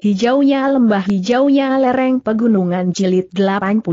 Hijaunya lembah hijaunya lereng pegunungan jilid 81.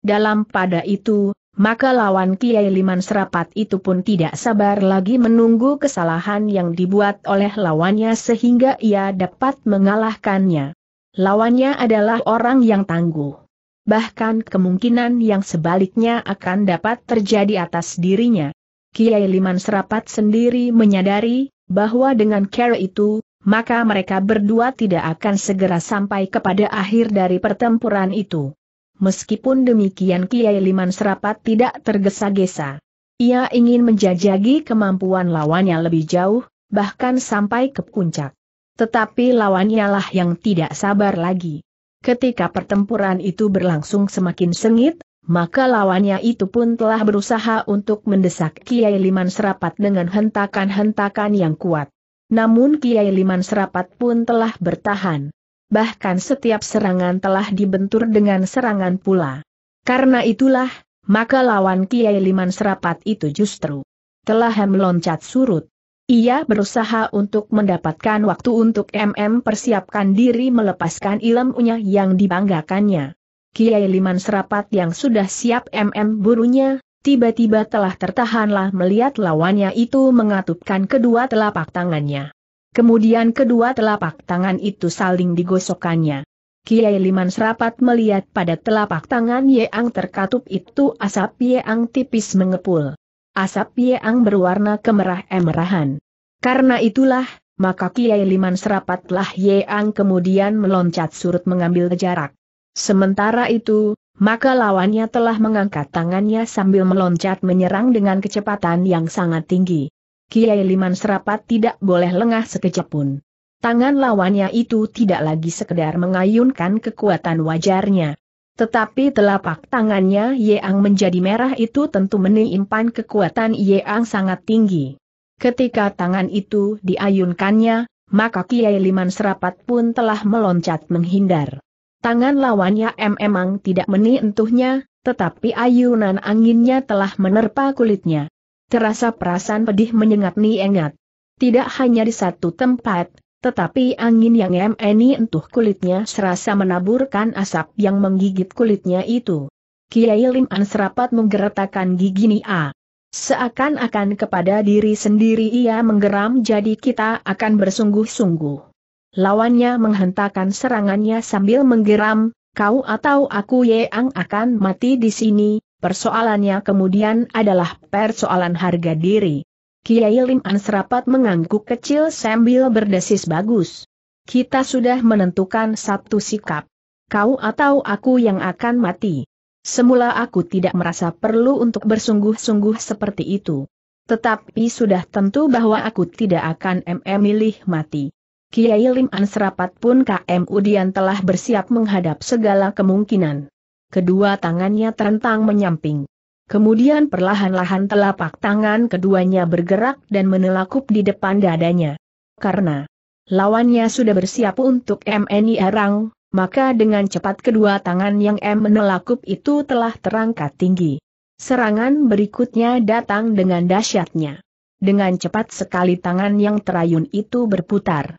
Dalam pada itu, maka lawan Kiai Liman Serapat itu pun tidak sabar lagi menunggu kesalahan yang dibuat oleh lawannya sehingga ia dapat mengalahkannya. Lawannya adalah orang yang tangguh. Bahkan kemungkinan yang sebaliknya akan dapat terjadi atas dirinya. Kiai Liman Serapat sendiri menyadari bahwa dengan cara itu, maka mereka berdua tidak akan segera sampai kepada akhir dari pertempuran itu. Meskipun demikian Kiai Liman Serapat tidak tergesa-gesa. Ia ingin menjajagi kemampuan lawannya lebih jauh, bahkan sampai ke puncak. Tetapi lawannya lah yang tidak sabar lagi. Ketika pertempuran itu berlangsung semakin sengit, maka lawannya itu pun telah berusaha untuk mendesak Kiai Liman Serapat dengan hentakan-hentakan yang kuat. Namun Kiai Liman Serapat pun telah bertahan. Bahkan setiap serangan telah dibentur dengan serangan pula. Karena itulah, maka lawan Kiai Liman Serapat itu justru telah meloncat surut. Ia berusaha untuk mendapatkan waktu untuk MM persiapkan diri melepaskan ilmunya yang dibanggakannya. Kiai Liman Serapat yang sudah siap MM burunya, tiba-tiba telah tertahanlah melihat lawannya itu mengatupkan kedua telapak tangannya. Kemudian kedua telapak tangan itu saling digosokkannya. Kiai Liman serapat melihat pada telapak tangan Yeang terkatup itu asap Yeang tipis mengepul. Asap Yeang berwarna kemerah-emerahan. Karena itulah, maka Kiai Liman serapatlah Yeang kemudian meloncat surut mengambil jarak. Sementara itu, maka lawannya telah mengangkat tangannya sambil meloncat menyerang dengan kecepatan yang sangat tinggi. Kiai Liman Serapat tidak boleh lengah sekejap pun. Tangan lawannya itu tidak lagi sekedar mengayunkan kekuatan wajarnya. Tetapi telapak tangannya Yeang menjadi merah itu tentu menimpan kekuatan Yeang sangat tinggi. Ketika tangan itu diayunkannya, maka Kiai Liman Serapat pun telah meloncat menghindar. Tangan lawannya M memang tidak menyentuhnya, tetapi ayunan anginnya telah menerpa kulitnya. Terasa perasaan pedih menyengat niengat. Tidak hanya di satu tempat, tetapi angin yang M ini entuh kulitnya serasa menaburkan asap yang menggigit kulitnya itu. Kiai Lim An serapat menggeretakan gigi Nia. Ah, seakan-akan kepada diri sendiri ia menggeram jadi kita akan bersungguh-sungguh. Lawannya menghentakkan serangannya sambil menggeram, kau atau aku yang akan mati di sini, persoalannya kemudian adalah persoalan harga diri. Kiai Lim An serapat mengangguk kecil sambil berdesis bagus. Kita sudah menentukan satu sikap. Kau atau aku yang akan mati. Semula aku tidak merasa perlu untuk bersungguh-sungguh seperti itu. Tetapi sudah tentu bahwa aku tidak akan memilih mati. Kiai Lim Ansrapat pun KM Udian telah bersiap menghadap segala kemungkinan. Kedua tangannya terentang menyamping. Kemudian perlahan-lahan telapak tangan keduanya bergerak dan menelakup di depan dadanya. Karena lawannya sudah bersiap untuk MNI Arang, maka dengan cepat kedua tangan yang M menelakup itu telah terangkat tinggi. Serangan berikutnya datang dengan dahsyatnya. Dengan cepat sekali tangan yang terayun itu berputar.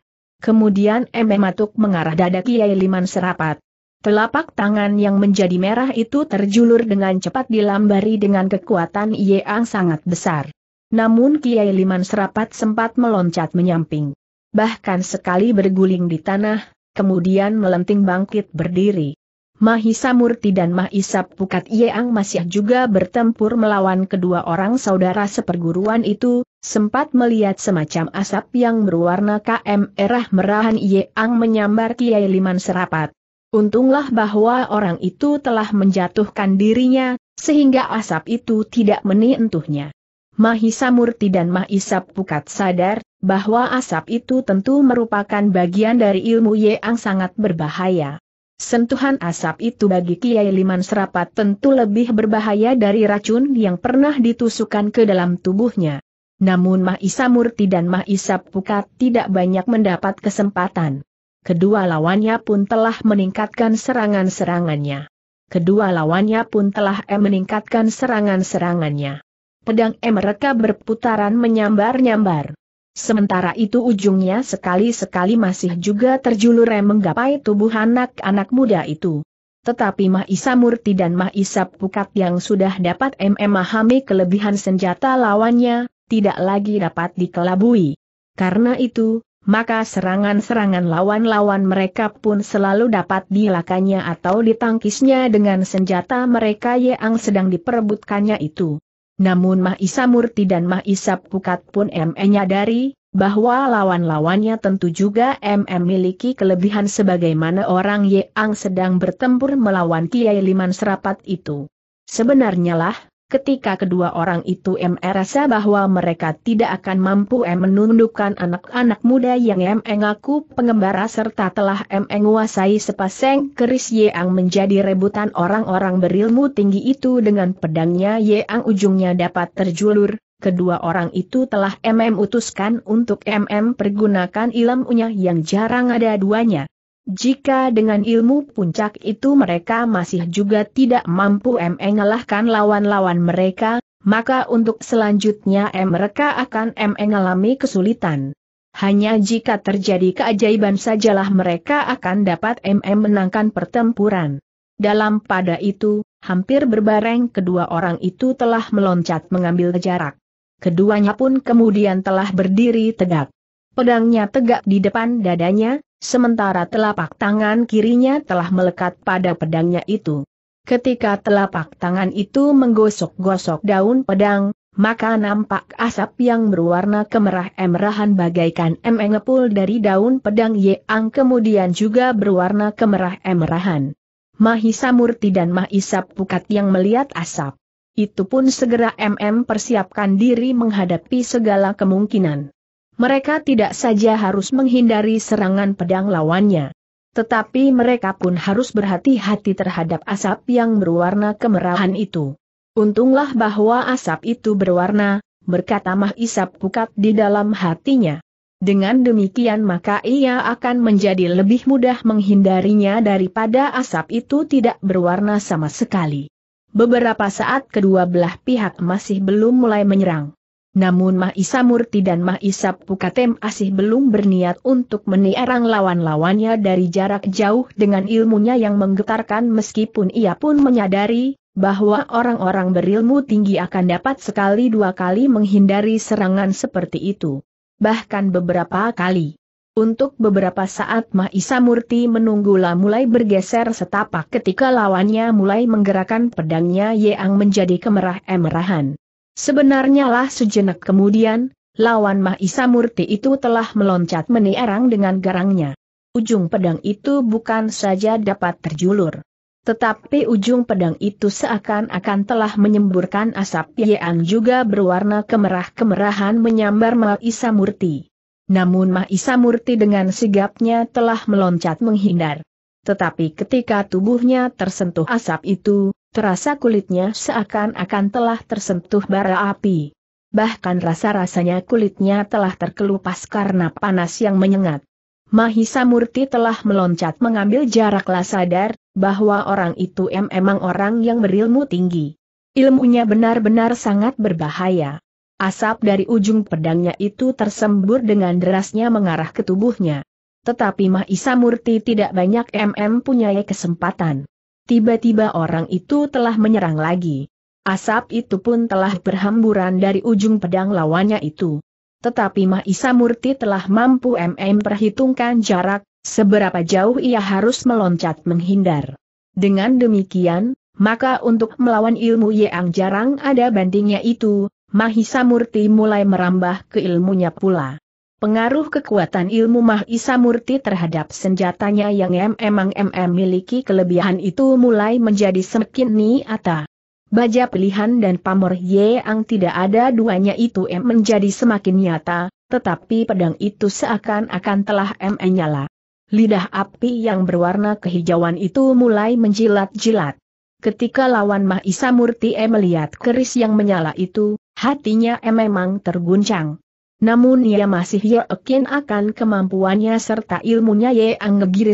Kemudian Emeh Matuk mengarah dada Kiai Liman serapat. Telapak tangan yang menjadi merah itu terjulur dengan cepat dilambari dengan kekuatan yang sangat besar. Namun Kiai Liman serapat sempat meloncat menyamping. Bahkan sekali berguling di tanah, kemudian melenting bangkit berdiri. Mahisa Murti dan Mahisa Pukat Yeang masih juga bertempur melawan kedua orang saudara seperguruan itu, sempat melihat semacam asap yang berwarna KM erah merahan Yeang menyambar Kiai Liman Serapat. Untunglah bahwa orang itu telah menjatuhkan dirinya, sehingga asap itu tidak menentuhnya. Mahisa Murti dan Mahisa Pukat sadar, bahwa asap itu tentu merupakan bagian dari ilmu Yeang sangat berbahaya. Sentuhan asap itu bagi Kiai Liman Serapat tentu lebih berbahaya dari racun yang pernah ditusukkan ke dalam tubuhnya. Namun Mahisa Murti dan Mahisa Pukat tidak banyak mendapat kesempatan. Kedua lawannya pun telah meningkatkan serangan-serangannya. Kedua lawannya pun telah e meningkatkan serangan-serangannya. Pedang E mereka berputaran menyambar-nyambar. Sementara itu ujungnya sekali-sekali masih juga terjulur menggapai tubuh anak-anak muda itu. Tetapi Mahisa Murti dan Mahisa Pukat yang sudah dapat memahami kelebihan senjata lawannya, tidak lagi dapat dikelabui. Karena itu, maka serangan-serangan lawan-lawan mereka pun selalu dapat dilakannya atau ditangkisnya dengan senjata mereka yang sedang diperebutkannya itu. Namun Mah Isa Murti dan Mah Isa Pukat pun M menyadari bahwa lawan-lawannya tentu juga M e memiliki kelebihan sebagaimana orang Yang sedang bertempur melawan Kiai Liman Serapat itu. Sebenarnya lah, Ketika kedua orang itu M merasa bahwa mereka tidak akan mampu M menundukkan anak-anak muda yang M mengaku pengembara serta telah M menguasai sepasang keris Yang menjadi rebutan orang-orang berilmu tinggi itu dengan pedangnya Yang ujungnya dapat terjulur. Kedua orang itu telah memutuskan utuskan untuk M pergunakan ilmunya yang jarang ada duanya. Jika dengan ilmu puncak itu mereka masih juga tidak mampu mengalahkan lawan-lawan mereka, maka untuk selanjutnya mereka akan mengalami kesulitan. Hanya jika terjadi keajaiban sajalah mereka akan dapat menangkan pertempuran. Dalam pada itu, hampir berbareng kedua orang itu telah meloncat mengambil jarak. Keduanya pun kemudian telah berdiri tegak. Pedangnya tegak di depan dadanya, Sementara telapak tangan kirinya telah melekat pada pedangnya itu. Ketika telapak tangan itu menggosok-gosok daun pedang, maka nampak asap yang berwarna kemerah-emerahan bagaikan emengepul dari daun pedang Yeang kemudian juga berwarna kemerah-emerahan. Mahisa Murti dan Mahisa Pukat yang melihat asap. Itu pun segera MM persiapkan diri menghadapi segala kemungkinan. Mereka tidak saja harus menghindari serangan pedang lawannya. Tetapi mereka pun harus berhati-hati terhadap asap yang berwarna kemerahan itu. Untunglah bahwa asap itu berwarna, berkata isap Pukat di dalam hatinya. Dengan demikian maka ia akan menjadi lebih mudah menghindarinya daripada asap itu tidak berwarna sama sekali. Beberapa saat kedua belah pihak masih belum mulai menyerang. Namun Mahisa Murti dan Mahisa Pukatem asih belum berniat untuk meniarang lawan-lawannya dari jarak jauh dengan ilmunya yang menggetarkan meskipun ia pun menyadari bahwa orang-orang berilmu tinggi akan dapat sekali dua kali menghindari serangan seperti itu. Bahkan beberapa kali. Untuk beberapa saat Mahisa Murti menunggulah mulai bergeser setapak ketika lawannya mulai menggerakkan pedangnya Yeang menjadi kemerah-emerahan. Sebenarnya lah sejenak kemudian, lawan Mahisa Murti itu telah meloncat meniarang dengan garangnya. Ujung pedang itu bukan saja dapat terjulur. Tetapi ujung pedang itu seakan-akan telah menyemburkan asap yang juga berwarna kemerah-kemerahan menyambar Mahisa Murti. Namun Mahisa Murti dengan sigapnya telah meloncat menghindar. Tetapi ketika tubuhnya tersentuh asap itu, Terasa kulitnya seakan-akan telah tersentuh bara api. Bahkan rasa-rasanya kulitnya telah terkelupas karena panas yang menyengat. Mahisa Murti telah meloncat mengambil jaraklah sadar, bahwa orang itu memang orang yang berilmu tinggi. Ilmunya benar-benar sangat berbahaya. Asap dari ujung pedangnya itu tersembur dengan derasnya mengarah ke tubuhnya. Tetapi Mahisa Murti tidak banyak MM punya kesempatan tiba-tiba orang itu telah menyerang lagi. Asap itu pun telah berhamburan dari ujung pedang lawannya itu. Tetapi Mahisa Murti telah mampu MM perhitungkan jarak, seberapa jauh ia harus meloncat menghindar. Dengan demikian, maka untuk melawan ilmu yang jarang ada bandingnya itu, Mahisa Murti mulai merambah ke ilmunya pula. Pengaruh kekuatan ilmu Mahisa Murti terhadap senjatanya yang memang MM miliki kelebihan itu mulai menjadi semakin nyata. Baja pilihan dan pamor ye Yeang tidak ada duanya itu M menjadi semakin nyata, tetapi pedang itu seakan-akan telah M nyala. Lidah api yang berwarna kehijauan itu mulai menjilat-jilat. Ketika lawan Mahisa Murti M melihat keris yang menyala itu, hatinya M memang terguncang. Namun ia masih yakin akan kemampuannya serta ilmunya Ye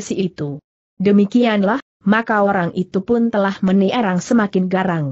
si itu. Demikianlah, maka orang itu pun telah menierang semakin garang.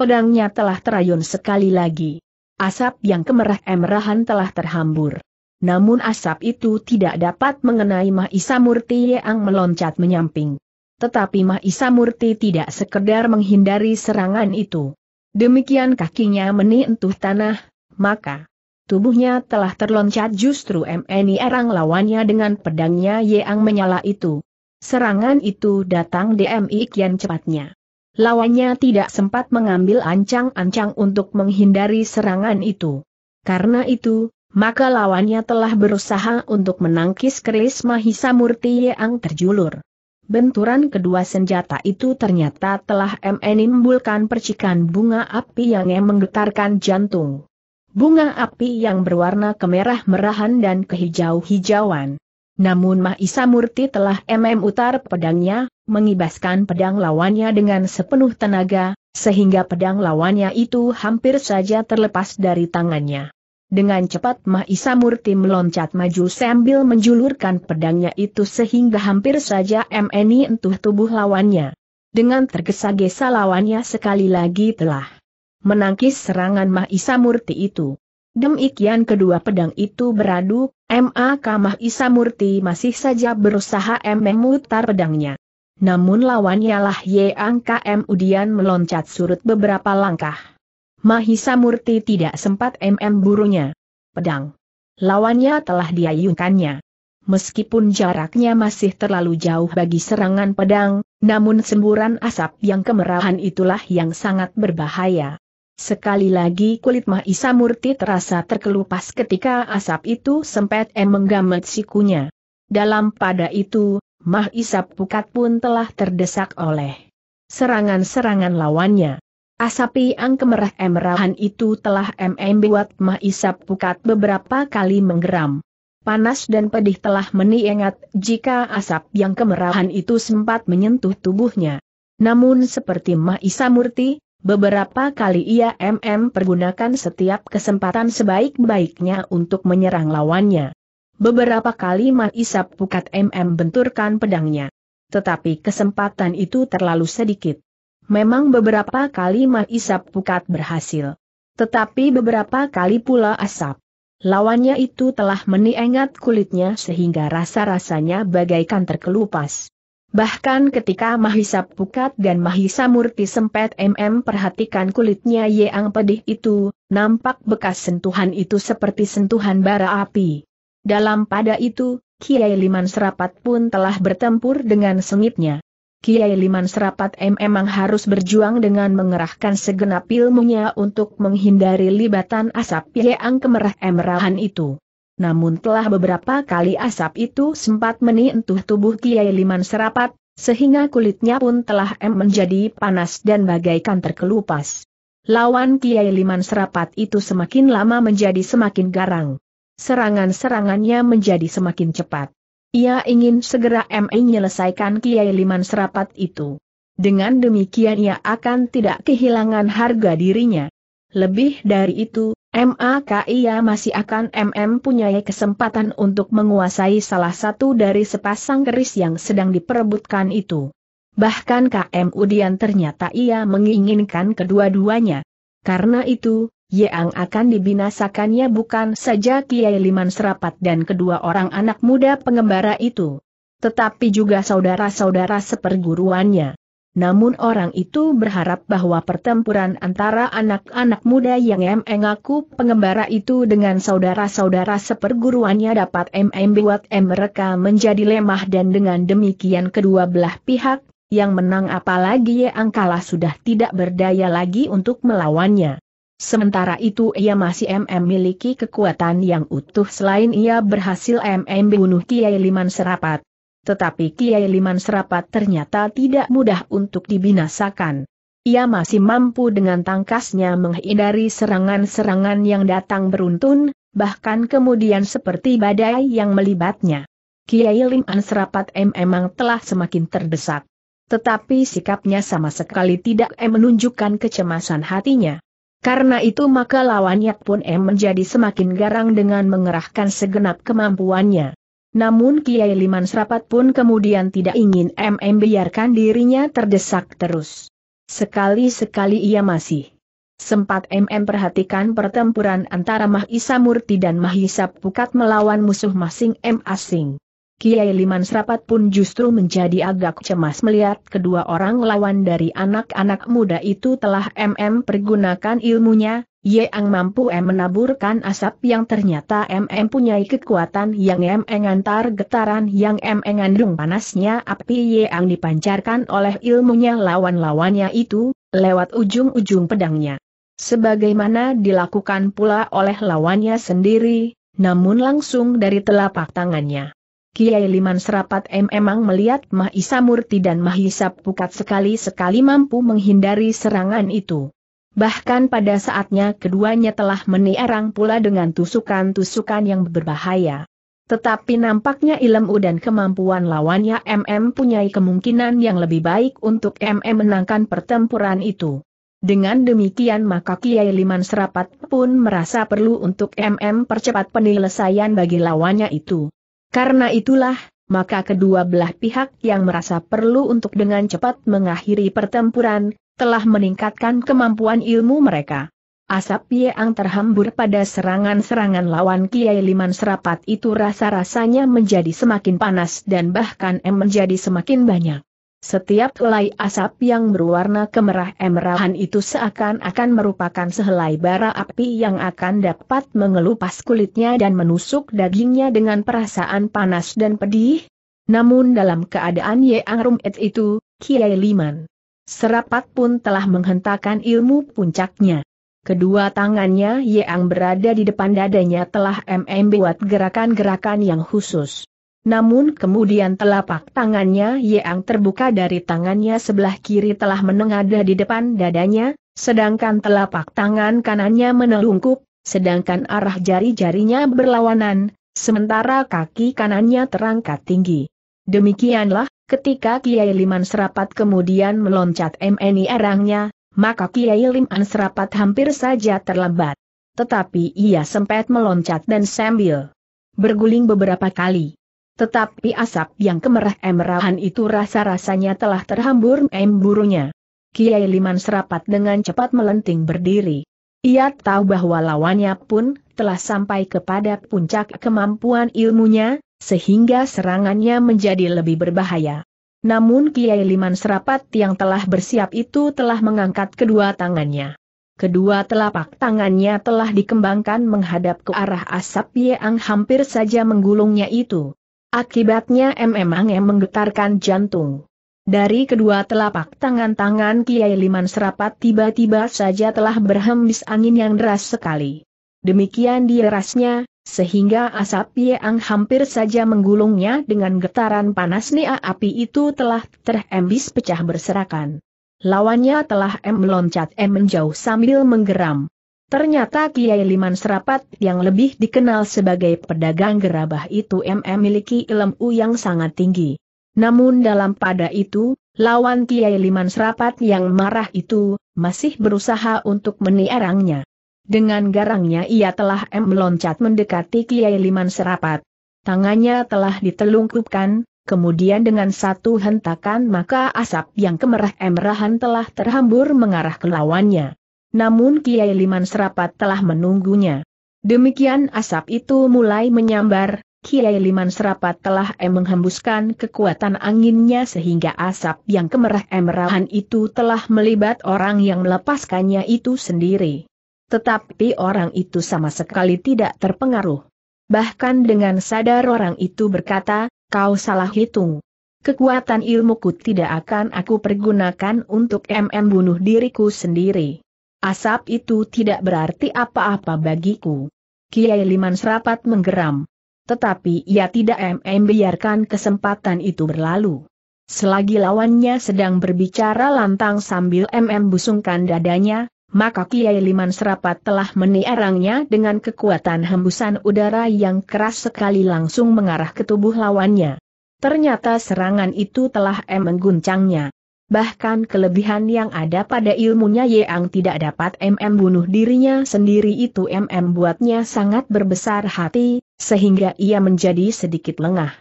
Pedangnya telah terayun sekali lagi. Asap yang kemerah-emerahan telah terhambur. Namun asap itu tidak dapat mengenai Mahisa Murti yang meloncat menyamping. Tetapi Mahisa Murti tidak sekedar menghindari serangan itu. Demikian kakinya menentuh tanah, maka Tubuhnya telah terloncat justru MNI erang lawannya dengan pedangnya yang menyala itu. Serangan itu datang DMI kian cepatnya. Lawannya tidak sempat mengambil ancang-ancang untuk menghindari serangan itu. Karena itu, maka lawannya telah berusaha untuk menangkis keris Mahisa Murti yang terjulur. Benturan kedua senjata itu ternyata telah membulkan percikan bunga api yang menggetarkan jantung bunga api yang berwarna kemerah-merahan dan kehijau-hijauan. Namun Mahisa Murti telah MM utar pedangnya, mengibaskan pedang lawannya dengan sepenuh tenaga, sehingga pedang lawannya itu hampir saja terlepas dari tangannya. Dengan cepat Mahisa Murti meloncat maju sambil menjulurkan pedangnya itu sehingga hampir saja MNI entuh tubuh lawannya. Dengan tergesa-gesa lawannya sekali lagi telah menangkis serangan Mahisa Murti itu. Demikian kedua pedang itu beradu, MAK Mahisa Murti masih saja berusaha memutar pedangnya. Namun lawannya lah Yeang KM Udian meloncat surut beberapa langkah. Mahisa Murti tidak sempat MM burunya. Pedang. Lawannya telah diayunkannya. Meskipun jaraknya masih terlalu jauh bagi serangan pedang, namun semburan asap yang kemerahan itulah yang sangat berbahaya. Sekali lagi kulit Mahisa Murti terasa terkelupas ketika asap itu sempet em menggamet sikunya. Dalam pada itu, Mahisa Pukat pun telah terdesak oleh serangan-serangan lawannya. Asapi ang kemerah emerahan itu telah mm buat Mahisa Pukat beberapa kali menggeram. Panas dan pedih telah meniengat jika asap yang kemerahan itu sempat menyentuh tubuhnya. Namun seperti Mahisa Murti, Beberapa kali ia MM pergunakan setiap kesempatan sebaik-baiknya untuk menyerang lawannya. Beberapa kali Isap Pukat MM benturkan pedangnya. Tetapi kesempatan itu terlalu sedikit. Memang beberapa kali Isap Pukat berhasil. Tetapi beberapa kali pula asap. Lawannya itu telah meniengat kulitnya sehingga rasa-rasanya bagaikan terkelupas. Bahkan ketika Mahisa Pukat dan Mahisa Murti sempet MM perhatikan kulitnya yang pedih itu, nampak bekas sentuhan itu seperti sentuhan bara api. Dalam pada itu, Kiai Liman Serapat pun telah bertempur dengan sengitnya. Kiai Liman Serapat M memang harus berjuang dengan mengerahkan segenap ilmunya untuk menghindari libatan asap yang kemerah emerahan itu namun telah beberapa kali asap itu sempat menyentuh tubuh Kiai Liman Serapat, sehingga kulitnya pun telah em menjadi panas dan bagaikan terkelupas. Lawan Kiai Liman Serapat itu semakin lama menjadi semakin garang. Serangan-serangannya menjadi semakin cepat. Ia ingin segera MI menyelesaikan Kiai Liman Serapat itu. Dengan demikian ia akan tidak kehilangan harga dirinya. Lebih dari itu, MAK ia masih akan MM punyai kesempatan untuk menguasai salah satu dari sepasang keris yang sedang diperebutkan itu. Bahkan KM Udian ternyata ia menginginkan kedua-duanya. Karena itu, yang akan dibinasakannya bukan saja Kiai Liman Serapat dan kedua orang anak muda pengembara itu. Tetapi juga saudara-saudara seperguruannya. Namun orang itu berharap bahwa pertempuran antara anak-anak muda yang mengaku pengembara itu dengan saudara-saudara seperguruannya dapat MM buat M mereka menjadi lemah dan dengan demikian kedua belah pihak, yang menang apalagi yang kalah sudah tidak berdaya lagi untuk melawannya. Sementara itu ia masih MM miliki kekuatan yang utuh selain ia berhasil MM bunuh Kiai Liman Serapat. Tetapi Kiai Liman Serapat ternyata tidak mudah untuk dibinasakan. Ia masih mampu dengan tangkasnya menghindari serangan-serangan yang datang beruntun, bahkan kemudian seperti badai yang melibatnya. Kiai Liman Serapat M memang telah semakin terdesak. Tetapi sikapnya sama sekali tidak M menunjukkan kecemasan hatinya. Karena itu maka lawannya pun M menjadi semakin garang dengan mengerahkan segenap kemampuannya. Namun Kiai Liman Serapat pun kemudian tidak ingin MM biarkan dirinya terdesak terus. Sekali-sekali ia masih sempat MM perhatikan pertempuran antara Mahisa Murti dan Mahisa Pukat melawan musuh masing masing Kiai Liman Serapat pun justru menjadi agak cemas melihat kedua orang lawan dari anak-anak muda itu telah MM pergunakan ilmunya, yang mampu M menaburkan asap yang ternyata MM punyai kekuatan yang M mengantar getaran yang M ngandung panasnya api yang dipancarkan oleh ilmunya lawan-lawannya itu, lewat ujung-ujung pedangnya. Sebagaimana dilakukan pula oleh lawannya sendiri, namun langsung dari telapak tangannya. Kiai Liman Serapat M memang melihat Mahisa Murti dan Mahisa Pukat sekali-sekali mampu menghindari serangan itu. Bahkan pada saatnya keduanya telah meniarang pula dengan tusukan-tusukan yang berbahaya. Tetapi nampaknya ilmu dan kemampuan lawannya MM punyai kemungkinan yang lebih baik untuk MM menangkan pertempuran itu. Dengan demikian maka Kiai Liman Serapat pun merasa perlu untuk MM percepat penyelesaian bagi lawannya itu. Karena itulah, maka kedua belah pihak yang merasa perlu untuk dengan cepat mengakhiri pertempuran, telah meningkatkan kemampuan ilmu mereka. Asap yang terhambur pada serangan-serangan lawan Kiai Liman Serapat itu rasa-rasanya menjadi semakin panas dan bahkan m menjadi semakin banyak. Setiap helai asap yang berwarna kemerah-emerahan itu seakan-akan merupakan sehelai bara api yang akan dapat mengelupas kulitnya dan menusuk dagingnya dengan perasaan panas dan pedih. Namun dalam keadaan Ye Ang Rumet itu, Kiai Liman serapat pun telah menghentakkan ilmu puncaknya. Kedua tangannya Ye Ang berada di depan dadanya telah mm gerakan-gerakan yang khusus. Namun kemudian telapak tangannya yang terbuka dari tangannya sebelah kiri telah menengadah di depan dadanya, sedangkan telapak tangan kanannya menelungkup, sedangkan arah jari-jarinya berlawanan, sementara kaki kanannya terangkat tinggi. Demikianlah, ketika Kiai Liman serapat kemudian meloncat MNI erangnya, maka Kiai Liman serapat hampir saja terlambat. Tetapi ia sempat meloncat dan sambil berguling beberapa kali. Tetapi asap yang kemerah-emerahan itu rasa-rasanya telah terhambur emburunya. Kiai Liman serapat dengan cepat melenting berdiri. Ia tahu bahwa lawannya pun telah sampai kepada puncak kemampuan ilmunya, sehingga serangannya menjadi lebih berbahaya. Namun Kiai Liman Serapat yang telah bersiap itu telah mengangkat kedua tangannya. Kedua telapak tangannya telah dikembangkan menghadap ke arah asap yang hampir saja menggulungnya itu. Akibatnya memang menggetarkan jantung. Dari kedua telapak tangan-tangan Kiai Liman Serapat tiba-tiba saja telah berhembus angin yang deras sekali. Demikian dirasnya, sehingga asap yang hampir saja menggulungnya dengan getaran panas nia api itu telah terhembis pecah berserakan. Lawannya telah M meloncat M menjauh sambil menggeram. Ternyata Kiai Liman Serapat yang lebih dikenal sebagai pedagang gerabah itu memiliki ilmu yang sangat tinggi. Namun dalam pada itu, lawan Kiai Liman Serapat yang marah itu, masih berusaha untuk meniarangnya. Dengan garangnya ia telah M meloncat mendekati Kiai Liman Serapat. Tangannya telah ditelungkupkan, kemudian dengan satu hentakan maka asap yang kemerah-emerahan telah terhambur mengarah ke lawannya namun Kiai Liman Serapat telah menunggunya. Demikian asap itu mulai menyambar, Kiai Liman Serapat telah em menghembuskan kekuatan anginnya sehingga asap yang kemerah-emerahan itu telah melibat orang yang melepaskannya itu sendiri. Tetapi orang itu sama sekali tidak terpengaruh. Bahkan dengan sadar orang itu berkata, kau salah hitung. Kekuatan ilmuku tidak akan aku pergunakan untuk MM bunuh diriku sendiri. Asap itu tidak berarti apa-apa bagiku. Kiai Liman serapat menggeram. Tetapi ia tidak membiarkan kesempatan itu berlalu. Selagi lawannya sedang berbicara lantang sambil MM busungkan dadanya, maka Kiai Liman serapat telah meniarangnya dengan kekuatan hembusan udara yang keras sekali langsung mengarah ke tubuh lawannya. Ternyata serangan itu telah mm mengguncangnya bahkan kelebihan yang ada pada ilmunya Yeang tidak dapat MM bunuh dirinya sendiri itu MM buatnya sangat berbesar hati, sehingga ia menjadi sedikit lengah.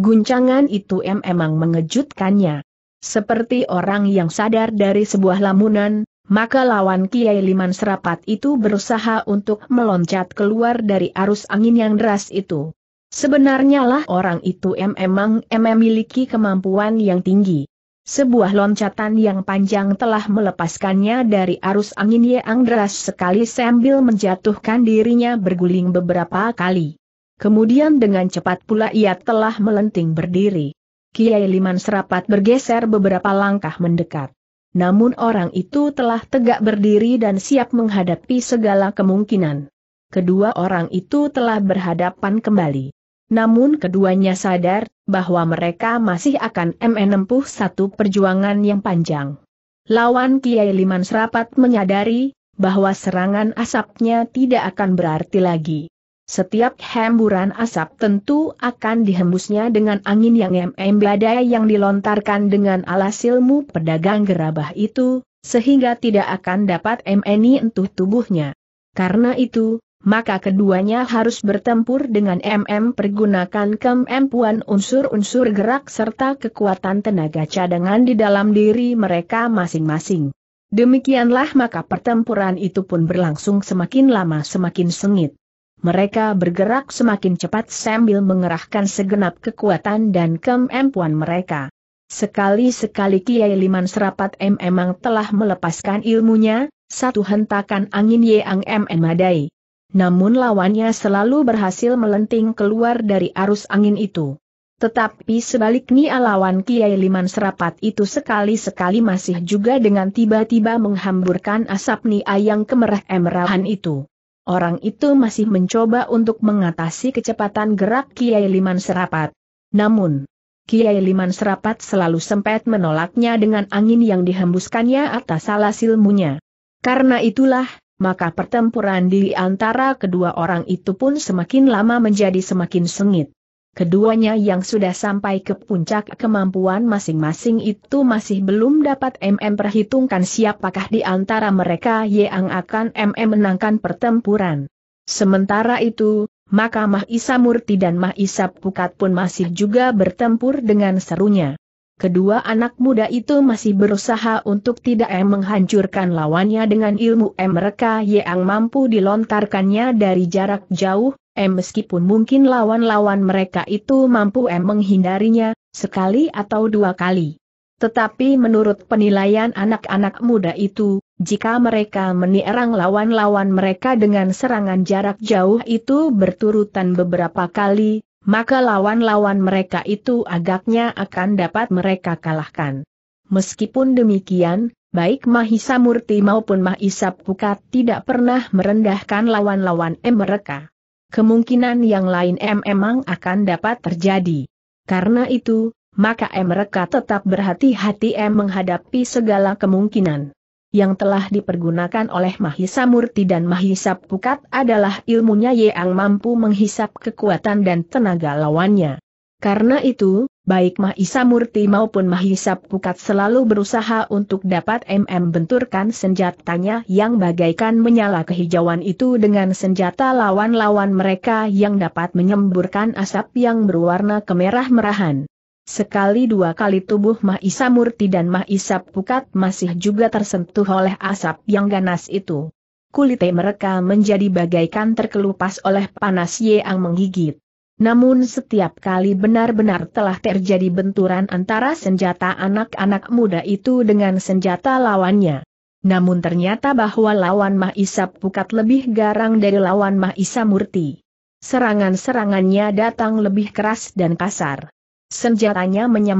Guncangan itu M emang mengejutkannya. Seperti orang yang sadar dari sebuah lamunan, maka lawan Kiai Liman Serapat itu berusaha untuk meloncat keluar dari arus angin yang deras itu. Sebenarnya lah orang itu M emang M memiliki kemampuan yang tinggi. Sebuah loncatan yang panjang telah melepaskannya dari arus angin yang deras sekali sambil menjatuhkan dirinya berguling beberapa kali. Kemudian dengan cepat pula ia telah melenting berdiri. Kiai Liman serapat bergeser beberapa langkah mendekat. Namun orang itu telah tegak berdiri dan siap menghadapi segala kemungkinan. Kedua orang itu telah berhadapan kembali. Namun keduanya sadar bahwa mereka masih akan menempuh satu perjuangan yang panjang. Lawan Kiai Liman Serapat menyadari bahwa serangan asapnya tidak akan berarti lagi. Setiap hemburan asap tentu akan dihembusnya dengan angin yang MM badai yang dilontarkan dengan alas ilmu pedagang gerabah itu, sehingga tidak akan dapat MNI entuh tubuhnya. Karena itu, maka keduanya harus bertempur dengan MM pergunakan kemampuan unsur-unsur gerak serta kekuatan tenaga cadangan di dalam diri mereka masing-masing. Demikianlah maka pertempuran itu pun berlangsung semakin lama semakin sengit. Mereka bergerak semakin cepat sambil mengerahkan segenap kekuatan dan kemampuan mereka. Sekali-sekali Kiai Liman Serapat M emang telah melepaskan ilmunya, satu hentakan angin Yang M Madai namun lawannya selalu berhasil melenting keluar dari arus angin itu. Tetapi sebaliknya lawan Kiai Liman Serapat itu sekali-sekali masih juga dengan tiba-tiba menghamburkan asap nia yang kemerah-emerahan itu. Orang itu masih mencoba untuk mengatasi kecepatan gerak Kiai Liman Serapat. Namun, Kiai Liman Serapat selalu sempat menolaknya dengan angin yang dihembuskannya atas salah silmunya. Karena itulah, maka pertempuran di antara kedua orang itu pun semakin lama menjadi semakin sengit. Keduanya yang sudah sampai ke puncak kemampuan masing-masing itu masih belum dapat MM perhitungkan siapakah di antara mereka yang akan MM menangkan pertempuran. Sementara itu, maka Mahisa Murti dan Mahisa Pukat pun masih juga bertempur dengan serunya kedua anak muda itu masih berusaha untuk tidak eh, menghancurkan lawannya dengan ilmu M eh, mereka yang mampu dilontarkannya dari jarak jauh, M eh, meskipun mungkin lawan-lawan mereka itu mampu M menghindarinya, sekali atau dua kali. Tetapi menurut penilaian anak-anak muda itu, jika mereka menierang lawan-lawan mereka dengan serangan jarak jauh itu berturutan beberapa kali, maka lawan-lawan mereka itu agaknya akan dapat mereka kalahkan. Meskipun demikian, baik Mahisa Murti maupun Mahisa Pukat tidak pernah merendahkan lawan-lawan M mereka. Kemungkinan yang lain M emang akan dapat terjadi. Karena itu, maka M mereka tetap berhati-hati M menghadapi segala kemungkinan yang telah dipergunakan oleh Mahisa Murti dan Mahisa Pukat adalah ilmunya yang mampu menghisap kekuatan dan tenaga lawannya. Karena itu, baik Mahisa Murti maupun Mahisa Pukat selalu berusaha untuk dapat MM benturkan senjatanya yang bagaikan menyala kehijauan itu dengan senjata lawan-lawan mereka yang dapat menyemburkan asap yang berwarna kemerah-merahan. Sekali dua kali tubuh Mahisa Murti dan Mahisa Pukat masih juga tersentuh oleh asap yang ganas itu. Kulitnya mereka menjadi bagaikan terkelupas oleh panas yang menggigit. Namun setiap kali benar-benar telah terjadi benturan antara senjata anak-anak muda itu dengan senjata lawannya. Namun ternyata bahwa lawan Mahisa Pukat lebih garang dari lawan Mahisa Murti. Serangan-serangannya datang lebih keras dan kasar. Senjatanya ni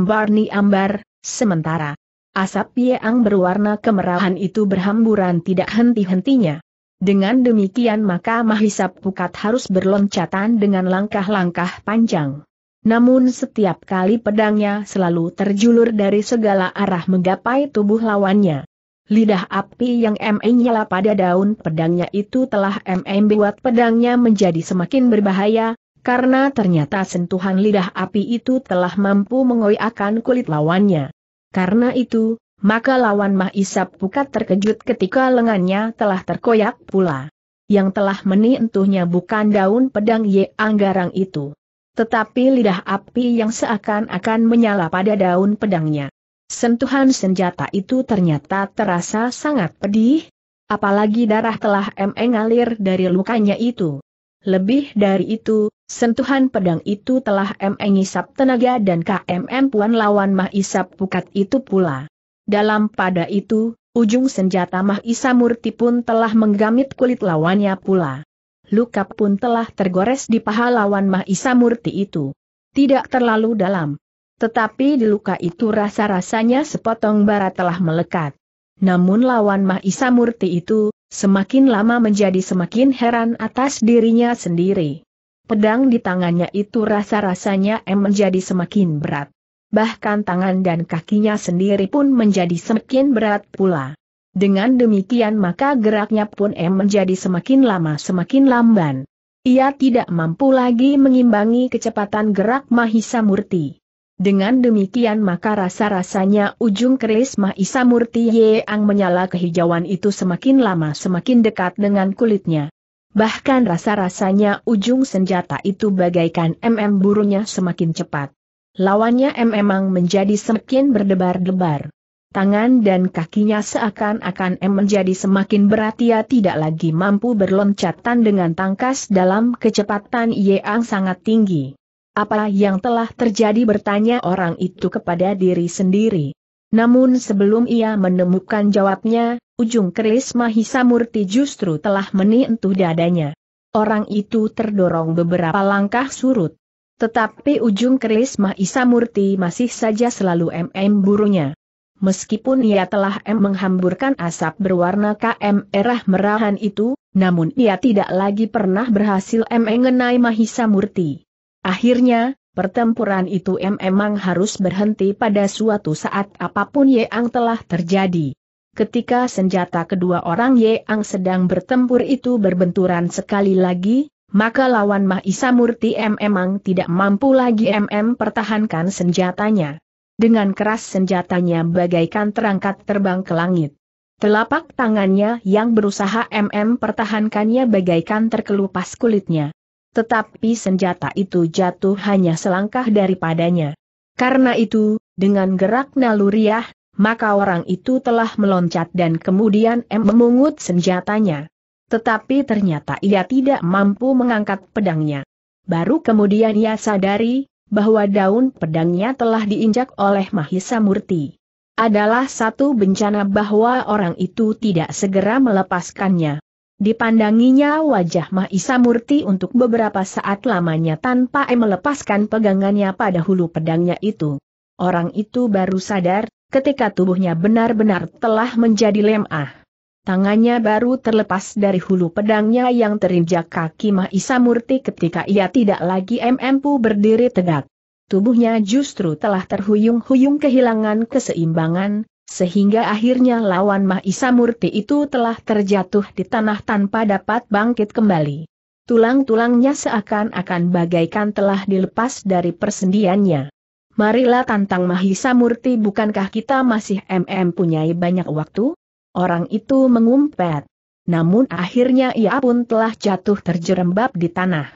ambar, sementara asap yang berwarna kemerahan itu berhamburan tidak henti-hentinya. Dengan demikian maka Mahisap Pukat harus berloncatan dengan langkah-langkah panjang. Namun setiap kali pedangnya selalu terjulur dari segala arah menggapai tubuh lawannya. Lidah api yang MM nyala pada daun pedangnya itu telah MM buat pedangnya menjadi semakin berbahaya, karena ternyata sentuhan lidah api itu telah mampu mengoyakkan kulit lawannya. Karena itu, maka lawan Mahisap Pukat terkejut ketika lengannya telah terkoyak pula. Yang telah menentuhnya bukan daun pedang Ye Anggarang itu. Tetapi lidah api yang seakan-akan menyala pada daun pedangnya. Sentuhan senjata itu ternyata terasa sangat pedih, apalagi darah telah mengalir dari lukanya itu. Lebih dari itu, sentuhan pedang itu telah mengisap tenaga dan KMM Puan lawan Mahisap Pukat itu pula. Dalam pada itu, ujung senjata Mahisa Murti pun telah menggamit kulit lawannya pula. Luka pun telah tergores di paha lawan Mahisa Murti itu. Tidak terlalu dalam. Tetapi di luka itu rasa-rasanya sepotong bara telah melekat. Namun lawan Mahisa Murti itu, semakin lama menjadi semakin heran atas dirinya sendiri. Pedang di tangannya itu rasa-rasanya M menjadi semakin berat. Bahkan tangan dan kakinya sendiri pun menjadi semakin berat pula. Dengan demikian maka geraknya pun M menjadi semakin lama semakin lamban. Ia tidak mampu lagi mengimbangi kecepatan gerak Mahisa Murti. Dengan demikian maka rasa-rasanya ujung keris Mahisa Murti Yeang menyala kehijauan itu semakin lama semakin dekat dengan kulitnya. Bahkan rasa-rasanya ujung senjata itu bagaikan MM burunya semakin cepat. Lawannya mmang memang menjadi semakin berdebar-debar. Tangan dan kakinya seakan-akan M menjadi semakin berat ia tidak lagi mampu berloncatan dengan tangkas dalam kecepatan Yeang sangat tinggi. Apa yang telah terjadi bertanya orang itu kepada diri sendiri. Namun sebelum ia menemukan jawabnya, ujung keris Mahisa Murti justru telah menyentuh dadanya. Orang itu terdorong beberapa langkah surut. Tetapi ujung keris Mahisa Murti masih saja selalu MM burunya. Meskipun ia telah M menghamburkan asap berwarna KM erah merahan itu, namun ia tidak lagi pernah berhasil M mengenai Mahisa Murti. Akhirnya, pertempuran itu memang harus berhenti pada suatu saat apapun yang telah terjadi. Ketika senjata kedua orang yang sedang bertempur itu berbenturan sekali lagi, maka lawan Mahisa Murti memang tidak mampu lagi MM pertahankan senjatanya. Dengan keras senjatanya bagaikan terangkat terbang ke langit. Telapak tangannya yang berusaha MM pertahankannya bagaikan terkelupas kulitnya. Tetapi senjata itu jatuh hanya selangkah daripadanya. Karena itu, dengan gerak naluriah, maka orang itu telah meloncat dan kemudian M memungut senjatanya. Tetapi ternyata ia tidak mampu mengangkat pedangnya. Baru kemudian ia sadari, bahwa daun pedangnya telah diinjak oleh Mahisa Murti. Adalah satu bencana bahwa orang itu tidak segera melepaskannya. Dipandanginya wajah Mahisa Murti untuk beberapa saat lamanya tanpa melepaskan pegangannya pada hulu pedangnya itu. Orang itu baru sadar, ketika tubuhnya benar-benar telah menjadi lemah. Tangannya baru terlepas dari hulu pedangnya yang terinjak kaki Mahisa Murti ketika ia tidak lagi mampu berdiri tegak. Tubuhnya justru telah terhuyung-huyung kehilangan keseimbangan, sehingga akhirnya lawan Mahisa Murti itu telah terjatuh di tanah tanpa dapat bangkit kembali. Tulang-tulangnya seakan-akan bagaikan telah dilepas dari persendiannya. Marilah tantang Mahisa Murti bukankah kita masih MM punyai banyak waktu? Orang itu mengumpet. Namun akhirnya ia pun telah jatuh terjerembab di tanah.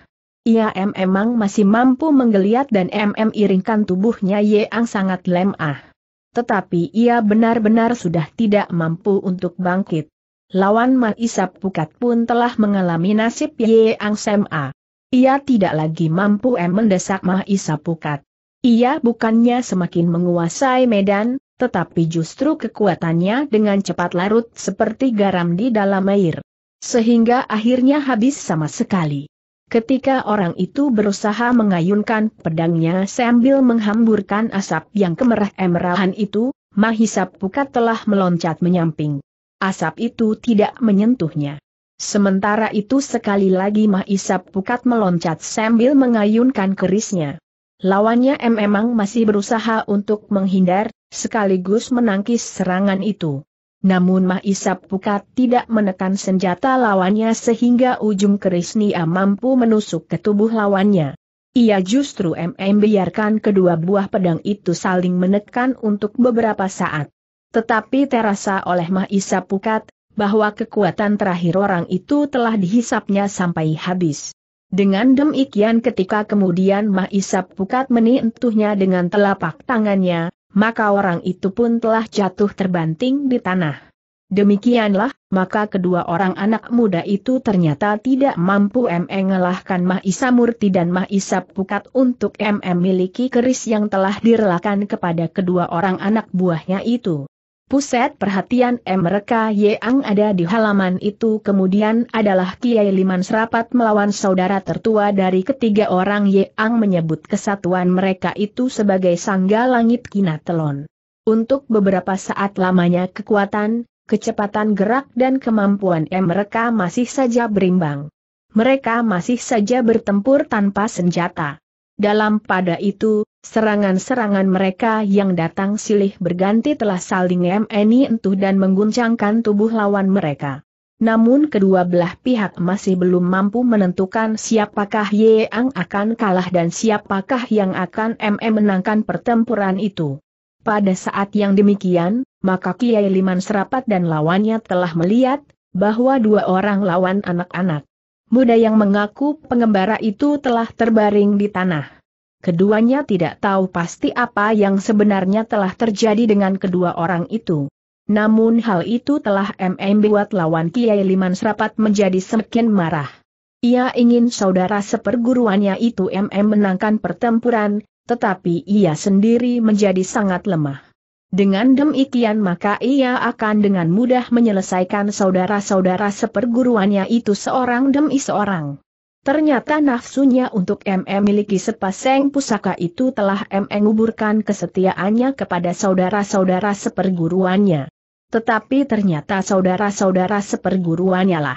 Ia memang masih mampu menggeliat dan MM iringkan tubuhnya yang sangat lemah. Tetapi ia benar-benar sudah tidak mampu untuk bangkit. Lawan Ma Isap Pukat pun telah mengalami nasib Ye Ang Sem A. Ia tidak lagi mampu em mendesak Ma Isap Pukat. Ia bukannya semakin menguasai medan, tetapi justru kekuatannya dengan cepat larut seperti garam di dalam air. Sehingga akhirnya habis sama sekali. Ketika orang itu berusaha mengayunkan pedangnya sambil menghamburkan asap yang kemerah-emerahan itu, Mahisa Pukat telah meloncat menyamping. Asap itu tidak menyentuhnya. Sementara itu sekali lagi Mahisa Pukat meloncat sambil mengayunkan kerisnya. Lawannya M memang masih berusaha untuk menghindar, sekaligus menangkis serangan itu. Namun Mah Isap Pukat tidak menekan senjata lawannya sehingga ujung Nia mampu menusuk ke tubuh lawannya. Ia justru MM biarkan kedua buah pedang itu saling menekan untuk beberapa saat. Tetapi terasa oleh Mah Isap Pukat, bahwa kekuatan terakhir orang itu telah dihisapnya sampai habis. Dengan demikian ketika kemudian Mah Isap Pukat menentuhnya dengan telapak tangannya, maka orang itu pun telah jatuh terbanting di tanah. Demikianlah, maka kedua orang anak muda itu ternyata tidak mampu mengalahkan Mahisa Murti dan Mahisa Pukat untuk memiliki keris yang telah direlakan kepada kedua orang anak buahnya itu. Pusat perhatian M. mereka yang ada di halaman itu kemudian adalah Kiai Liman Serapat melawan saudara tertua dari ketiga orang yang menyebut kesatuan mereka itu sebagai Sangga Langit Kinatelon. Untuk beberapa saat lamanya kekuatan, kecepatan gerak dan kemampuan mereka masih saja berimbang. Mereka masih saja bertempur tanpa senjata. Dalam pada itu, Serangan-serangan mereka yang datang silih berganti telah saling emeni entuh dan mengguncangkan tubuh lawan mereka. Namun kedua belah pihak masih belum mampu menentukan siapakah Ang akan kalah dan siapakah yang akan MM menangkan pertempuran itu. Pada saat yang demikian, maka Kiai Liman Serapat dan lawannya telah melihat, bahwa dua orang lawan anak-anak muda yang mengaku pengembara itu telah terbaring di tanah keduanya tidak tahu pasti apa yang sebenarnya telah terjadi dengan kedua orang itu. Namun hal itu telah MM buat lawan Kiai Liman Serapat menjadi semakin marah. Ia ingin saudara seperguruannya itu MM menangkan pertempuran, tetapi ia sendiri menjadi sangat lemah. Dengan demikian maka ia akan dengan mudah menyelesaikan saudara-saudara seperguruannya itu seorang demi seorang. Ternyata nafsunya untuk MM miliki sepasang pusaka itu telah MM nguburkan kesetiaannya kepada saudara-saudara seperguruannya. Tetapi ternyata saudara-saudara seperguruannya lah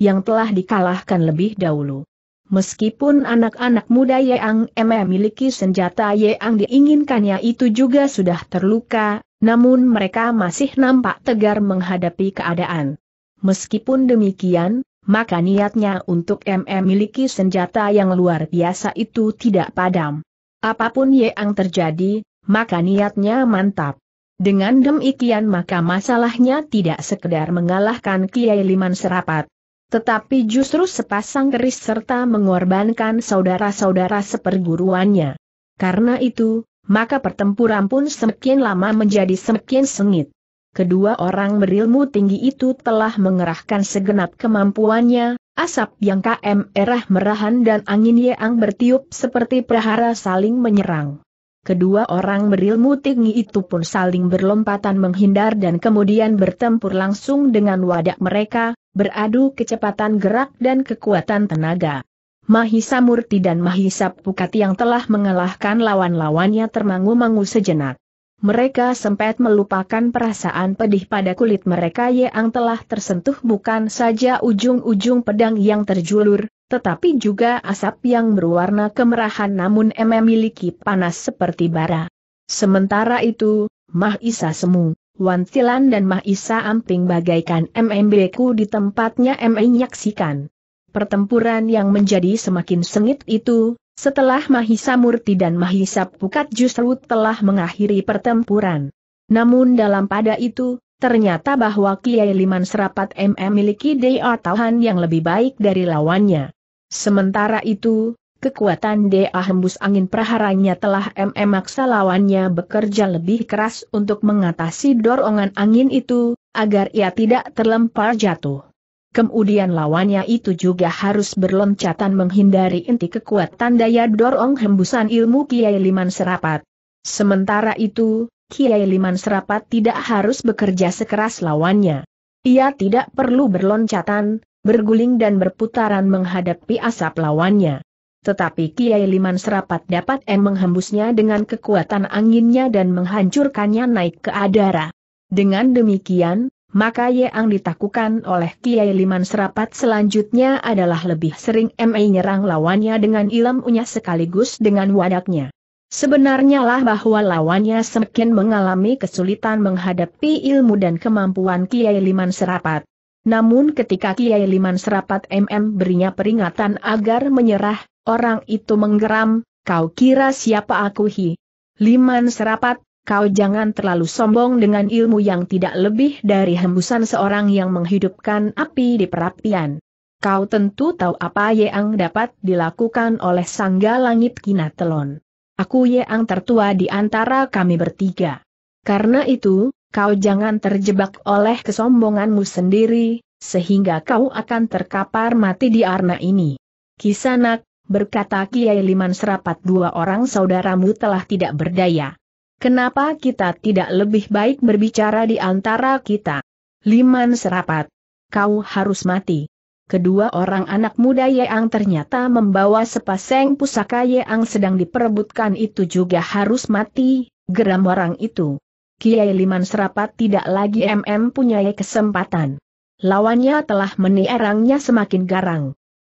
yang telah dikalahkan lebih dahulu. Meskipun anak-anak muda Yeang MM miliki senjata Yeang diinginkannya itu juga sudah terluka, namun mereka masih nampak tegar menghadapi keadaan. Meskipun demikian, maka niatnya untuk MM miliki senjata yang luar biasa itu tidak padam. Apapun yang terjadi, maka niatnya mantap. Dengan demikian maka masalahnya tidak sekedar mengalahkan Kiai Liman Serapat, tetapi justru sepasang keris serta mengorbankan saudara-saudara seperguruannya. Karena itu, maka pertempuran pun semakin lama menjadi semakin sengit kedua orang berilmu tinggi itu telah mengerahkan segenap kemampuannya, asap yang KM erah merahan dan angin yang bertiup seperti prahara saling menyerang. Kedua orang berilmu tinggi itu pun saling berlompatan menghindar dan kemudian bertempur langsung dengan wadah mereka, beradu kecepatan gerak dan kekuatan tenaga. Mahisa Murti dan Mahisa Pukati yang telah mengalahkan lawan-lawannya termangu-mangu sejenak mereka sempat melupakan perasaan pedih pada kulit mereka yang telah tersentuh bukan saja ujung-ujung pedang yang terjulur, tetapi juga asap yang berwarna kemerahan namun memiliki panas seperti bara. Sementara itu, Mahisa Semu, Wan Wantilan dan Mahisa Amping bagaikan MMB ku di tempatnya MM nyaksikan. Pertempuran yang menjadi semakin sengit itu, setelah Mahisa Murti dan Mahisa Pukat justru telah mengakhiri pertempuran. Namun dalam pada itu, ternyata bahwa Kiai Liman Serapat MM memiliki daya tahan yang lebih baik dari lawannya. Sementara itu, kekuatan DA hembus angin praharanya telah MM maksa lawannya bekerja lebih keras untuk mengatasi dorongan angin itu, agar ia tidak terlempar jatuh kemudian lawannya itu juga harus berloncatan menghindari inti kekuatan daya dorong hembusan ilmu Kiai Liman Serapat. Sementara itu, Kiai Liman Serapat tidak harus bekerja sekeras lawannya. Ia tidak perlu berloncatan, berguling dan berputaran menghadapi asap lawannya. Tetapi Kiai Liman Serapat dapat em menghembusnya dengan kekuatan anginnya dan menghancurkannya naik ke adara. Dengan demikian, maka yang ditakukan oleh Kiai Liman Serapat selanjutnya adalah lebih sering M.A. nyerang lawannya dengan ilmunya sekaligus dengan wadaknya. Sebenarnya lah bahwa lawannya semakin mengalami kesulitan menghadapi ilmu dan kemampuan Kiai Liman Serapat. Namun ketika Kiai Liman Serapat MM berinya peringatan agar menyerah, orang itu menggeram, kau kira siapa aku hi? Liman Serapat, kau jangan terlalu sombong dengan ilmu yang tidak lebih dari hembusan seorang yang menghidupkan api di perapian. Kau tentu tahu apa yang dapat dilakukan oleh Sangga Langit Kinatelon. Aku yang tertua di antara kami bertiga. Karena itu, kau jangan terjebak oleh kesombonganmu sendiri, sehingga kau akan terkapar mati di arna ini. Kisanak, berkata Kiai Liman Serapat dua orang saudaramu telah tidak berdaya. Kenapa kita tidak lebih baik berbicara di antara kita? Liman serapat. Kau harus mati. Kedua orang anak muda yeang ternyata membawa sepasang pusaka yeang sedang diperebutkan itu juga harus mati, geram orang itu. Kiai Liman Serapat tidak lagi MM punya kesempatan. Lawannya telah menierangnya semakin garang.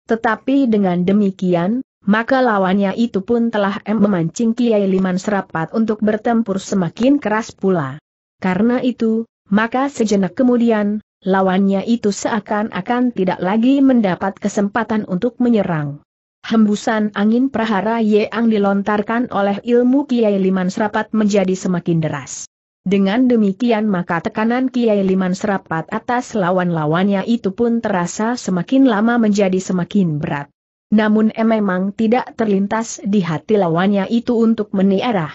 Tetapi dengan demikian, maka lawannya itu pun telah memancing Kiai Liman serapat untuk bertempur semakin keras pula. Karena itu, maka sejenak kemudian, lawannya itu seakan-akan tidak lagi mendapat kesempatan untuk menyerang. Hembusan angin prahara yang dilontarkan oleh ilmu Kiai Liman serapat menjadi semakin deras. Dengan demikian maka tekanan Kiai Liman Serapat atas lawan-lawannya itu pun terasa semakin lama menjadi semakin berat. Namun memang tidak terlintas di hati lawannya itu untuk meniarah.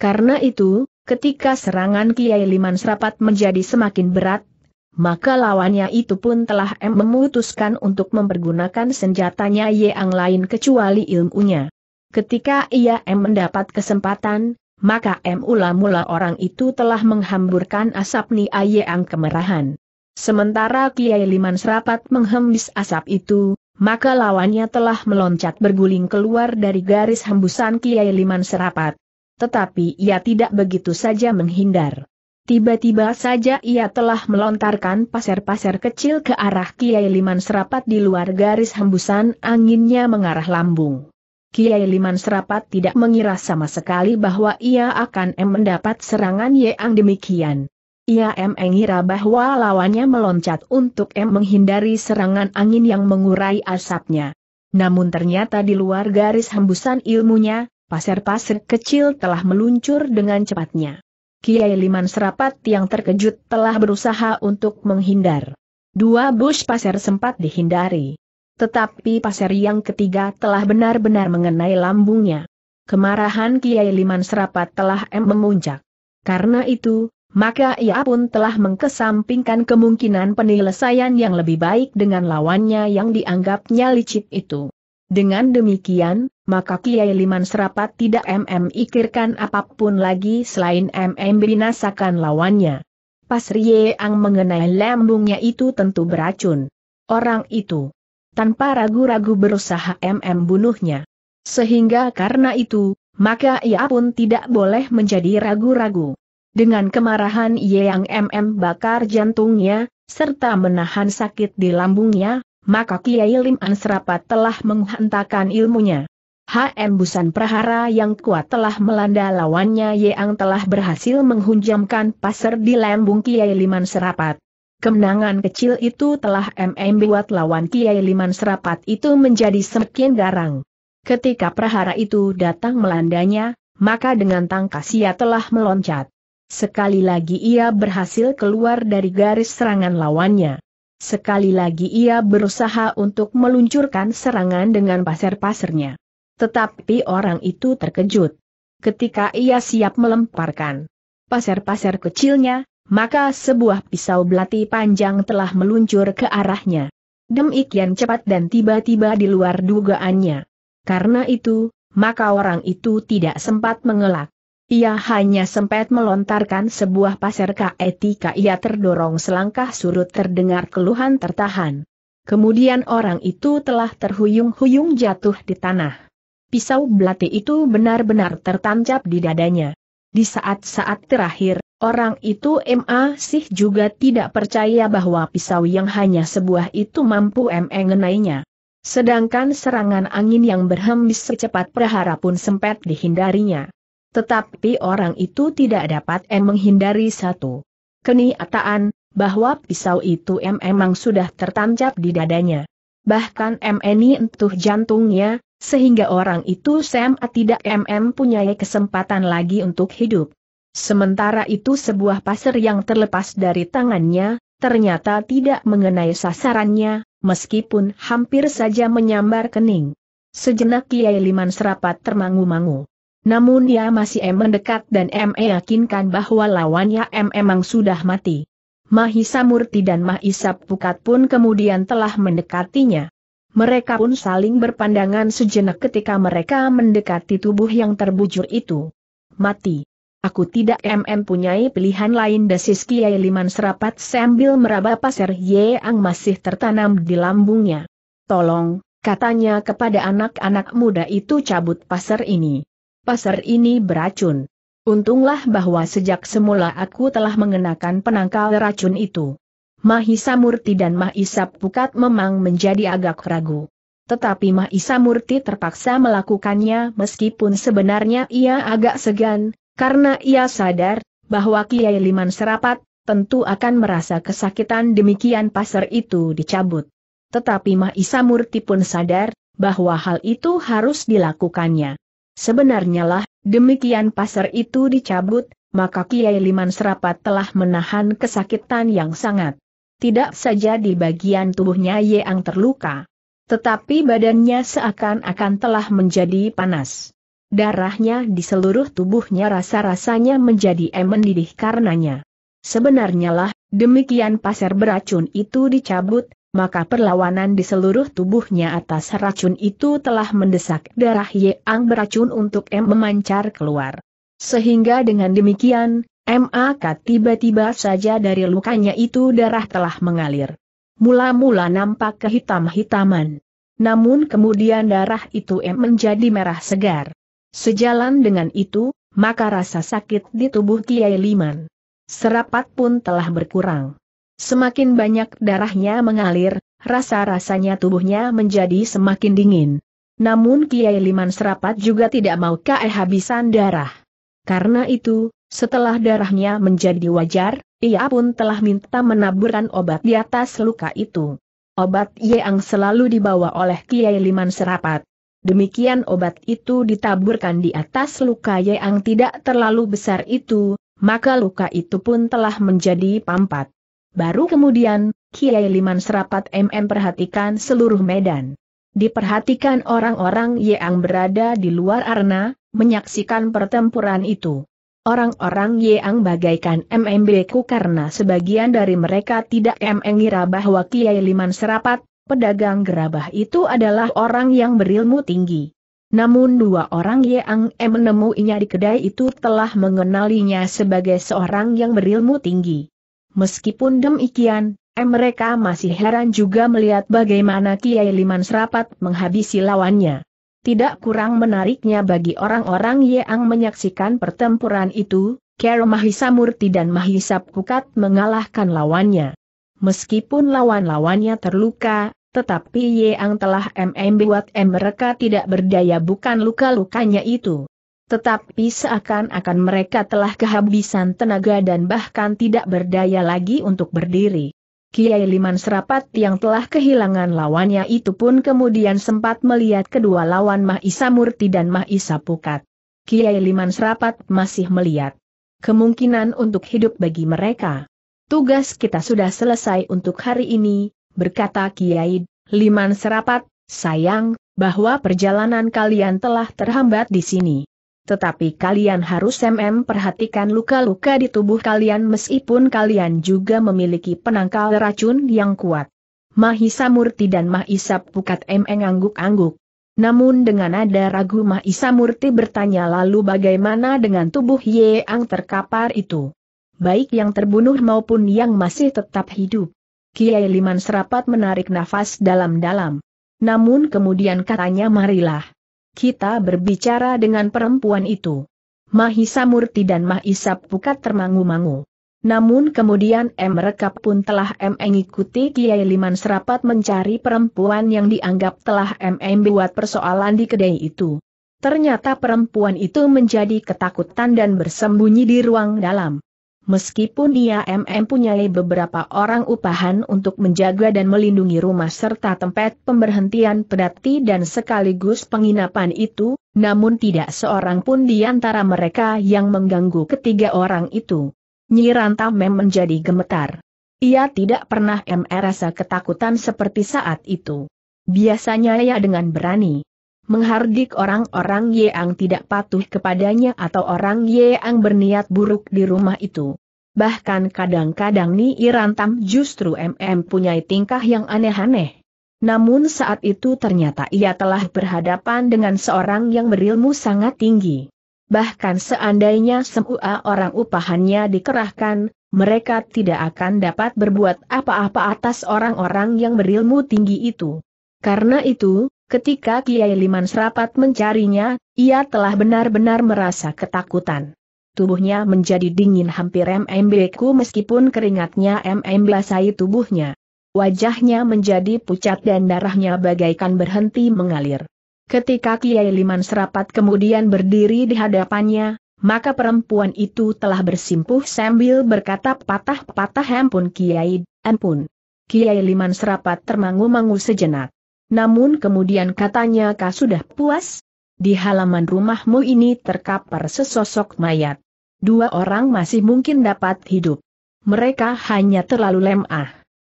Karena itu, ketika serangan Kiai Liman Serapat menjadi semakin berat, maka lawannya itu pun telah memutuskan untuk mempergunakan senjatanya yang lain kecuali ilmunya. Ketika ia M mendapat kesempatan, maka mula-mula orang itu telah menghamburkan asap yang kemerahan. Sementara Kiai Liman Serapat menghembis asap itu, maka lawannya telah meloncat berguling keluar dari garis hembusan Kiai Liman Serapat. Tetapi ia tidak begitu saja menghindar. Tiba-tiba saja ia telah melontarkan pasir-pasir kecil ke arah Kiai Liman Serapat di luar garis hembusan anginnya mengarah lambung. Kiai Liman Serapat tidak mengira sama sekali bahwa ia akan mendapat serangan yeang demikian. Ia mengira bahwa lawannya meloncat untuk M menghindari serangan angin yang mengurai asapnya. Namun ternyata di luar garis hembusan ilmunya, pasir-pasir kecil telah meluncur dengan cepatnya. Kiai Liman Serapat yang terkejut telah berusaha untuk menghindar. Dua bus pasir sempat dihindari. Tetapi pasir yang ketiga telah benar-benar mengenai lambungnya. Kemarahan Kiai Liman Serapat telah M memuncak. Karena itu, maka ia pun telah mengkesampingkan kemungkinan penyelesaian yang lebih baik dengan lawannya yang dianggapnya licik itu. Dengan demikian, maka Kiai Liman Serapat tidak MM ikirkan apapun lagi selain MM binasakan lawannya. Pas Rie Ang mengenai lambungnya itu tentu beracun. Orang itu tanpa ragu-ragu berusaha MM bunuhnya. Sehingga karena itu, maka ia pun tidak boleh menjadi ragu-ragu. Dengan kemarahan Yeang MM bakar jantungnya, serta menahan sakit di lambungnya, maka Kiai Lim Ansrapat telah menghentakkan ilmunya. HM Busan Prahara yang kuat telah melanda lawannya Yeang telah berhasil menghunjamkan pasar di lambung Kiai Liman Serapat. Kemenangan kecil itu telah MM buat lawan Kiai Liman Serapat itu menjadi semakin garang. Ketika Prahara itu datang melandanya, maka dengan tangkas ia telah meloncat. Sekali lagi ia berhasil keluar dari garis serangan lawannya. Sekali lagi ia berusaha untuk meluncurkan serangan dengan pasir-pasirnya. Tetapi orang itu terkejut. Ketika ia siap melemparkan pasir-pasir kecilnya, maka sebuah pisau belati panjang telah meluncur ke arahnya. Demikian cepat dan tiba-tiba di luar dugaannya. Karena itu, maka orang itu tidak sempat mengelak. Ia hanya sempat melontarkan sebuah pasir etika ia terdorong selangkah surut terdengar keluhan tertahan. Kemudian orang itu telah terhuyung-huyung jatuh di tanah. Pisau belati itu benar-benar tertancap di dadanya. Di saat-saat terakhir, orang itu M.A. sih juga tidak percaya bahwa pisau yang hanya sebuah itu mampu mengenainya. Sedangkan serangan angin yang berhembus secepat prahara pun sempat dihindarinya. Tetapi orang itu tidak dapat em menghindari satu keniataan, bahwa pisau itu em emang sudah tertancap di dadanya. Bahkan em ini entuh jantungnya, sehingga orang itu Sam tidak m punya kesempatan lagi untuk hidup. Sementara itu sebuah pasir yang terlepas dari tangannya, ternyata tidak mengenai sasarannya, meskipun hampir saja menyambar kening. Sejenak Kiai Liman serapat termangu-mangu. Namun ia masih mendekat dan em meyakinkan bahwa lawannya em emang sudah mati. Mahisa Murti dan Mahisa Pukat pun kemudian telah mendekatinya. Mereka pun saling berpandangan sejenak ketika mereka mendekati tubuh yang terbujur itu. Mati. Aku tidak punyai pilihan lain desis Kiai Liman serapat sambil meraba pasir Yeang masih tertanam di lambungnya. Tolong, katanya kepada anak-anak muda itu cabut pasir ini pasar ini beracun. Untunglah bahwa sejak semula aku telah mengenakan penangkal racun itu. Mahisa Murti dan Mahisa Pukat memang menjadi agak ragu. Tetapi Mahisa Murti terpaksa melakukannya meskipun sebenarnya ia agak segan, karena ia sadar bahwa Kiai Liman Serapat tentu akan merasa kesakitan demikian pasar itu dicabut. Tetapi Mahisa Murti pun sadar bahwa hal itu harus dilakukannya. Sebenarnya lah, demikian pasar itu dicabut, maka Kiai Liman Serapat telah menahan kesakitan yang sangat. Tidak saja di bagian tubuhnya Yeang terluka. Tetapi badannya seakan-akan telah menjadi panas. Darahnya di seluruh tubuhnya rasa-rasanya menjadi mendidih karenanya. Sebenarnya lah, demikian pasar beracun itu dicabut, maka perlawanan di seluruh tubuhnya atas racun itu telah mendesak darah Yang beracun untuk M memancar keluar. Sehingga dengan demikian, MAK tiba-tiba saja dari lukanya itu darah telah mengalir. Mula-mula nampak kehitam-hitaman. Namun kemudian darah itu M menjadi merah segar. Sejalan dengan itu, maka rasa sakit di tubuh Kiai Liman. Serapat pun telah berkurang. Semakin banyak darahnya mengalir, rasa-rasanya tubuhnya menjadi semakin dingin. Namun Kiai Liman Serapat juga tidak mau kehabisan darah. Karena itu, setelah darahnya menjadi wajar, ia pun telah minta menaburkan obat di atas luka itu. Obat yang selalu dibawa oleh Kiai Liman Serapat. Demikian obat itu ditaburkan di atas luka yang tidak terlalu besar itu, maka luka itu pun telah menjadi pampat. Baru kemudian, Kiai Liman Serapat MM perhatikan seluruh medan. Diperhatikan orang-orang yang berada di luar arena, menyaksikan pertempuran itu. Orang-orang yang bagaikan MMB ku karena sebagian dari mereka tidak mengira bahwa Kiai Liman Serapat, pedagang gerabah itu adalah orang yang berilmu tinggi. Namun dua orang yang menemuinya di kedai itu telah mengenalinya sebagai seorang yang berilmu tinggi. Meskipun demikian, eh, mereka masih heran juga melihat bagaimana Kiai Liman Serapat menghabisi lawannya. Tidak kurang menariknya bagi orang-orang yang menyaksikan pertempuran itu, Kero Mahisa Murti dan Mahisa Pukat mengalahkan lawannya. Meskipun lawan-lawannya terluka, tetapi Yeang telah MM buat mereka tidak berdaya bukan luka-lukanya itu. Tetapi seakan-akan mereka telah kehabisan tenaga dan bahkan tidak berdaya lagi untuk berdiri. Kiai Liman Serapat yang telah kehilangan lawannya itu pun kemudian sempat melihat kedua lawan Mahisa Murti dan Mahisa Pukat. Kiai Liman Serapat masih melihat kemungkinan untuk hidup bagi mereka. Tugas kita sudah selesai untuk hari ini, berkata Kiai Liman Serapat, sayang, bahwa perjalanan kalian telah terhambat di sini. Tetapi kalian harus mm perhatikan luka-luka di tubuh kalian meskipun kalian juga memiliki penangkal racun yang kuat. Mahisa Murti dan Mahisa Pukat mm e angguk-angguk. Namun dengan nada ragu Mahisa Murti bertanya lalu bagaimana dengan tubuh Yeang terkapar itu? Baik yang terbunuh maupun yang masih tetap hidup. Kiai Liman serapat menarik nafas dalam-dalam. Namun kemudian katanya marilah kita berbicara dengan perempuan itu. Mahisa Murti dan Mahisa Pukat termangu-mangu. Namun kemudian M. Rekap pun telah M. mengikuti Kiai Liman Serapat mencari perempuan yang dianggap telah M. buat persoalan di kedai itu. Ternyata perempuan itu menjadi ketakutan dan bersembunyi di ruang dalam. Meskipun dia MM punyai beberapa orang upahan untuk menjaga dan melindungi rumah serta tempat pemberhentian pedati dan sekaligus penginapan itu, namun tidak seorang pun di antara mereka yang mengganggu ketiga orang itu. Nyiranta Mem menjadi gemetar. Ia tidak pernah merasa ketakutan seperti saat itu. Biasanya ia dengan berani, menghardik orang-orang yang tidak patuh kepadanya atau orang yang berniat buruk di rumah itu. Bahkan kadang-kadang Ni Irantam justru MM punya tingkah yang aneh-aneh. Namun saat itu ternyata ia telah berhadapan dengan seorang yang berilmu sangat tinggi. Bahkan seandainya semua orang upahannya dikerahkan, mereka tidak akan dapat berbuat apa-apa atas orang-orang yang berilmu tinggi itu. Karena itu, ketika Kiai Liman serapat mencarinya, ia telah benar-benar merasa ketakutan. Tubuhnya menjadi dingin hampir MMBku meskipun keringatnya MM belasai tubuhnya. Wajahnya menjadi pucat dan darahnya bagaikan berhenti mengalir. Ketika Kiai Liman serapat kemudian berdiri di hadapannya, maka perempuan itu telah bersimpuh sambil berkata patah-patah ampun Kiai, ampun. Kiai Liman serapat termangu-mangu sejenak namun kemudian katanya kau sudah puas? Di halaman rumahmu ini terkapar sesosok mayat. Dua orang masih mungkin dapat hidup. Mereka hanya terlalu lemah.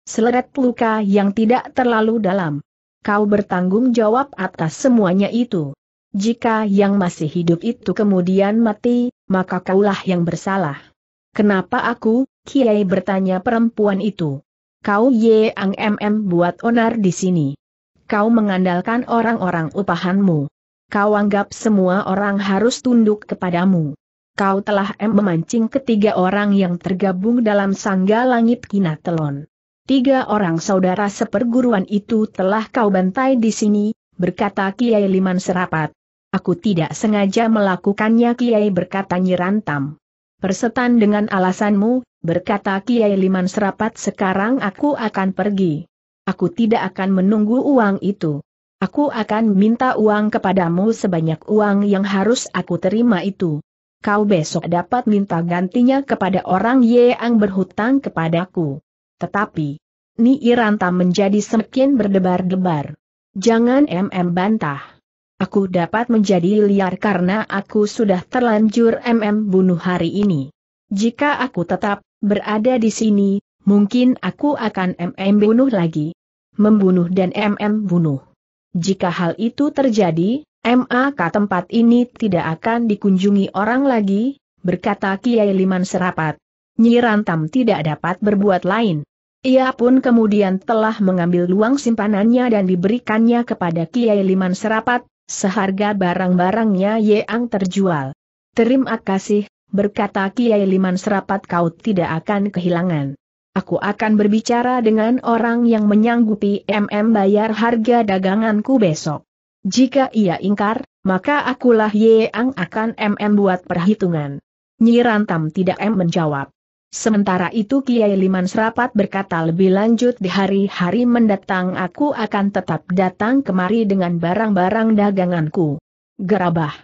Seleret luka yang tidak terlalu dalam. Kau bertanggung jawab atas semuanya itu. Jika yang masih hidup itu kemudian mati, maka kaulah yang bersalah. Kenapa aku, Kiai bertanya perempuan itu. Kau ye ang MM buat onar di sini kau mengandalkan orang-orang upahanmu. Kau anggap semua orang harus tunduk kepadamu. Kau telah memancing ketiga orang yang tergabung dalam sangga langit Kinatelon. Tiga orang saudara seperguruan itu telah kau bantai di sini, berkata Kiai Liman Serapat. Aku tidak sengaja melakukannya Kiai berkata Nyirantam. Persetan dengan alasanmu, berkata Kiai Liman Serapat sekarang aku akan pergi aku tidak akan menunggu uang itu. Aku akan minta uang kepadamu sebanyak uang yang harus aku terima itu. Kau besok dapat minta gantinya kepada orang yang berhutang kepadaku. Tetapi, Ni Iranta menjadi semakin berdebar-debar. Jangan MM bantah. Aku dapat menjadi liar karena aku sudah terlanjur MM bunuh hari ini. Jika aku tetap berada di sini, mungkin aku akan MM bunuh lagi membunuh dan MM bunuh. Jika hal itu terjadi, MAK tempat ini tidak akan dikunjungi orang lagi, berkata Kiai Liman Serapat. Nyirantam tidak dapat berbuat lain. Ia pun kemudian telah mengambil luang simpanannya dan diberikannya kepada Kiai Liman Serapat, seharga barang-barangnya yang terjual. Terima kasih, berkata Kiai Liman Serapat kau tidak akan kehilangan. Aku akan berbicara dengan orang yang menyanggupi MM bayar harga daganganku besok. Jika ia ingkar, maka akulah yang akan MM buat perhitungan. Nyirantam tidak M menjawab. Sementara itu Kiai Liman Serapat berkata lebih lanjut di hari-hari mendatang aku akan tetap datang kemari dengan barang-barang daganganku. Gerabah.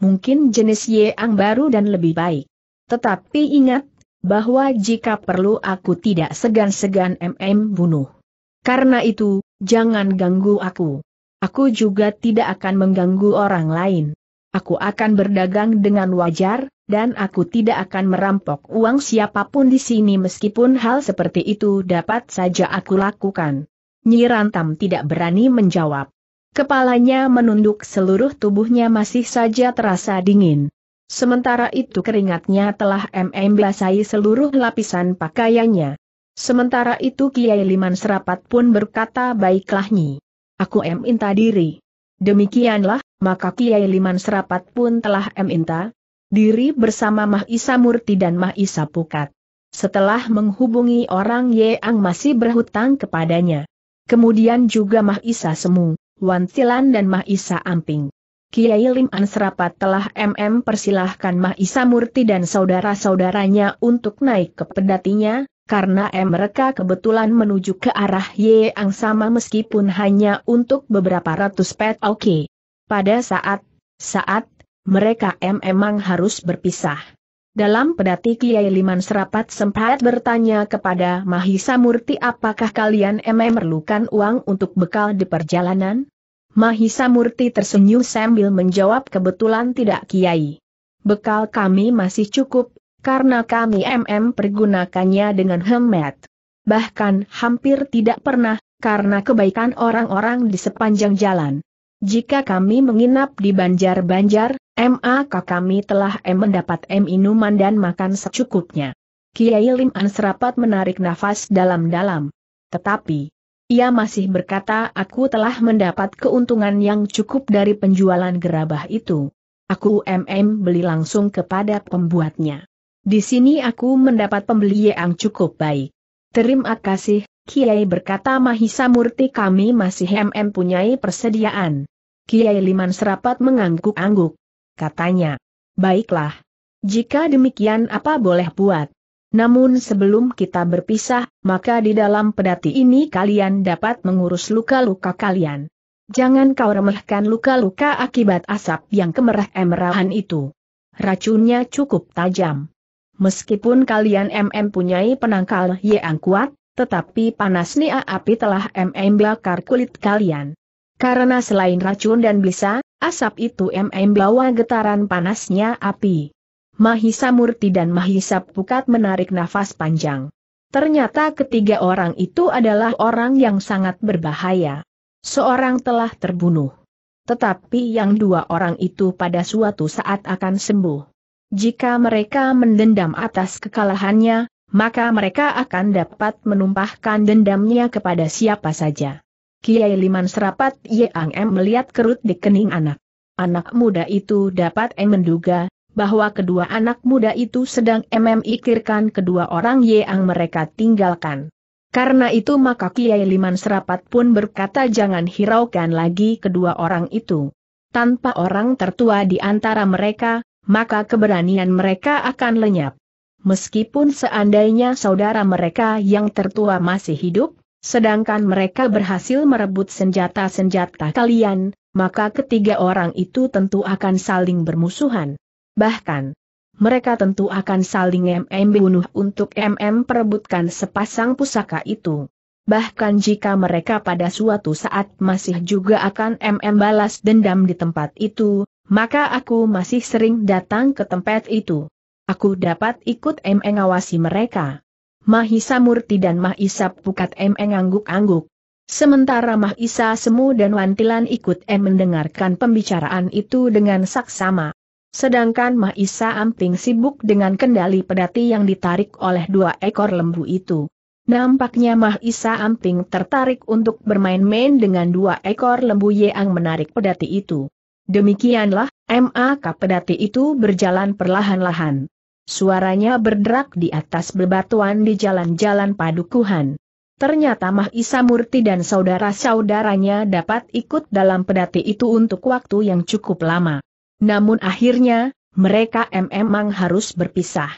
Mungkin jenis Yeang baru dan lebih baik. Tetapi ingat, bahwa jika perlu aku tidak segan-segan MM bunuh. Karena itu, jangan ganggu aku. Aku juga tidak akan mengganggu orang lain. Aku akan berdagang dengan wajar, dan aku tidak akan merampok uang siapapun di sini meskipun hal seperti itu dapat saja aku lakukan. nyirantam tidak berani menjawab. Kepalanya menunduk seluruh tubuhnya masih saja terasa dingin. Sementara itu keringatnya telah membasahi seluruh lapisan pakaiannya. Sementara itu Kiai Liman Serapat pun berkata baiklah Nyi. Aku minta diri. Demikianlah, maka Kiai Liman Serapat pun telah minta diri bersama Isa Murti dan Isa Pukat. Setelah menghubungi orang Yeang masih berhutang kepadanya. Kemudian juga Mahisa Semu, Wantilan dan Isa Amping. Kiai Lim Serapat telah MM persilahkan Mahisa Murti dan saudara-saudaranya untuk naik ke pedatinya, karena M mereka kebetulan menuju ke arah Y Ang sama meskipun hanya untuk beberapa ratus pet oke. Okay. Pada saat, saat, mereka M emang harus berpisah. Dalam pedati Kiai Liman Serapat sempat bertanya kepada Mahisa Murti apakah kalian M memerlukan uang untuk bekal di perjalanan? Mahisa Murti tersenyum sambil menjawab kebetulan tidak kiai. Bekal kami masih cukup, karena kami MM pergunakannya dengan hemat. Bahkan hampir tidak pernah, karena kebaikan orang-orang di sepanjang jalan. Jika kami menginap di banjar-banjar, MAK kami telah M mendapat M minuman dan makan secukupnya. Kiai Lim Ansrapat menarik nafas dalam-dalam. Tetapi, ia masih berkata aku telah mendapat keuntungan yang cukup dari penjualan gerabah itu. Aku MM beli langsung kepada pembuatnya. Di sini aku mendapat pembeli yang cukup baik. Terima kasih, Kiai berkata Mahisa Murti kami masih MM punyai persediaan. Kiai Liman Serapat mengangguk-angguk. Katanya, baiklah. Jika demikian apa boleh buat? Namun sebelum kita berpisah, maka di dalam pedati ini kalian dapat mengurus luka-luka kalian. Jangan kau remehkan luka-luka akibat asap yang kemerah-emerahan itu. Racunnya cukup tajam. Meskipun kalian MM punyai penangkal yang kuat, tetapi panasnya api telah MM bakar kulit kalian. Karena selain racun dan bisa, asap itu MM bawa getaran panasnya api. Mahisa Murti dan Mahisa Pukat menarik nafas panjang. Ternyata ketiga orang itu adalah orang yang sangat berbahaya. Seorang telah terbunuh. Tetapi yang dua orang itu pada suatu saat akan sembuh. Jika mereka mendendam atas kekalahannya, maka mereka akan dapat menumpahkan dendamnya kepada siapa saja. Kiai Liman Serapat Yang M melihat kerut di kening anak. Anak muda itu dapat M menduga, bahwa kedua anak muda itu sedang memikirkan kedua orang yang mereka tinggalkan. Karena itu maka Kiai Liman Serapat pun berkata jangan hiraukan lagi kedua orang itu. Tanpa orang tertua di antara mereka, maka keberanian mereka akan lenyap. Meskipun seandainya saudara mereka yang tertua masih hidup, sedangkan mereka berhasil merebut senjata-senjata kalian, maka ketiga orang itu tentu akan saling bermusuhan. Bahkan, mereka tentu akan saling MM bunuh untuk MM perebutkan sepasang pusaka itu. Bahkan jika mereka pada suatu saat masih juga akan MM balas dendam di tempat itu, maka aku masih sering datang ke tempat itu. Aku dapat ikut MM awasi mereka. Mahisa Murti dan Mahisa Pukat MM angguk angguk Sementara Mahisa Semu dan Wantilan ikut M mendengarkan pembicaraan itu dengan saksama. Sedangkan Mahisa Amping sibuk dengan kendali pedati yang ditarik oleh dua ekor lembu itu. Nampaknya Mahisa Amping tertarik untuk bermain-main dengan dua ekor lembu yang menarik pedati itu. Demikianlah, MAK pedati itu berjalan perlahan-lahan. Suaranya berderak di atas bebatuan di jalan-jalan padukuhan. Ternyata Mahisa Murti dan saudara-saudaranya dapat ikut dalam pedati itu untuk waktu yang cukup lama. Namun akhirnya, mereka memang harus berpisah.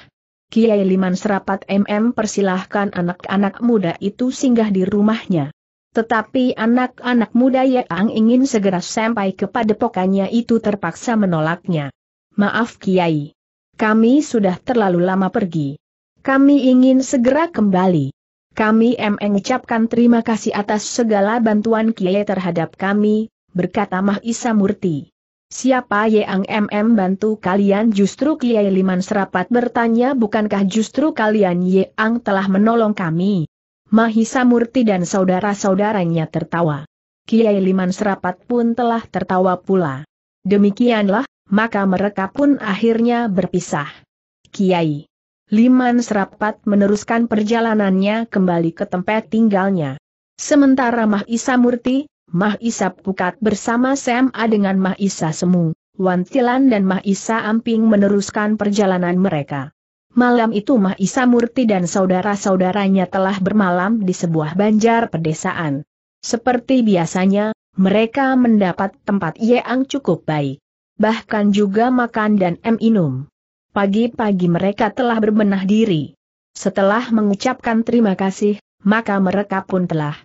Kiai Liman Serapat MM persilahkan anak-anak muda itu singgah di rumahnya. Tetapi anak-anak muda yang ingin segera sampai kepada pokannya itu terpaksa menolaknya. Maaf Kiai. Kami sudah terlalu lama pergi. Kami ingin segera kembali. Kami MM ucapkan terima kasih atas segala bantuan Kiai terhadap kami, berkata Mahisa Murti. Siapa Yang MM bantu kalian justru Kiai Liman serapat bertanya bukankah justru kalian Yang telah menolong kami? Mahisa Murti dan saudara-saudaranya tertawa. Kiai Liman serapat pun telah tertawa pula. Demikianlah, maka mereka pun akhirnya berpisah. Kiai Liman serapat meneruskan perjalanannya kembali ke tempat tinggalnya. Sementara Mahisa Murti, Mah Isa Pukat bersama Sam A dengan Mah Isa Semu, Wan Tilan dan Mah Isa Amping meneruskan perjalanan mereka. Malam itu Mah Isa Murti dan saudara-saudaranya telah bermalam di sebuah banjar pedesaan. Seperti biasanya, mereka mendapat tempat yang cukup baik. Bahkan juga makan dan minum. Pagi-pagi mereka telah berbenah diri. Setelah mengucapkan terima kasih, maka mereka pun telah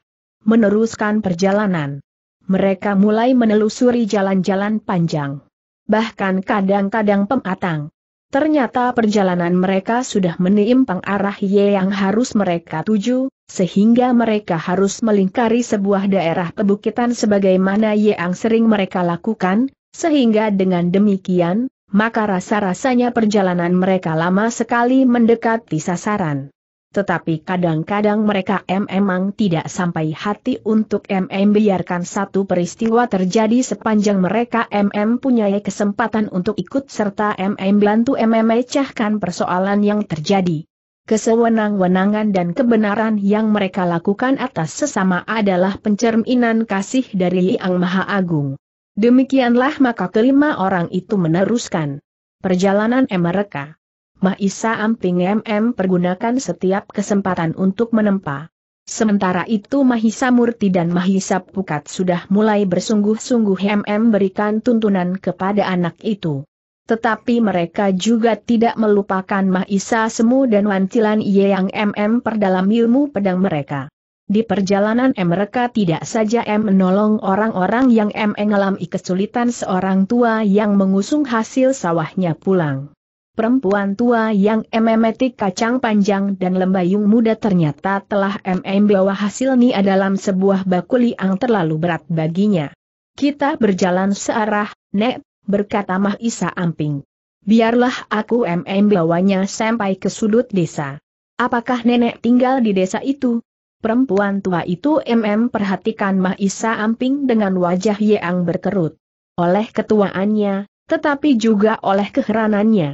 meneruskan perjalanan. Mereka mulai menelusuri jalan-jalan panjang. Bahkan kadang-kadang pematang. Ternyata perjalanan mereka sudah menimpang arah Ye yang harus mereka tuju, sehingga mereka harus melingkari sebuah daerah pebukitan sebagaimana Ye yang sering mereka lakukan, sehingga dengan demikian, maka rasa-rasanya perjalanan mereka lama sekali mendekati sasaran tetapi kadang-kadang mereka memang tidak sampai hati untuk MM biarkan satu peristiwa terjadi sepanjang mereka MM punya kesempatan untuk ikut serta MM bantu MM mecahkan persoalan yang terjadi. Kesewenang-wenangan dan kebenaran yang mereka lakukan atas sesama adalah pencerminan kasih dari Yang Maha Agung. Demikianlah maka kelima orang itu meneruskan perjalanan mereka. Mahisa Amping MM pergunakan setiap kesempatan untuk menempa. Sementara itu Mahisa Murti dan Mahisa Pukat sudah mulai bersungguh-sungguh MM berikan tuntunan kepada anak itu. Tetapi mereka juga tidak melupakan Mahisa Semu dan Wancilan yang MM perdalam ilmu pedang mereka. Di perjalanan M mereka tidak saja M menolong orang-orang yang M mengalami kesulitan seorang tua yang mengusung hasil sawahnya pulang. Perempuan tua yang memetik kacang panjang dan lembayung muda ternyata telah MM bawa hasil ni dalam sebuah bakuli yang terlalu berat baginya. Kita berjalan searah, Nek, berkata Mah Isa Amping. Biarlah aku MM bawanya sampai ke sudut desa. Apakah nenek tinggal di desa itu? Perempuan tua itu MM perhatikan Mah Isa Amping dengan wajah yang berkerut. Oleh ketuaannya, tetapi juga oleh keheranannya.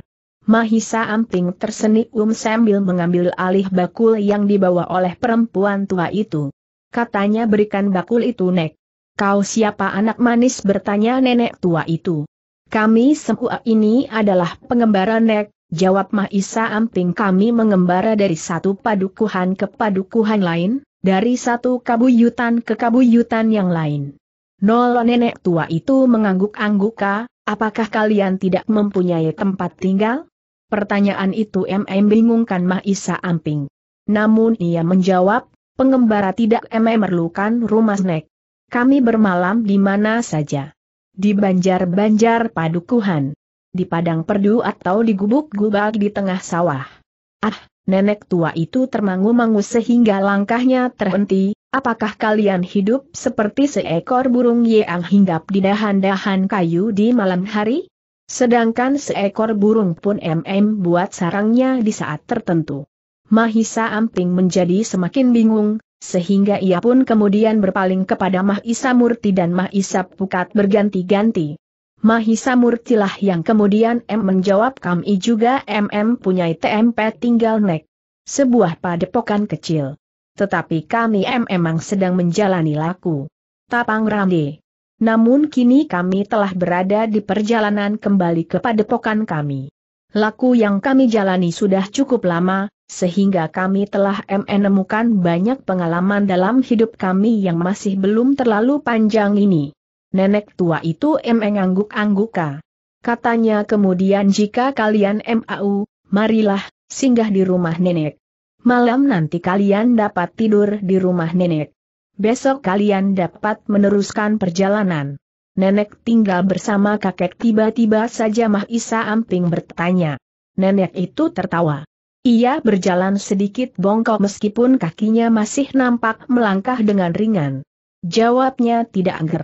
Mahisa Amping tersenyum um sambil mengambil alih bakul yang dibawa oleh perempuan tua itu. Katanya berikan bakul itu Nek. Kau siapa anak manis bertanya nenek tua itu. Kami semua ini adalah pengembara Nek, jawab Mahisa Amping kami mengembara dari satu padukuhan ke padukuhan lain, dari satu kabuyutan ke kabuyutan yang lain. Nolo nenek tua itu mengangguk angguk apakah kalian tidak mempunyai tempat tinggal? Pertanyaan itu MM bingungkan Isa Amping. Namun ia menjawab, pengembara tidak MM memerlukan rumah snack. Kami bermalam di mana saja. Di banjar-banjar padukuhan. Di padang perdu atau di gubuk-gubak di tengah sawah. Ah, nenek tua itu termangu-mangu sehingga langkahnya terhenti, apakah kalian hidup seperti seekor burung yang hinggap di dahan-dahan kayu di malam hari? Sedangkan seekor burung pun MM buat sarangnya di saat tertentu. Mahisa Amping menjadi semakin bingung, sehingga ia pun kemudian berpaling kepada Mahisa Murti dan Mahisa Pukat berganti-ganti. Mahisa Murti lah yang kemudian M menjawab kami juga MM punya TMP tinggal nek. Sebuah padepokan kecil. Tetapi kami M emang sedang menjalani laku. Tapang Rande. Namun kini kami telah berada di perjalanan kembali ke padepokan kami. Laku yang kami jalani sudah cukup lama, sehingga kami telah menemukan banyak pengalaman dalam hidup kami yang masih belum terlalu panjang ini. Nenek tua itu mengangguk-angguka. Katanya kemudian jika kalian mau, marilah, singgah di rumah nenek. Malam nanti kalian dapat tidur di rumah nenek. Besok kalian dapat meneruskan perjalanan. Nenek tinggal bersama kakek tiba-tiba saja Mahisa Amping bertanya. Nenek itu tertawa. Ia berjalan sedikit bongkok meskipun kakinya masih nampak melangkah dengan ringan. Jawabnya tidak angker.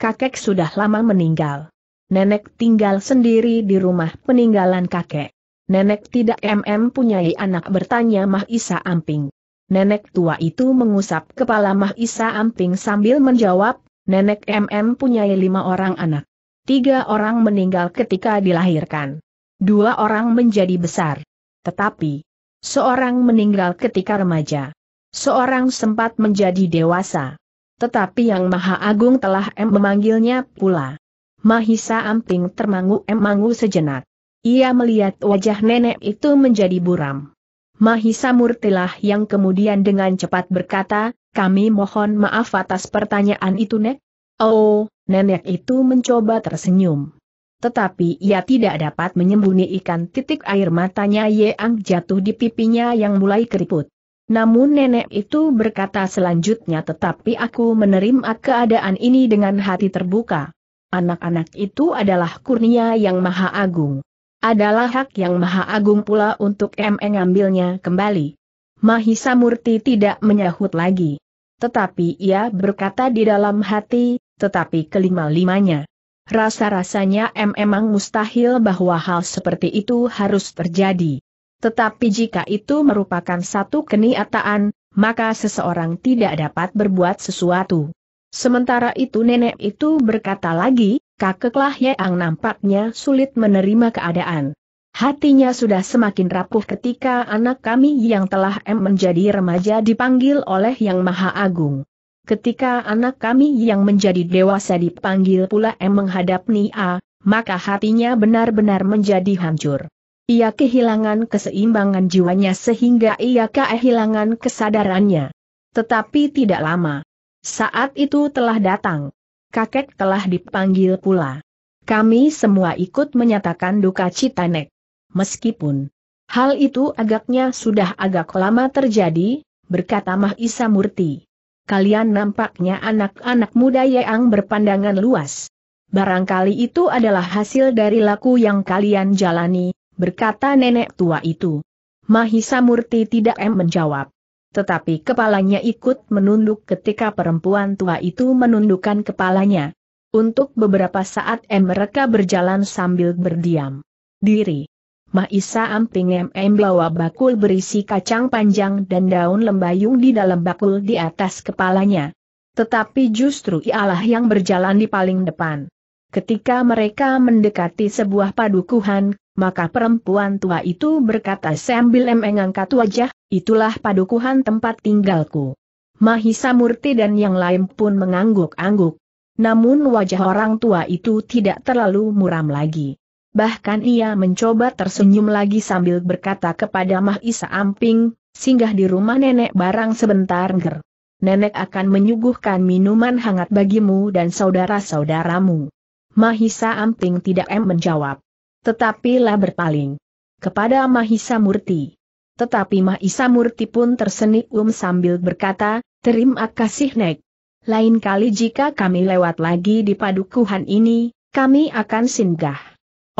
Kakek sudah lama meninggal. Nenek tinggal sendiri di rumah peninggalan kakek. Nenek tidak mm punya anak bertanya Mahisa Amping nenek tua itu mengusap kepala Mahisa Amping sambil menjawab, nenek MM punya lima orang anak. Tiga orang meninggal ketika dilahirkan. Dua orang menjadi besar. Tetapi, seorang meninggal ketika remaja. Seorang sempat menjadi dewasa. Tetapi Yang Maha Agung telah M memanggilnya pula. Mahisa Amping termangu mangu sejenak. Ia melihat wajah nenek itu menjadi buram. Mahisa Murtilah yang kemudian dengan cepat berkata, kami mohon maaf atas pertanyaan itu Nek. Oh, nenek itu mencoba tersenyum. Tetapi ia tidak dapat menyembunyikan titik air matanya yang jatuh di pipinya yang mulai keriput. Namun nenek itu berkata selanjutnya tetapi aku menerima keadaan ini dengan hati terbuka. Anak-anak itu adalah kurnia yang maha agung. Adalah hak yang maha agung pula untuk M mengambilnya kembali. Mahisa Murti tidak menyahut lagi. Tetapi ia berkata di dalam hati, tetapi kelima-limanya. Rasa-rasanya M emang mustahil bahwa hal seperti itu harus terjadi. Tetapi jika itu merupakan satu keniataan, maka seseorang tidak dapat berbuat sesuatu. Sementara itu nenek itu berkata lagi, kakeklah Yang nampaknya sulit menerima keadaan. Hatinya sudah semakin rapuh ketika anak kami yang telah M menjadi remaja dipanggil oleh Yang Maha Agung. Ketika anak kami yang menjadi dewasa dipanggil pula M menghadap Nia, maka hatinya benar-benar menjadi hancur. Ia kehilangan keseimbangan jiwanya sehingga ia kehilangan kesadarannya. Tetapi tidak lama. Saat itu telah datang kakek telah dipanggil pula. Kami semua ikut menyatakan duka cita Nek. Meskipun hal itu agaknya sudah agak lama terjadi, berkata Mahisa Murti. Kalian nampaknya anak-anak muda yang berpandangan luas. Barangkali itu adalah hasil dari laku yang kalian jalani, berkata nenek tua itu. Mahisa Murti tidak em menjawab tetapi kepalanya ikut menunduk ketika perempuan tua itu menundukkan kepalanya. Untuk beberapa saat M mereka berjalan sambil berdiam. Diri. Maisa amping M bawa bakul berisi kacang panjang dan daun lembayung di dalam bakul di atas kepalanya. Tetapi justru ialah yang berjalan di paling depan. Ketika mereka mendekati sebuah padukuhan, maka perempuan tua itu berkata sambil mengangkat wajah, itulah padukuhan tempat tinggalku. Mahisa Murti dan yang lain pun mengangguk-angguk. Namun wajah orang tua itu tidak terlalu muram lagi. Bahkan ia mencoba tersenyum lagi sambil berkata kepada Mahisa Amping, singgah di rumah nenek barang sebentar nger. Nenek akan menyuguhkan minuman hangat bagimu dan saudara-saudaramu. Mahisa Amping tidak em menjawab. Tetapi lah berpaling kepada Mahisa Murti. Tetapi Mahisa Murti pun tersenyum sambil berkata, Terima kasih Nek. Lain kali jika kami lewat lagi di padukuhan ini, kami akan singgah.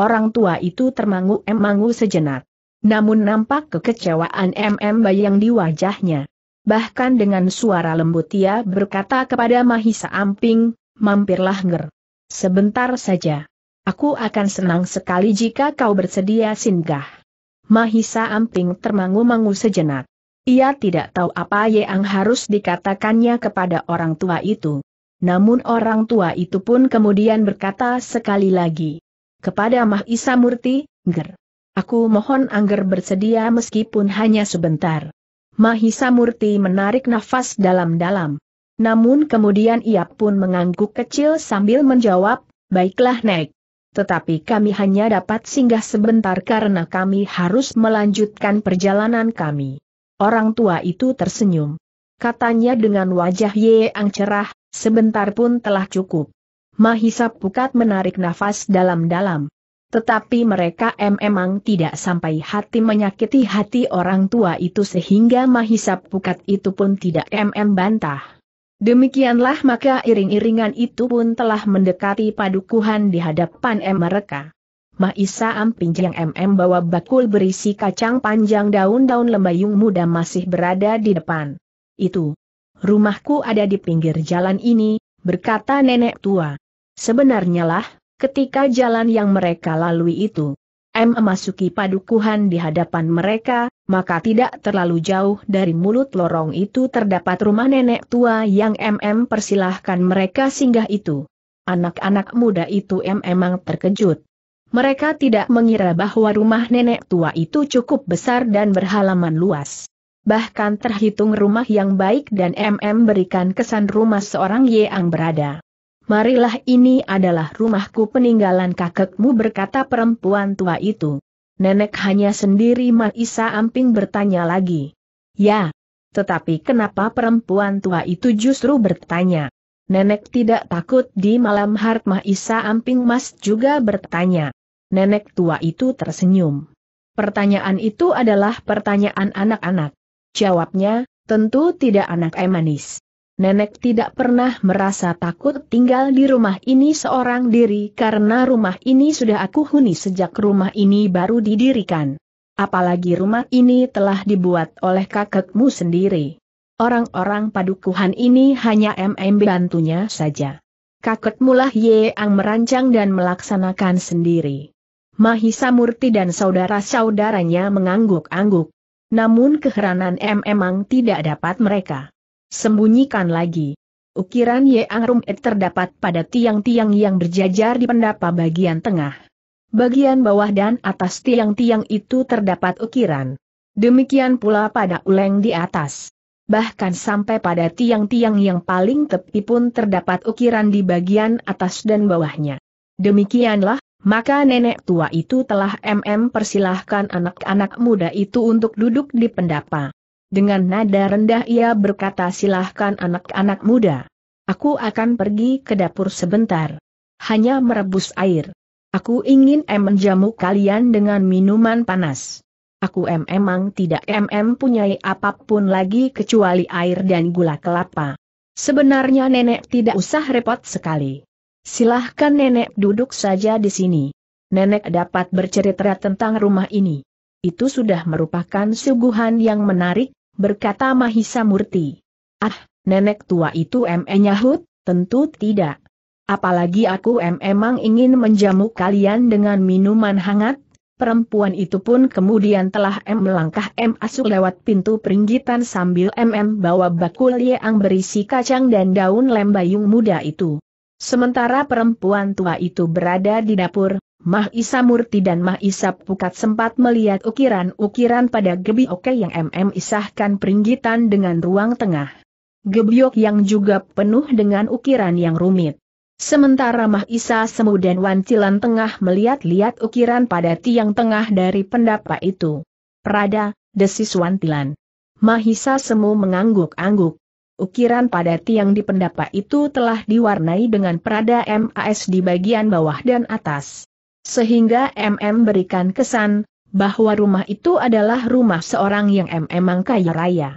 Orang tua itu termangu-emangu sejenak. Namun nampak kekecewaan MM bayang di wajahnya. Bahkan dengan suara lembut ia berkata kepada Mahisa Amping, mampirlah nger. Sebentar saja. Aku akan senang sekali jika kau bersedia singgah. Mahisa Amping termangu-mangu sejenak. Ia tidak tahu apa yang harus dikatakannya kepada orang tua itu. Namun orang tua itu pun kemudian berkata sekali lagi. Kepada Mahisa Murti, Ger. Aku mohon Angger bersedia meskipun hanya sebentar. Mahisa Murti menarik nafas dalam-dalam. Namun kemudian ia pun mengangguk kecil sambil menjawab, baiklah Nek tetapi kami hanya dapat singgah sebentar karena kami harus melanjutkan perjalanan kami. Orang tua itu tersenyum. Katanya dengan wajah yang cerah, sebentar pun telah cukup. Mahisa Pukat menarik nafas dalam-dalam. Tetapi mereka memang tidak sampai hati menyakiti hati orang tua itu sehingga Mahisa Pukat itu pun tidak mm bantah. Demikianlah maka iring-iringan itu pun telah mendekati padukuhan di hadapan M mereka. Maisa Amping yang MM bawa bakul berisi kacang panjang daun-daun lembayung muda masih berada di depan. Itu. Rumahku ada di pinggir jalan ini, berkata nenek tua. Sebenarnya lah, ketika jalan yang mereka lalui itu M memasuki padukuhan di hadapan mereka, maka tidak terlalu jauh dari mulut lorong itu terdapat rumah nenek tua yang MM persilahkan mereka singgah itu. Anak-anak muda itu M memang terkejut. Mereka tidak mengira bahwa rumah nenek tua itu cukup besar dan berhalaman luas. Bahkan terhitung rumah yang baik dan MM berikan kesan rumah seorang yang berada marilah ini adalah rumahku peninggalan kakekmu berkata perempuan tua itu. Nenek hanya sendiri Ma Isa Amping bertanya lagi. Ya, tetapi kenapa perempuan tua itu justru bertanya? Nenek tidak takut di malam hart Isa Amping Mas juga bertanya. Nenek tua itu tersenyum. Pertanyaan itu adalah pertanyaan anak-anak. Jawabnya, tentu tidak anak emanis. Nenek tidak pernah merasa takut tinggal di rumah ini seorang diri karena rumah ini sudah aku huni sejak rumah ini baru didirikan. Apalagi rumah ini telah dibuat oleh kakekmu sendiri. Orang-orang padukuhan ini hanya MM bantunya saja. Kakekmu lah yang merancang dan melaksanakan sendiri. Mahisa Murti dan saudara-saudaranya mengangguk-angguk. Namun keheranan M tidak dapat mereka Sembunyikan lagi. Ukiran Rum Ed terdapat pada tiang-tiang yang berjajar di pendapa bagian tengah. Bagian bawah dan atas tiang-tiang itu terdapat ukiran. Demikian pula pada uleng di atas. Bahkan sampai pada tiang-tiang yang paling tepi pun terdapat ukiran di bagian atas dan bawahnya. Demikianlah, maka nenek tua itu telah mm persilahkan anak-anak muda itu untuk duduk di pendapa. Dengan nada rendah ia berkata silahkan anak-anak muda. Aku akan pergi ke dapur sebentar. Hanya merebus air. Aku ingin em menjamu kalian dengan minuman panas. Aku em emang tidak em em punyai apapun lagi kecuali air dan gula kelapa. Sebenarnya nenek tidak usah repot sekali. Silahkan nenek duduk saja di sini. Nenek dapat bercerita tentang rumah ini. Itu sudah merupakan suguhan yang menarik, berkata Mahisa Murti. Ah, nenek tua itu M.E. nyahut, tentu tidak. Apalagi aku memang ingin menjamu kalian dengan minuman hangat, perempuan itu pun kemudian telah M melangkah M asuk lewat pintu peringgitan sambil MM bawa bakul yang berisi kacang dan daun lembayung muda itu. Sementara perempuan tua itu berada di dapur, Mah Isa Murti dan Mah Isa Pukat sempat melihat ukiran-ukiran pada gebiok yang MM isahkan peringgitan dengan ruang tengah. Gebiok yang juga penuh dengan ukiran yang rumit. Sementara Mah Isa Semu dan Wancilan tengah melihat-lihat ukiran pada tiang tengah dari pendapa itu. Prada, desis Wantilan. Mahisa Semu mengangguk-angguk. Ukiran pada tiang di pendapa itu telah diwarnai dengan Prada MAS di bagian bawah dan atas. Sehingga MM berikan kesan, bahwa rumah itu adalah rumah seorang yang memang kaya raya.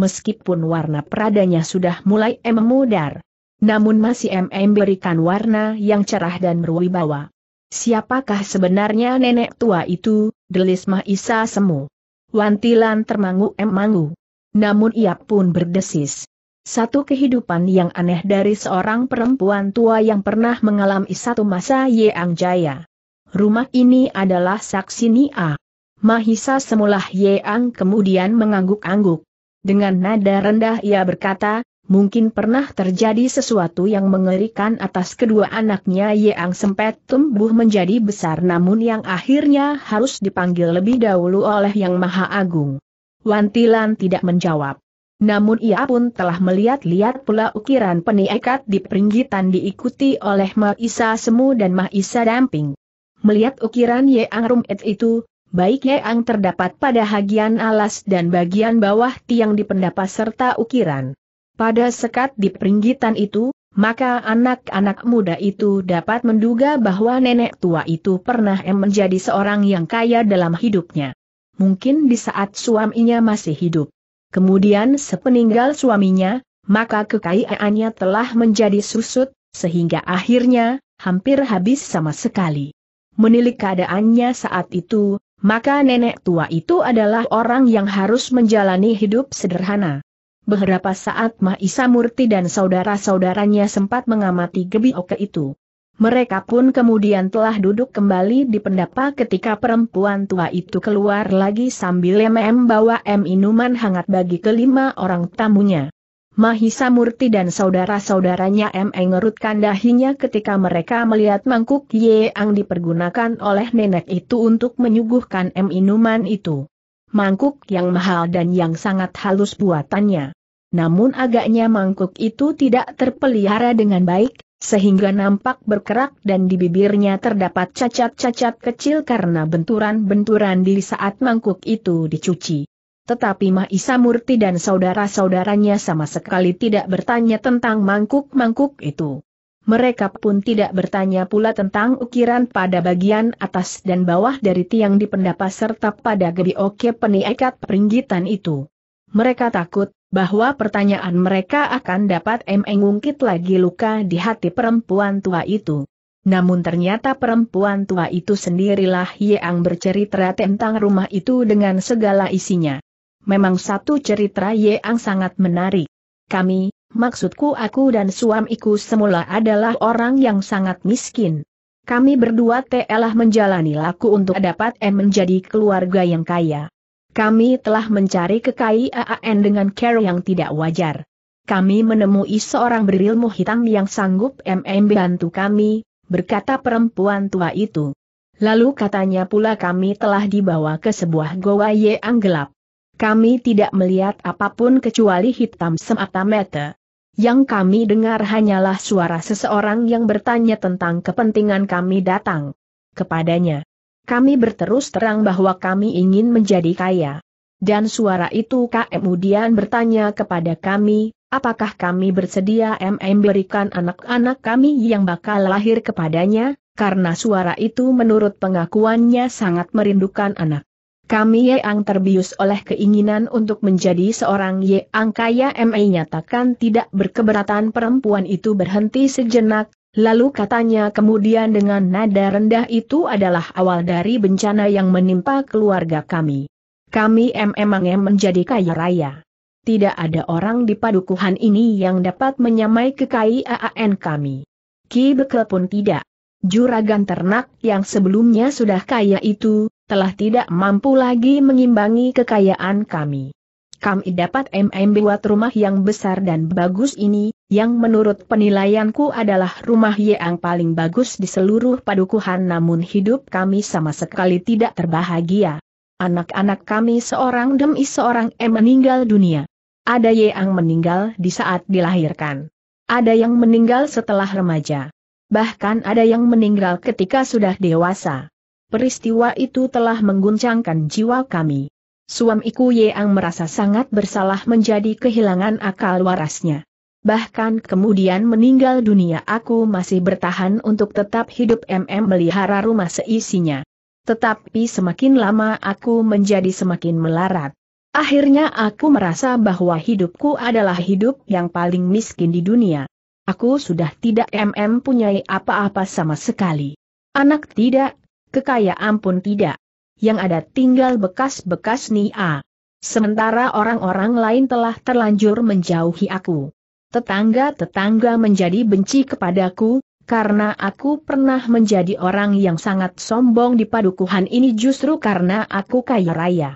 Meskipun warna peradanya sudah mulai memudar, namun masih MM berikan warna yang cerah dan berwibawa. Siapakah sebenarnya nenek tua itu, Delis Mahisa Semu? Wantilan termangu-emangu. Namun ia pun berdesis. Satu kehidupan yang aneh dari seorang perempuan tua yang pernah mengalami satu masa yang jaya rumah ini adalah saksi Nia. Mahisa semula Yeang kemudian mengangguk-angguk. Dengan nada rendah ia berkata, mungkin pernah terjadi sesuatu yang mengerikan atas kedua anaknya Yeang sempat tumbuh menjadi besar namun yang akhirnya harus dipanggil lebih dahulu oleh Yang Maha Agung. Wantilan tidak menjawab. Namun ia pun telah melihat-lihat pula ukiran peniakat di peringgitan diikuti oleh Mahisa Semu dan Mahisa Damping. Melihat ukiran Yeang Rum itu, baik Yeang terdapat pada hagian alas dan bagian bawah tiang di pendapa serta ukiran. Pada sekat di peringgitan itu, maka anak-anak muda itu dapat menduga bahwa nenek tua itu pernah menjadi seorang yang kaya dalam hidupnya. Mungkin di saat suaminya masih hidup. Kemudian sepeninggal suaminya, maka kekayaannya telah menjadi susut, sehingga akhirnya, hampir habis sama sekali menilik keadaannya saat itu, maka nenek tua itu adalah orang yang harus menjalani hidup sederhana. Beberapa saat Mahisa Murti dan saudara-saudaranya sempat mengamati gebioke itu. Mereka pun kemudian telah duduk kembali di pendapa ketika perempuan tua itu keluar lagi sambil MM bawa M minuman hangat bagi kelima orang tamunya. Mahisa Murti dan saudara-saudaranya M. Engerutkan dahinya ketika mereka melihat mangkuk Yeang dipergunakan oleh nenek itu untuk menyuguhkan M. Inuman itu. Mangkuk yang mahal dan yang sangat halus buatannya. Namun agaknya mangkuk itu tidak terpelihara dengan baik, sehingga nampak berkerak dan di bibirnya terdapat cacat-cacat kecil karena benturan-benturan di saat mangkuk itu dicuci. Tetapi Mahisa Murti dan saudara-saudaranya sama sekali tidak bertanya tentang mangkuk-mangkuk itu. Mereka pun tidak bertanya pula tentang ukiran pada bagian atas dan bawah dari tiang di pendapa serta pada gebioke peniakat peringgitan itu. Mereka takut bahwa pertanyaan mereka akan dapat mengungkit lagi luka di hati perempuan tua itu. Namun ternyata perempuan tua itu sendirilah yang bercerita tentang rumah itu dengan segala isinya memang satu cerita yang sangat menarik. Kami, maksudku aku dan suamiku semula adalah orang yang sangat miskin. Kami berdua telah menjalani laku untuk dapat M menjadi keluarga yang kaya. Kami telah mencari kekayaan dengan care yang tidak wajar. Kami menemui seorang berilmu hitam yang sanggup MM bantu kami, berkata perempuan tua itu. Lalu katanya pula kami telah dibawa ke sebuah goa yang gelap. Kami tidak melihat apapun kecuali hitam semata mata. Yang kami dengar hanyalah suara seseorang yang bertanya tentang kepentingan kami datang kepadanya. Kami berterus terang bahwa kami ingin menjadi kaya. Dan suara itu kemudian bertanya kepada kami, apakah kami bersedia MM berikan anak-anak kami yang bakal lahir kepadanya, karena suara itu menurut pengakuannya sangat merindukan anak kami yang terbius oleh keinginan untuk menjadi seorang Yeang kaya M.A. nyatakan tidak berkeberatan perempuan itu berhenti sejenak, lalu katanya kemudian dengan nada rendah itu adalah awal dari bencana yang menimpa keluarga kami. Kami memang menjadi kaya raya. Tidak ada orang di padukuhan ini yang dapat menyamai kekayaan kami. Ki Bekel pun tidak. Juragan ternak yang sebelumnya sudah kaya itu, telah tidak mampu lagi mengimbangi kekayaan kami. Kami dapat MM buat rumah yang besar dan bagus ini, yang menurut penilaianku adalah rumah yang paling bagus di seluruh padukuhan namun hidup kami sama sekali tidak terbahagia. Anak-anak kami seorang demi seorang M meninggal dunia. Ada yang meninggal di saat dilahirkan. Ada yang meninggal setelah remaja. Bahkan ada yang meninggal ketika sudah dewasa. Peristiwa itu telah mengguncangkan jiwa kami. Suamiku Yeang merasa sangat bersalah menjadi kehilangan akal warasnya. Bahkan kemudian meninggal dunia aku masih bertahan untuk tetap hidup MM melihara rumah seisinya. Tetapi semakin lama aku menjadi semakin melarat. Akhirnya aku merasa bahwa hidupku adalah hidup yang paling miskin di dunia. Aku sudah tidak MM punyai apa-apa sama sekali. Anak tidak kekayaan pun tidak. Yang ada tinggal bekas-bekas Nia. Sementara orang-orang lain telah terlanjur menjauhi aku. Tetangga-tetangga menjadi benci kepadaku, karena aku pernah menjadi orang yang sangat sombong di padukuhan ini justru karena aku kaya raya.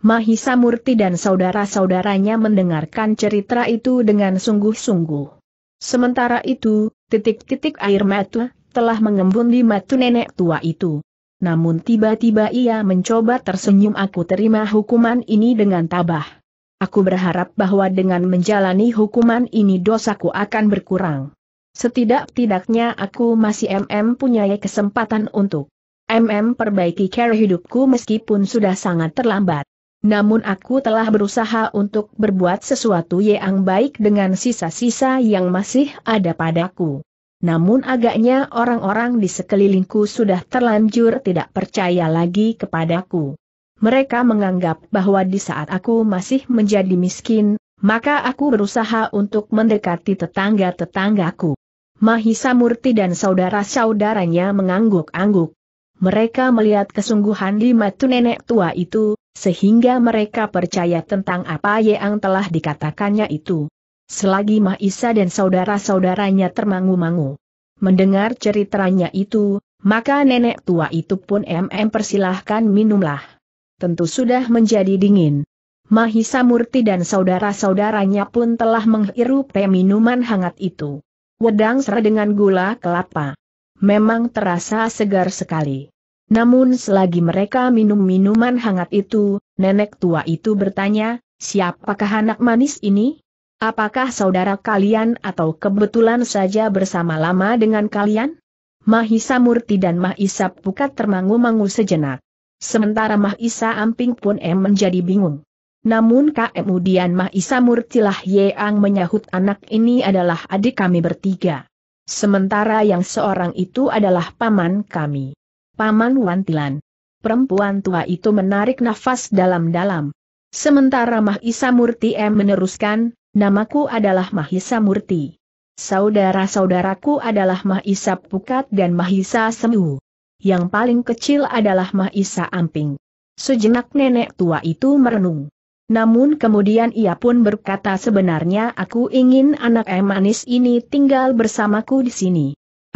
Mahisa Murti dan saudara-saudaranya mendengarkan cerita itu dengan sungguh-sungguh. Sementara itu, titik-titik air mata telah mengembun di mata nenek tua itu namun tiba-tiba ia mencoba tersenyum aku terima hukuman ini dengan tabah. Aku berharap bahwa dengan menjalani hukuman ini dosaku akan berkurang. Setidak-tidaknya aku masih MM punya kesempatan untuk MM perbaiki cara hidupku meskipun sudah sangat terlambat. Namun aku telah berusaha untuk berbuat sesuatu yang baik dengan sisa-sisa yang masih ada padaku. Namun agaknya orang-orang di sekelilingku sudah terlanjur tidak percaya lagi kepadaku. Mereka menganggap bahwa di saat aku masih menjadi miskin, maka aku berusaha untuk mendekati tetangga-tetanggaku. Mahisa Murti dan saudara-saudaranya mengangguk-angguk. Mereka melihat kesungguhan lima tu nenek tua itu, sehingga mereka percaya tentang apa yang telah dikatakannya itu. Selagi Mahisa dan saudara-saudaranya termangu-mangu. Mendengar ceritanya itu, maka nenek tua itu pun MM persilahkan minumlah. Tentu sudah menjadi dingin. Mahisa Murti dan saudara-saudaranya pun telah menghirup teh minuman hangat itu. Wedang sera dengan gula kelapa. Memang terasa segar sekali. Namun selagi mereka minum minuman hangat itu, nenek tua itu bertanya, siapakah anak manis ini? Apakah saudara kalian atau kebetulan saja bersama lama dengan kalian? Mahisa Murti dan Mahisa Pukat termangu-mangu sejenak. Sementara Mahisa Amping pun em menjadi bingung. Namun kemudian Mahisa Murti lah yang menyahut anak ini adalah adik kami bertiga. Sementara yang seorang itu adalah paman kami. Paman Wantilan. Perempuan tua itu menarik nafas dalam-dalam. Sementara Mahisa Murti M meneruskan, Namaku adalah Mahisa Murti. Saudara-saudaraku adalah Mahisa Pukat dan Mahisa Semu. Yang paling kecil adalah Mahisa Amping. Sejenak nenek tua itu merenung. Namun kemudian ia pun berkata sebenarnya aku ingin anak emanis ini tinggal bersamaku di sini.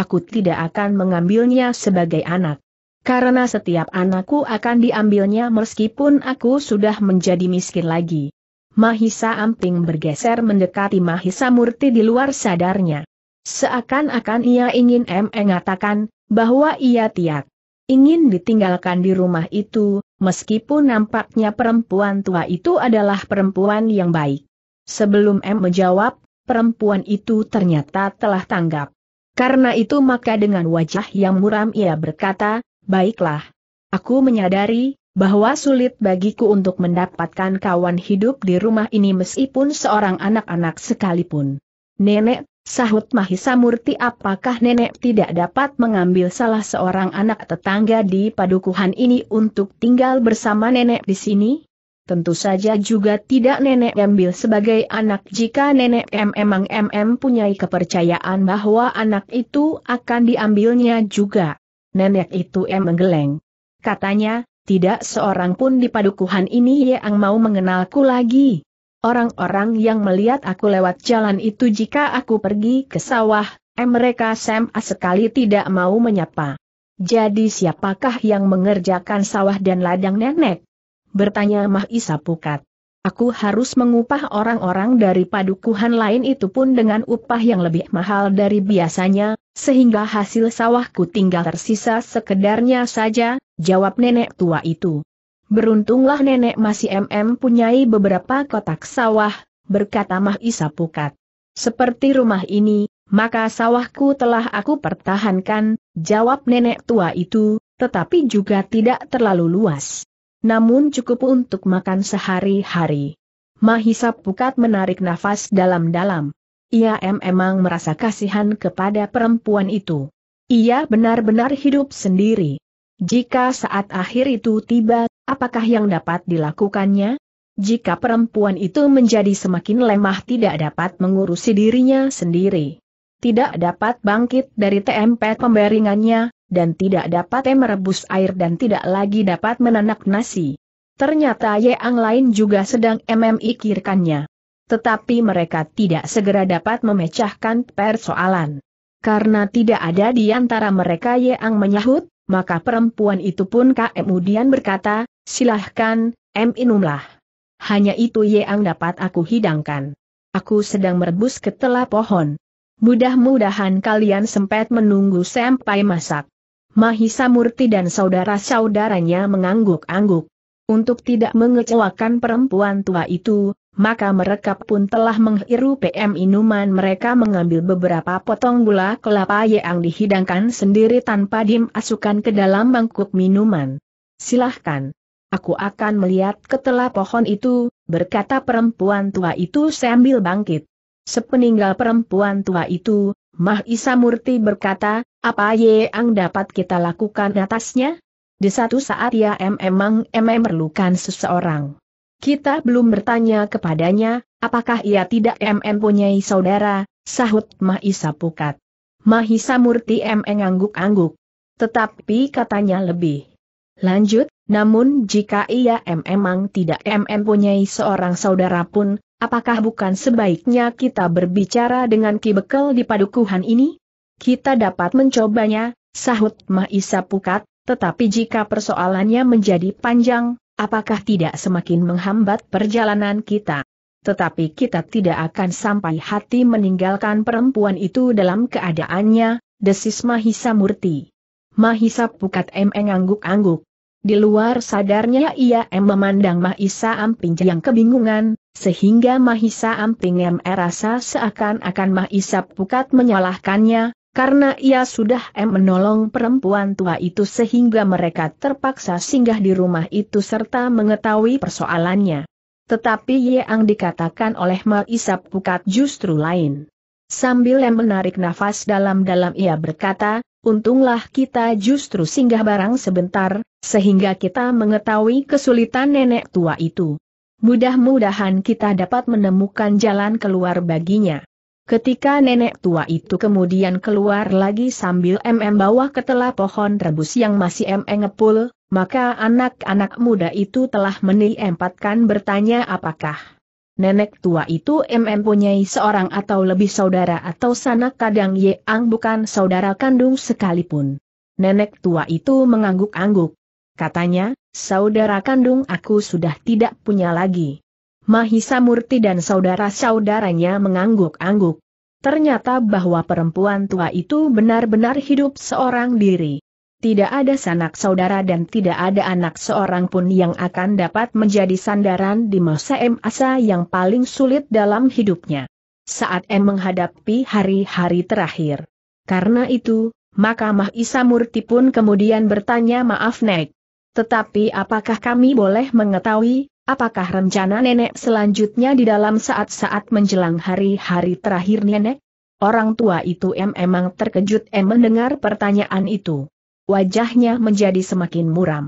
Aku tidak akan mengambilnya sebagai anak karena setiap anakku akan diambilnya meskipun aku sudah menjadi miskin lagi. Mahisa Amping bergeser mendekati Mahisa Murti di luar sadarnya. Seakan-akan ia ingin e mengatakan bahwa ia tiak ingin ditinggalkan di rumah itu, meskipun nampaknya perempuan tua itu adalah perempuan yang baik. Sebelum M menjawab, perempuan itu ternyata telah tanggap. Karena itu maka dengan wajah yang muram ia berkata, baiklah. Aku menyadari, bahwa sulit bagiku untuk mendapatkan kawan hidup di rumah ini meskipun seorang anak-anak sekalipun. Nenek, sahut Mahisa Murti apakah nenek tidak dapat mengambil salah seorang anak tetangga di padukuhan ini untuk tinggal bersama nenek di sini? Tentu saja juga tidak nenek ambil sebagai anak jika nenek M memang MM punyai kepercayaan bahwa anak itu akan diambilnya juga. Nenek itu M menggeleng. Katanya, tidak seorang pun di padukuhan ini yang mau mengenalku lagi. Orang-orang yang melihat aku lewat jalan itu jika aku pergi ke sawah, eh mereka sama sekali tidak mau menyapa. Jadi siapakah yang mengerjakan sawah dan ladang nenek? Bertanya Mah Isa Pukat. Aku harus mengupah orang-orang dari padukuhan lain itu pun dengan upah yang lebih mahal dari biasanya, sehingga hasil sawahku tinggal tersisa sekedarnya saja, jawab nenek tua itu. Beruntunglah nenek masih MM punyai beberapa kotak sawah, berkata Mah Isa Pukat. Seperti rumah ini, maka sawahku telah aku pertahankan, jawab nenek tua itu, tetapi juga tidak terlalu luas. Namun cukup untuk makan sehari-hari. Mahisa Pukat menarik nafas dalam-dalam. Ia memang merasa kasihan kepada perempuan itu. Ia benar-benar hidup sendiri. Jika saat akhir itu tiba, apakah yang dapat dilakukannya? Jika perempuan itu menjadi semakin lemah tidak dapat mengurusi dirinya sendiri. Tidak dapat bangkit dari TMP pembaringannya, dan tidak dapat merebus air dan tidak lagi dapat menanak nasi. Ternyata yang lain juga sedang memikirkannya. Tetapi mereka tidak segera dapat memecahkan persoalan. Karena tidak ada di antara mereka yang menyahut, maka perempuan itu pun kemudian berkata, silahkan, M inumlah. Hanya itu yang dapat aku hidangkan. Aku sedang merebus ketela pohon. Mudah-mudahan kalian sempat menunggu sampai masak. Mahisa Murti dan saudara-saudaranya mengangguk-angguk. Untuk tidak mengecewakan perempuan tua itu, maka mereka pun telah menghirup PM inuman mereka mengambil beberapa potong gula kelapa yang dihidangkan sendiri tanpa dimasukkan ke dalam mangkuk minuman. Silahkan. Aku akan melihat ketela pohon itu, berkata perempuan tua itu sambil bangkit. Sepeninggal perempuan tua itu, Mah Isa Murti berkata, apa yang dapat kita lakukan atasnya? Di satu saat ya em memang em memerlukan seseorang. Kita belum bertanya kepadanya, apakah ia tidak mempunyai saudara, sahut Mahisa Pukat. Mahisa Murti M ngangguk-angguk. Tetapi katanya lebih. Lanjut, namun jika ia memang tidak mempunyai seorang saudara pun, apakah bukan sebaiknya kita berbicara dengan Ki Bekel di padukuhan ini? Kita dapat mencobanya, sahut Mahisa Pukat, tetapi jika persoalannya menjadi panjang, apakah tidak semakin menghambat perjalanan kita? Tetapi kita tidak akan sampai hati meninggalkan perempuan itu dalam keadaannya, desis Mahisa Murti. Mahisa Pukat M engangguk angguk Di luar sadarnya ia M memandang Mahisa Amping yang kebingungan, sehingga Mahisa Amping M rasa seakan-akan Mahisa Pukat menyalahkannya, karena ia sudah menolong perempuan tua itu sehingga mereka terpaksa singgah di rumah itu serta mengetahui persoalannya. Tetapi yang dikatakan oleh Isap Pukat justru lain. Sambil yang menarik nafas dalam-dalam ia berkata, untunglah kita justru singgah barang sebentar, sehingga kita mengetahui kesulitan nenek tua itu. Mudah-mudahan kita dapat menemukan jalan keluar baginya. Ketika nenek tua itu kemudian keluar lagi sambil MM bawa ke pohon rebus yang masih MM ngepul, maka anak-anak muda itu telah meniempatkan bertanya apakah nenek tua itu MM punya seorang atau lebih saudara atau sanak kadang Yeang bukan saudara kandung sekalipun. Nenek tua itu mengangguk-angguk. Katanya, saudara kandung aku sudah tidak punya lagi. Mahisa Murti dan saudara-saudaranya mengangguk-angguk. Ternyata bahwa perempuan tua itu benar-benar hidup seorang diri. Tidak ada sanak saudara dan tidak ada anak seorang pun yang akan dapat menjadi sandaran di masa M. Asa yang paling sulit dalam hidupnya. Saat M menghadapi hari-hari terakhir. Karena itu, maka Mahisa Murti pun kemudian bertanya maaf Nek. Tetapi apakah kami boleh mengetahui, Apakah rencana nenek selanjutnya di dalam saat-saat menjelang hari-hari terakhir nenek? Orang tua itu em emang terkejut em mendengar pertanyaan itu. Wajahnya menjadi semakin muram.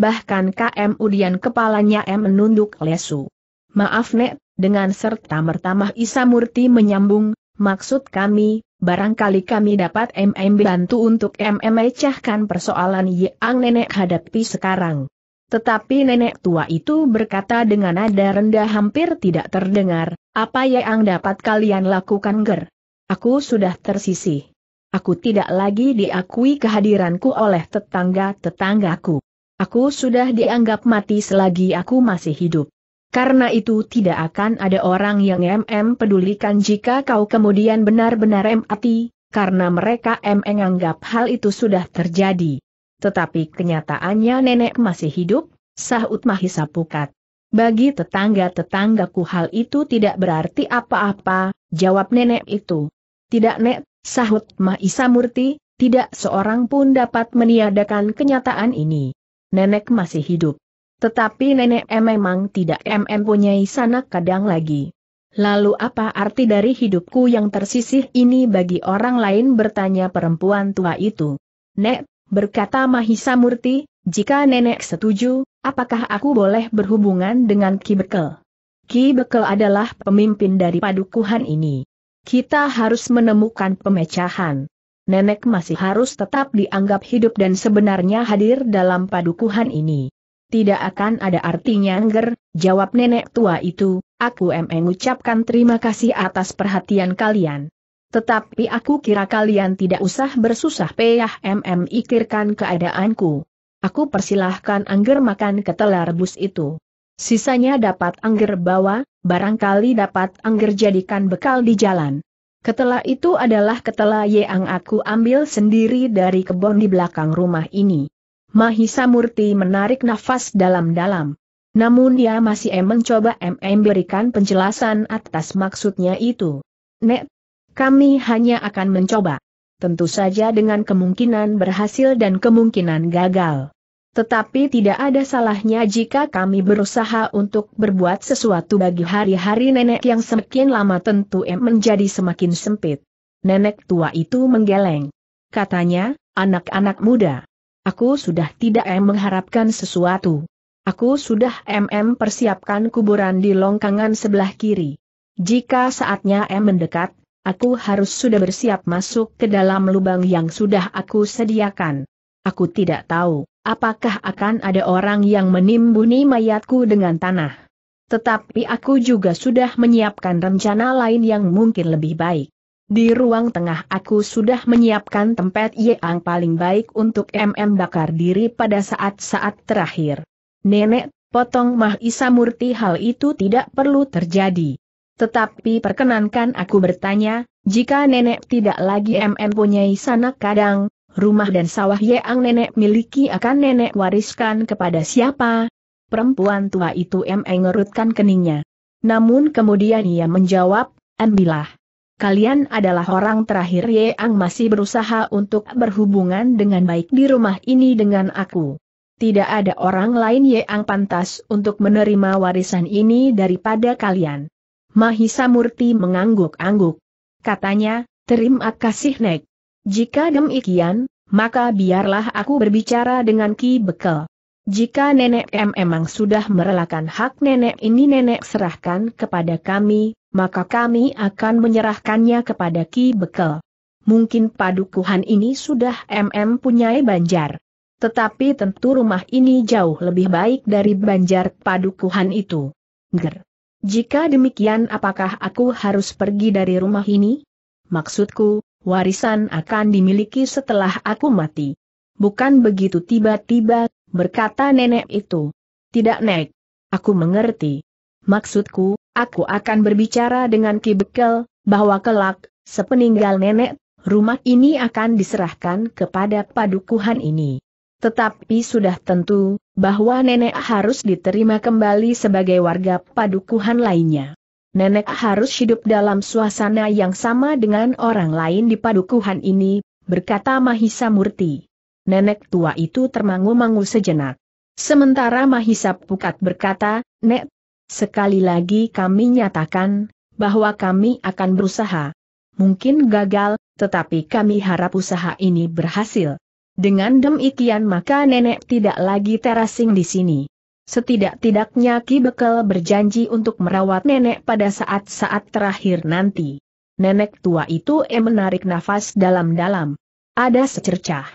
Bahkan KM Udian kepalanya em menunduk lesu. Maaf nek, dengan serta merta Isa Murti menyambung, maksud kami, barangkali kami dapat MM bantu untuk MM mecahkan persoalan yang nenek hadapi sekarang. Tetapi nenek tua itu berkata dengan nada rendah hampir tidak terdengar, apa yang dapat kalian lakukan ger? Aku sudah tersisih. Aku tidak lagi diakui kehadiranku oleh tetangga-tetanggaku. Aku sudah dianggap mati selagi aku masih hidup. Karena itu tidak akan ada orang yang MM pedulikan jika kau kemudian benar-benar mati, karena mereka MM hal itu sudah terjadi tetapi kenyataannya nenek masih hidup, sahut Mahisa Pukat. Bagi tetangga-tetanggaku hal itu tidak berarti apa-apa, jawab nenek itu. Tidak nek, sahut Mahisa Murti, tidak seorang pun dapat meniadakan kenyataan ini. Nenek masih hidup. Tetapi nenek em memang tidak mempunyai sanak kadang lagi. Lalu apa arti dari hidupku yang tersisih ini bagi orang lain bertanya perempuan tua itu? Nek, berkata Mahisa Murti, jika nenek setuju, apakah aku boleh berhubungan dengan Ki Bekel? Ki Bekel adalah pemimpin dari padukuhan ini. Kita harus menemukan pemecahan. Nenek masih harus tetap dianggap hidup dan sebenarnya hadir dalam padukuhan ini. Tidak akan ada artinya Nger, jawab nenek tua itu, aku mengucapkan terima kasih atas perhatian kalian. Tetapi aku kira kalian tidak usah bersusah payah mm ikirkan keadaanku. Aku persilahkan angger makan ketela rebus itu. Sisanya dapat angger bawa, barangkali dapat angger jadikan bekal di jalan. Ketela itu adalah ketela yang aku ambil sendiri dari kebun di belakang rumah ini. Mahisa Murti menarik nafas dalam-dalam. Namun dia masih mencoba MM berikan penjelasan atas maksudnya itu. Nek, kami hanya akan mencoba. Tentu saja dengan kemungkinan berhasil dan kemungkinan gagal. Tetapi tidak ada salahnya jika kami berusaha untuk berbuat sesuatu bagi hari-hari nenek yang semakin lama tentu menjadi semakin sempit. Nenek tua itu menggeleng. Katanya, anak-anak muda. Aku sudah tidak mengharapkan sesuatu. Aku sudah MM persiapkan kuburan di longkangan sebelah kiri. Jika saatnya M mendekat, Aku harus sudah bersiap masuk ke dalam lubang yang sudah aku sediakan. Aku tidak tahu, apakah akan ada orang yang menimbuni mayatku dengan tanah. Tetapi aku juga sudah menyiapkan rencana lain yang mungkin lebih baik. Di ruang tengah aku sudah menyiapkan tempat yang paling baik untuk MM bakar diri pada saat-saat terakhir. Nenek, potong Mah Isa Murti hal itu tidak perlu terjadi. Tetapi perkenankan aku bertanya, jika nenek tidak lagi MM mempunyai sanak kadang, rumah dan sawah yang nenek miliki akan nenek wariskan kepada siapa? Perempuan tua itu mengerutkan keningnya. Namun kemudian ia menjawab, Ambillah. Kalian adalah orang terakhir yang masih berusaha untuk berhubungan dengan baik di rumah ini dengan aku. Tidak ada orang lain yang pantas untuk menerima warisan ini daripada kalian. Mahisa Murti mengangguk-angguk. Katanya, terima kasih nek. Jika demikian, maka biarlah aku berbicara dengan Ki Bekel. Jika nenek M emang sudah merelakan hak nenek ini nenek serahkan kepada kami, maka kami akan menyerahkannya kepada Ki Bekel. Mungkin padukuhan ini sudah MM punyai banjar. Tetapi tentu rumah ini jauh lebih baik dari banjar padukuhan itu. Ger. Jika demikian apakah aku harus pergi dari rumah ini? Maksudku, warisan akan dimiliki setelah aku mati. Bukan begitu tiba-tiba, berkata nenek itu. Tidak naik. Aku mengerti. Maksudku, aku akan berbicara dengan Ki Bekel, bahwa kelak, sepeninggal nenek, rumah ini akan diserahkan kepada padukuhan ini. Tetapi sudah tentu, bahwa nenek harus diterima kembali sebagai warga padukuhan lainnya. Nenek harus hidup dalam suasana yang sama dengan orang lain di padukuhan ini, berkata Mahisa Murti. Nenek tua itu termangu-mangu sejenak. Sementara Mahisa Pukat berkata, Nek, sekali lagi kami nyatakan, bahwa kami akan berusaha. Mungkin gagal, tetapi kami harap usaha ini berhasil. Dengan demikian maka nenek tidak lagi terasing di sini. Setidak-tidaknya Ki Bekel berjanji untuk merawat nenek pada saat-saat terakhir nanti. Nenek tua itu eh menarik nafas dalam-dalam. Ada secercah.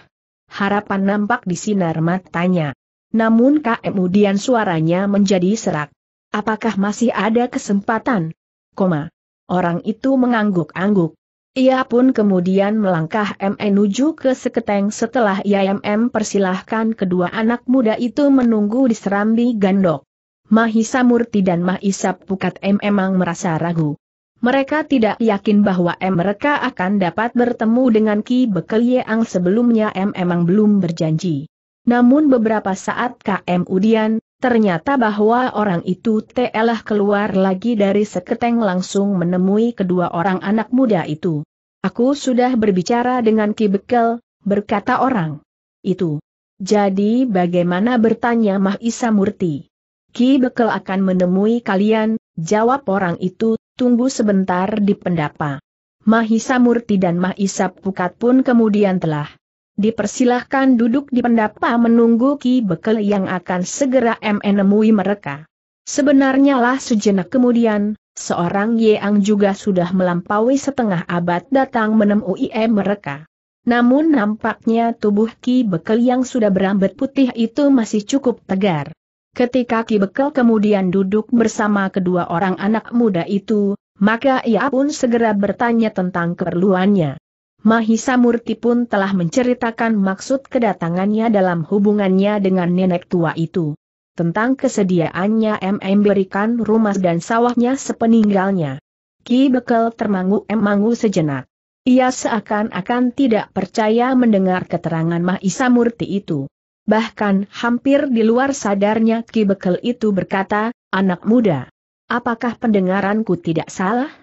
Harapan nampak di sinar matanya. Namun kemudian suaranya menjadi serak. Apakah masih ada kesempatan? Koma. Orang itu mengangguk-angguk. Ia pun kemudian melangkah menuju ke seketeng setelah IMM persilahkan kedua anak muda itu menunggu di serambi gandok. Mahisa Murti dan Mahisa Pukat M emang merasa ragu. Mereka tidak yakin bahwa M mereka akan dapat bertemu dengan Ki Bekel Yeang sebelumnya M emang belum berjanji. Namun beberapa saat KM Udian, ternyata bahwa orang itu telah keluar lagi dari seketeng langsung menemui kedua orang anak muda itu. Aku sudah berbicara dengan Ki Bekel, berkata orang itu. Jadi bagaimana bertanya Mahisa Murti? Ki Bekel akan menemui kalian, jawab orang itu, tunggu sebentar di pendapa. Mahisa Murti dan Mahisa Pukat pun kemudian telah dipersilahkan duduk di pendapa menunggu Ki Bekel yang akan segera menemui mereka. Sebenarnya lah sejenak kemudian, seorang Yeang juga sudah melampaui setengah abad datang menemui mereka. Namun nampaknya tubuh Ki Bekel yang sudah berambut putih itu masih cukup tegar. Ketika Ki Bekel kemudian duduk bersama kedua orang anak muda itu, maka ia pun segera bertanya tentang keperluannya. Mahisa Murti pun telah menceritakan maksud kedatangannya dalam hubungannya dengan nenek tua itu. Tentang kesediaannya MM berikan rumah dan sawahnya sepeninggalnya. Ki Bekel termangu-emangu sejenak. Ia seakan-akan tidak percaya mendengar keterangan Mahisa Murti itu. Bahkan hampir di luar sadarnya Ki Bekel itu berkata, anak muda. Apakah pendengaranku tidak salah?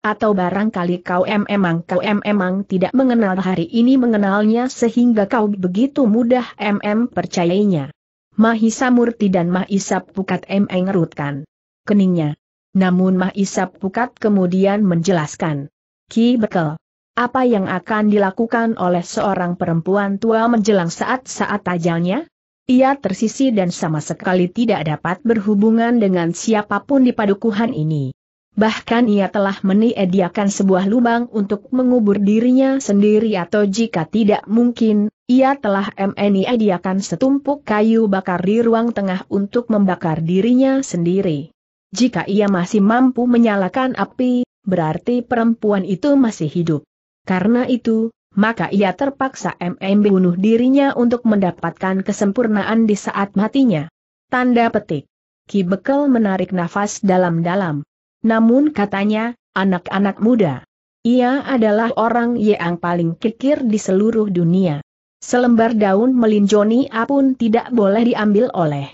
Atau barangkali kau memang kau memang tidak mengenal hari ini mengenalnya sehingga kau begitu mudah MM percayainya. Mahisa Murti dan Mahisa Pukat mm ngerutkan. keningnya. Namun Mahisa Pukat kemudian menjelaskan. Ki Bekel. Apa yang akan dilakukan oleh seorang perempuan tua menjelang saat-saat tajalnya? Ia tersisi dan sama sekali tidak dapat berhubungan dengan siapapun di padukuhan ini. Bahkan ia telah meniadakan sebuah lubang untuk mengubur dirinya sendiri atau jika tidak mungkin, ia telah meniediakan setumpuk kayu bakar di ruang tengah untuk membakar dirinya sendiri. Jika ia masih mampu menyalakan api, berarti perempuan itu masih hidup. Karena itu, maka ia terpaksa MM bunuh dirinya untuk mendapatkan kesempurnaan di saat matinya. Tanda petik. Ki Bekel menarik nafas dalam-dalam. Namun katanya, anak-anak muda. Ia adalah orang yang paling kikir di seluruh dunia. Selembar daun melinjoni apun tidak boleh diambil oleh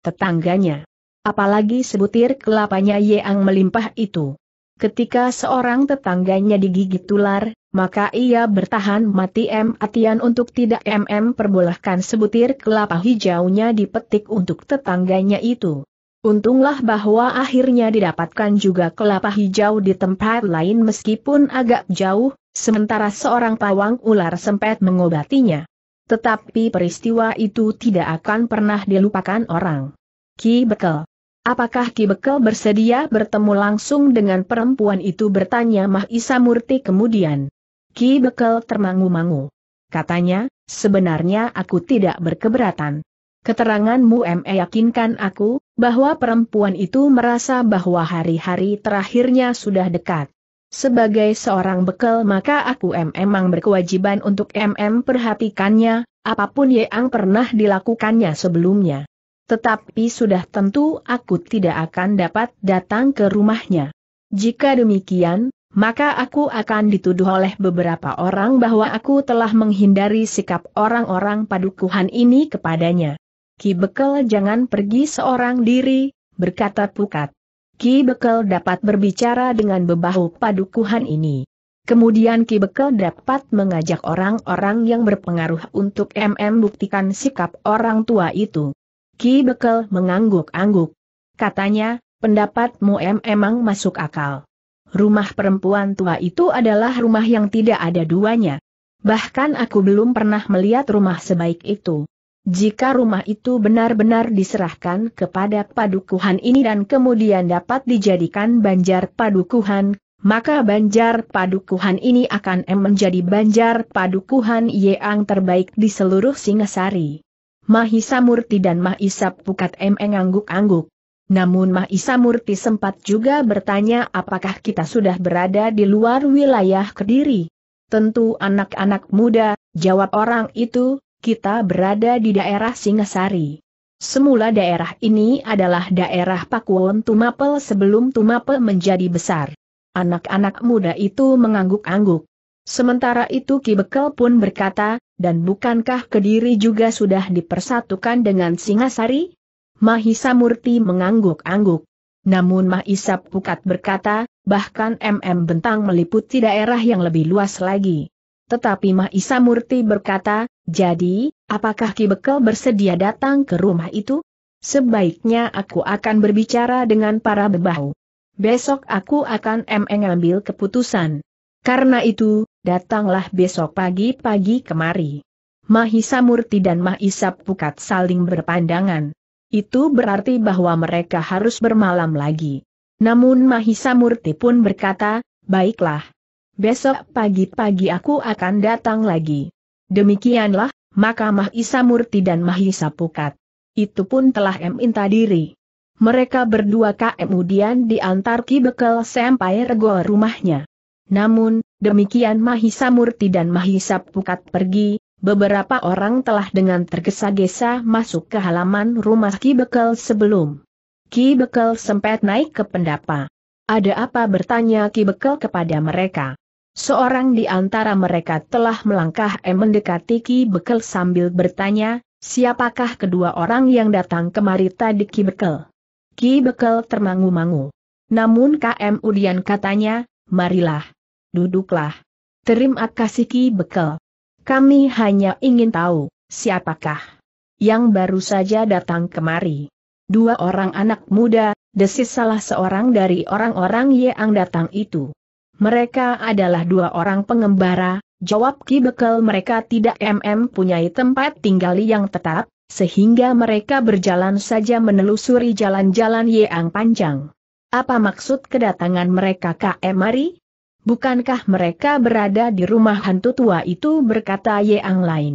tetangganya. Apalagi sebutir kelapanya yang melimpah itu. Ketika seorang tetangganya digigit ular, maka ia bertahan mati matian untuk tidak mm perbolehkan sebutir kelapa hijaunya dipetik untuk tetangganya itu. Untunglah bahwa akhirnya didapatkan juga kelapa hijau di tempat lain meskipun agak jauh, sementara seorang pawang ular sempat mengobatinya. Tetapi peristiwa itu tidak akan pernah dilupakan orang. Ki Bekel Apakah Ki Bekel bersedia bertemu langsung dengan perempuan itu bertanya Mahisa Murti kemudian. Ki Bekel termangu-mangu. Katanya, sebenarnya aku tidak berkeberatan. Keteranganmu meyakinkan aku, bahwa perempuan itu merasa bahwa hari-hari terakhirnya sudah dekat. Sebagai seorang bekel maka aku memang berkewajiban untuk MM perhatikannya, apapun yang pernah dilakukannya sebelumnya. Tetapi sudah tentu aku tidak akan dapat datang ke rumahnya. Jika demikian, maka aku akan dituduh oleh beberapa orang bahwa aku telah menghindari sikap orang-orang padukuhan ini kepadanya. Ki Bekel jangan pergi seorang diri, berkata Pukat. Ki Bekel dapat berbicara dengan bebahu padukuhan ini. Kemudian Ki Bekel dapat mengajak orang-orang yang berpengaruh untuk MM buktikan sikap orang tua itu. Ki Bekel mengangguk-angguk. Katanya, pendapatmu M emang masuk akal. Rumah perempuan tua itu adalah rumah yang tidak ada duanya. Bahkan aku belum pernah melihat rumah sebaik itu. Jika rumah itu benar-benar diserahkan kepada padukuhan ini dan kemudian dapat dijadikan banjar padukuhan, maka banjar padukuhan ini akan menjadi banjar padukuhan yang terbaik di seluruh Singasari. Mahisa Murti dan Mahisa Pukat mengangguk-angguk. Namun Mahisa Murti sempat juga bertanya apakah kita sudah berada di luar wilayah Kediri. Tentu anak-anak muda, jawab orang itu, kita berada di daerah Singasari. Semula daerah ini adalah daerah Pakuwon Tumapel sebelum Tumapel menjadi besar. Anak-anak muda itu mengangguk-angguk. Sementara itu Ki Bekel pun berkata, dan bukankah Kediri juga sudah dipersatukan dengan Singasari? Mahisa Murti mengangguk-angguk. Namun Mahisa Pukat berkata, bahkan MM Bentang meliputi daerah yang lebih luas lagi. Tetapi Mahisa Murti berkata, jadi, apakah Ki Bekel bersedia datang ke rumah itu? Sebaiknya aku akan berbicara dengan para bebahu. Besok aku akan mengambil keputusan. Karena itu, datanglah besok pagi-pagi kemari. Mahisa Murti dan Mahisa Pukat saling berpandangan. Itu berarti bahwa mereka harus bermalam lagi. Namun Mahisa Murti pun berkata, baiklah. Besok pagi-pagi aku akan datang lagi. Demikianlah, maka Mahisa Murti dan Mahisa Pukat. Itu pun telah minta diri. Mereka berdua kemudian diantar Ki Bekel sampai rego rumahnya. Namun, demikian Mahisa Murti dan Mahisa Pukat pergi, beberapa orang telah dengan tergesa-gesa masuk ke halaman rumah Ki Bekel sebelum. Ki Bekel sempat naik ke pendapa. Ada apa bertanya Ki Bekel kepada mereka. Seorang di antara mereka telah melangkah M eh, mendekati Ki Bekel sambil bertanya, siapakah kedua orang yang datang kemari tadi Ki Bekel? Ki Bekel termangu-mangu. Namun KM Udian katanya, marilah. Duduklah. Terima kasih Ki Bekel. Kami hanya ingin tahu, siapakah yang baru saja datang kemari. Dua orang anak muda, desis salah seorang dari orang-orang yang datang itu. Mereka adalah dua orang pengembara, jawab Ki Bekel mereka tidak mm punyai tempat tinggal yang tetap, sehingga mereka berjalan saja menelusuri jalan-jalan yang panjang. Apa maksud kedatangan mereka KM Mari? Bukankah mereka berada di rumah hantu tua itu berkata Yeang lain.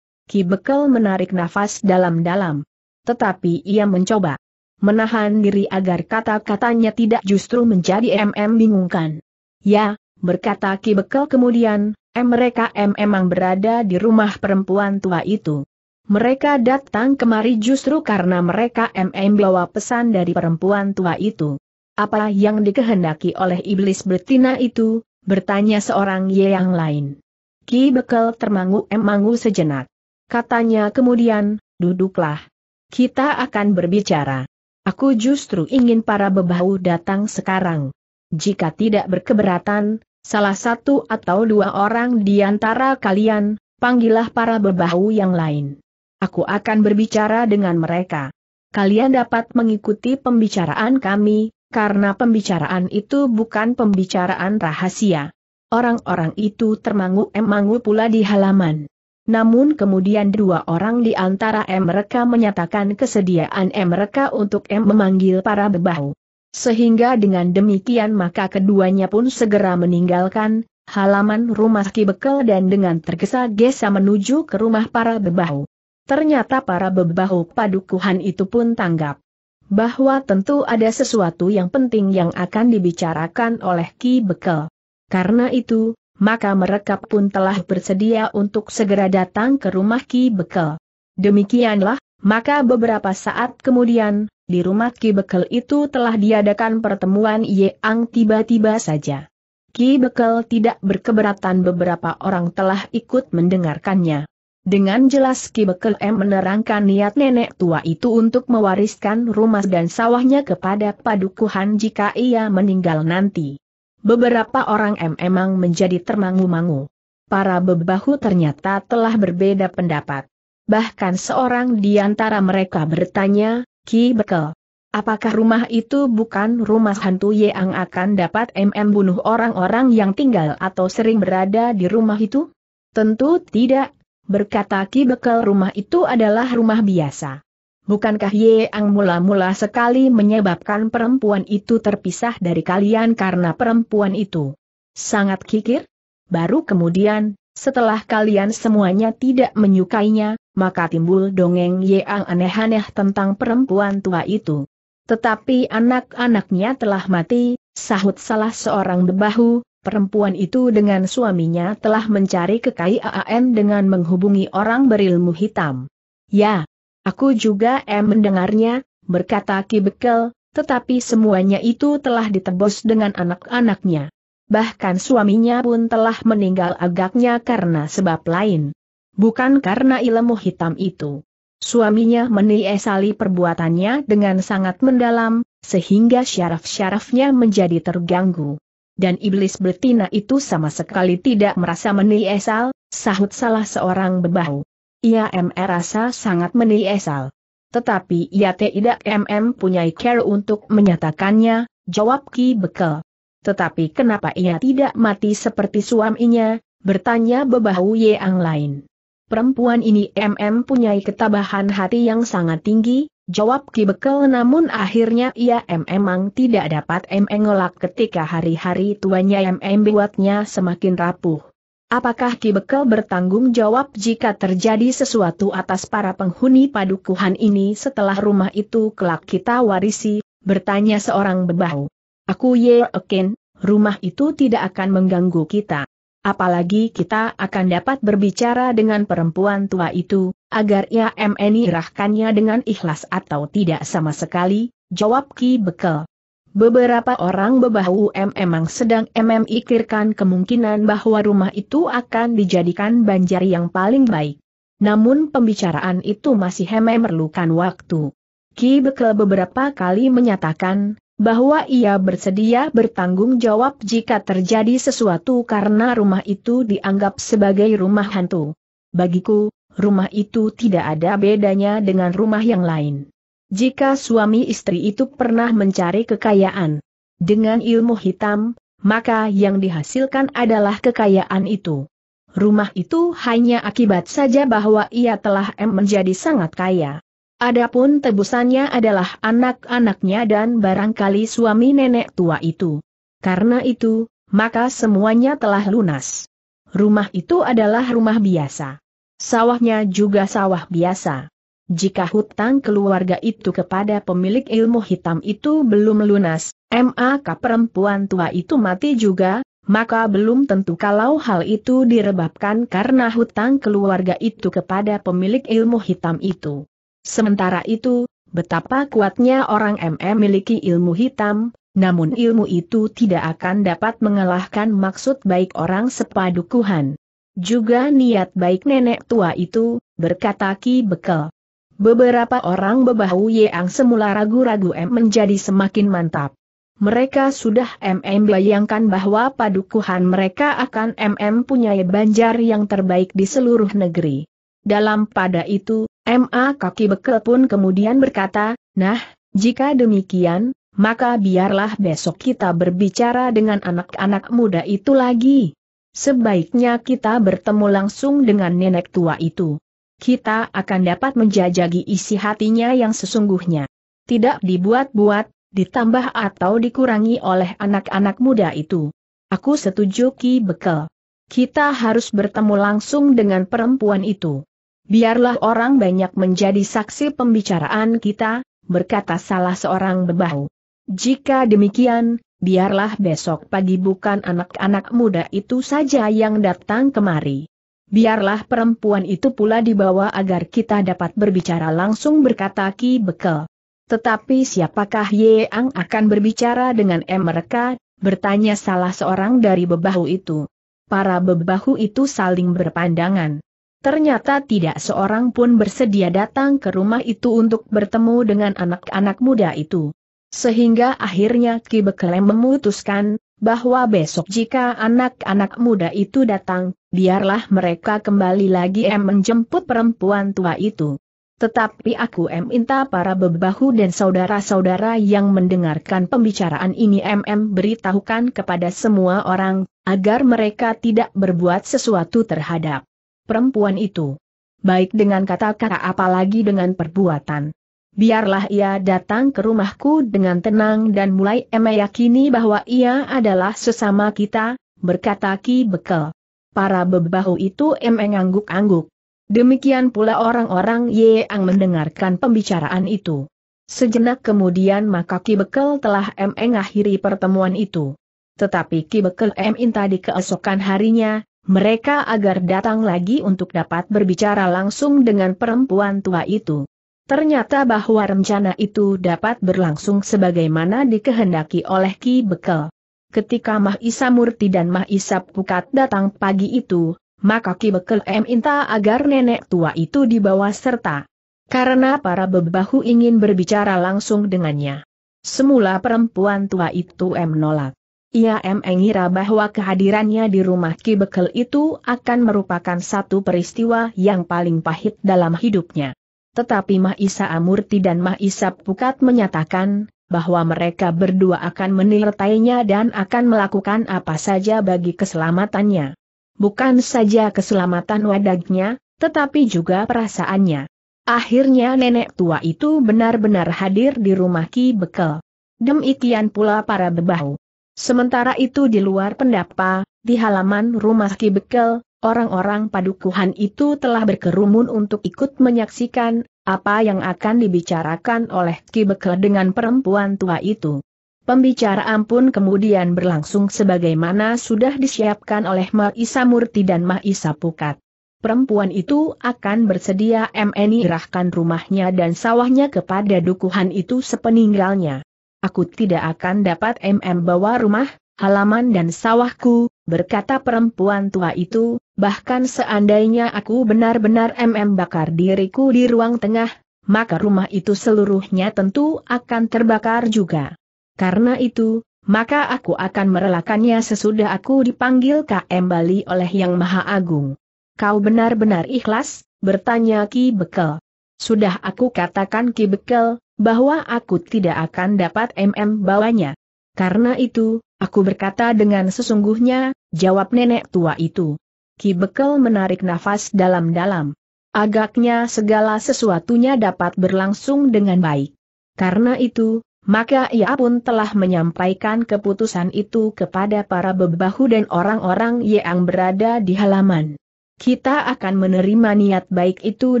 Ki Bekel menarik nafas dalam-dalam. Tetapi ia mencoba menahan diri agar kata-katanya tidak justru menjadi MM bingungkan. Ya, berkata Ki Bekel kemudian, M mereka em emang berada di rumah perempuan tua itu. Mereka datang kemari justru karena mereka M membawa pesan dari perempuan tua itu. Apa yang dikehendaki oleh iblis betina itu? Bertanya seorang ye yang lain. Ki Bekel termangu-emangu sejenak. Katanya kemudian, duduklah. Kita akan berbicara. Aku justru ingin para bebahu datang sekarang. Jika tidak berkeberatan, salah satu atau dua orang di antara kalian, panggillah para bebahu yang lain. Aku akan berbicara dengan mereka. Kalian dapat mengikuti pembicaraan kami, karena pembicaraan itu bukan pembicaraan rahasia. Orang-orang itu termangu-emangu pula di halaman. Namun kemudian dua orang di antara mereka menyatakan kesediaan mereka untuk memanggil para bebahu. Sehingga dengan demikian maka keduanya pun segera meninggalkan halaman rumah Ki Bekel dan dengan tergesa-gesa menuju ke rumah para bebahu. Ternyata para bebahu padukuhan itu pun tanggap bahwa tentu ada sesuatu yang penting yang akan dibicarakan oleh Ki Bekel. Karena itu, maka mereka pun telah bersedia untuk segera datang ke rumah Ki Bekel. Demikianlah, maka beberapa saat kemudian, di rumah Ki Bekel itu telah diadakan pertemuan Ye Ang tiba-tiba saja. Ki Bekel tidak berkeberatan beberapa orang telah ikut mendengarkannya. Dengan jelas Ki Bekel M menerangkan niat nenek tua itu untuk mewariskan rumah dan sawahnya kepada padukuhan jika ia meninggal nanti. Beberapa orang M emang menjadi termangu-mangu. Para bebahu ternyata telah berbeda pendapat. Bahkan seorang di antara mereka bertanya, Ki Bekel. Apakah rumah itu bukan rumah hantu yang akan dapat MM bunuh orang-orang yang tinggal atau sering berada di rumah itu? Tentu tidak, berkata Ki Bekel rumah itu adalah rumah biasa. Bukankah Yang mula-mula sekali menyebabkan perempuan itu terpisah dari kalian karena perempuan itu sangat kikir? Baru kemudian, setelah kalian semuanya tidak menyukainya, maka timbul dongeng yang aneh-aneh tentang perempuan tua itu. Tetapi anak-anaknya telah mati, sahut salah seorang debahu, perempuan itu dengan suaminya telah mencari kekayaan dengan menghubungi orang berilmu hitam. Ya, aku juga em mendengarnya, berkata Ki Bekel, tetapi semuanya itu telah ditebus dengan anak-anaknya bahkan suaminya pun telah meninggal agaknya karena sebab lain. Bukan karena ilmu hitam itu. Suaminya meniesali perbuatannya dengan sangat mendalam, sehingga syaraf-syarafnya menjadi terganggu. Dan iblis betina itu sama sekali tidak merasa meniesal, sahut salah seorang bebahu. Ia merasa sangat meniesal. Tetapi ia tidak mm punya care untuk menyatakannya, jawab Ki Bekel. Tetapi kenapa ia tidak mati seperti suaminya, bertanya bebahu yang lain. Perempuan ini MM punya ketabahan hati yang sangat tinggi, jawab Ki Bekel namun akhirnya ia MM memang tidak dapat mengelak ketika hari-hari tuanya MM buatnya semakin rapuh. Apakah Ki Bekel bertanggung jawab jika terjadi sesuatu atas para penghuni padukuhan ini setelah rumah itu kelak kita warisi, bertanya seorang bebahu. Aku yakin, rumah itu tidak akan mengganggu kita. Apalagi kita akan dapat berbicara dengan perempuan tua itu, agar ia menirahkannya dengan ikhlas atau tidak sama sekali, jawab Ki Bekel. Beberapa orang bebahu M memang sedang memikirkan kemungkinan bahwa rumah itu akan dijadikan banjar yang paling baik. Namun pembicaraan itu masih memerlukan waktu. Ki Bekel beberapa kali menyatakan, bahwa ia bersedia bertanggung jawab jika terjadi sesuatu karena rumah itu dianggap sebagai rumah hantu. Bagiku, rumah itu tidak ada bedanya dengan rumah yang lain. Jika suami istri itu pernah mencari kekayaan dengan ilmu hitam, maka yang dihasilkan adalah kekayaan itu. Rumah itu hanya akibat saja bahwa ia telah menjadi sangat kaya. Adapun tebusannya adalah anak-anaknya dan barangkali suami nenek tua itu. Karena itu, maka semuanya telah lunas. Rumah itu adalah rumah biasa. Sawahnya juga sawah biasa. Jika hutang keluarga itu kepada pemilik ilmu hitam itu belum lunas, maka perempuan tua itu mati juga, maka belum tentu kalau hal itu direbabkan karena hutang keluarga itu kepada pemilik ilmu hitam itu. Sementara itu, betapa kuatnya orang MM memiliki ilmu hitam, namun ilmu itu tidak akan dapat mengalahkan maksud baik orang sepadukuhan. Juga niat baik nenek tua itu, berkata Ki Bekel. Beberapa orang bebahu yang semula ragu-ragu M menjadi semakin mantap. Mereka sudah MM bayangkan bahwa padukuhan mereka akan MM punya banjar yang terbaik di seluruh negeri. Dalam pada itu, MA kaki bekel pun kemudian berkata, nah, jika demikian, maka biarlah besok kita berbicara dengan anak-anak muda itu lagi. Sebaiknya kita bertemu langsung dengan nenek tua itu. Kita akan dapat menjajagi isi hatinya yang sesungguhnya. Tidak dibuat-buat, ditambah atau dikurangi oleh anak-anak muda itu. Aku setuju Ki Bekel. Kita harus bertemu langsung dengan perempuan itu. Biarlah orang banyak menjadi saksi pembicaraan kita, berkata salah seorang bebahu. Jika demikian, biarlah besok pagi bukan anak-anak muda itu saja yang datang kemari. Biarlah perempuan itu pula dibawa agar kita dapat berbicara langsung berkata Ki Bekel. Tetapi siapakah Yeang akan berbicara dengan M mereka, bertanya salah seorang dari bebahu itu. Para bebahu itu saling berpandangan. Ternyata tidak seorang pun bersedia datang ke rumah itu untuk bertemu dengan anak-anak muda itu. Sehingga akhirnya Ki Bekelem memutuskan, bahwa besok jika anak-anak muda itu datang, biarlah mereka kembali lagi em menjemput perempuan tua itu. Tetapi aku em minta para bebahu dan saudara-saudara yang mendengarkan pembicaraan ini MM beritahukan kepada semua orang, agar mereka tidak berbuat sesuatu terhadap perempuan itu. Baik dengan kata-kata apalagi dengan perbuatan. Biarlah ia datang ke rumahku dengan tenang dan mulai meyakini bahwa ia adalah sesama kita, berkata Ki Bekel. Para bebahu itu mengangguk-angguk. Demikian pula orang-orang yang mendengarkan pembicaraan itu. Sejenak kemudian maka Ki Bekel telah mengakhiri pertemuan itu. Tetapi Ki Bekel M. tadi keesokan harinya, mereka agar datang lagi untuk dapat berbicara langsung dengan perempuan tua itu. Ternyata bahwa rencana itu dapat berlangsung sebagaimana dikehendaki oleh Ki Bekel. Ketika Mah Isa Murti dan Mah Isa Pukat datang pagi itu, maka Ki Bekel minta agar nenek tua itu dibawa serta. Karena para bebahu ingin berbicara langsung dengannya. Semula perempuan tua itu menolak. Ia mengira bahwa kehadirannya di rumah Ki Bekel itu akan merupakan satu peristiwa yang paling pahit dalam hidupnya. Tetapi Mahisa Amurti dan Mahisa Pukat menyatakan, bahwa mereka berdua akan menilertainya dan akan melakukan apa saja bagi keselamatannya. Bukan saja keselamatan wadagnya, tetapi juga perasaannya. Akhirnya nenek tua itu benar-benar hadir di rumah Ki Bekel. Demikian pula para bebahu. Sementara itu di luar pendapa, di halaman rumah Ki Bekel, orang-orang padukuhan itu telah berkerumun untuk ikut menyaksikan apa yang akan dibicarakan oleh Ki Bekel dengan perempuan tua itu. Pembicaraan pun kemudian berlangsung sebagaimana sudah disiapkan oleh Maisa Murti dan Maisa Pukat. Perempuan itu akan bersedia MNI rahkan rumahnya dan sawahnya kepada dukuhan itu sepeninggalnya aku tidak akan dapat MM bawa rumah, halaman dan sawahku, berkata perempuan tua itu, bahkan seandainya aku benar-benar MM bakar diriku di ruang tengah, maka rumah itu seluruhnya tentu akan terbakar juga. Karena itu, maka aku akan merelakannya sesudah aku dipanggil KM Bali oleh Yang Maha Agung. Kau benar-benar ikhlas, bertanya Ki Bekel. Sudah aku katakan Ki Bekel, bahwa aku tidak akan dapat MM bawanya. Karena itu, aku berkata dengan sesungguhnya, jawab nenek tua itu. Ki Bekel menarik nafas dalam-dalam. Agaknya segala sesuatunya dapat berlangsung dengan baik. Karena itu, maka ia pun telah menyampaikan keputusan itu kepada para bebahu dan orang-orang yang berada di halaman. Kita akan menerima niat baik itu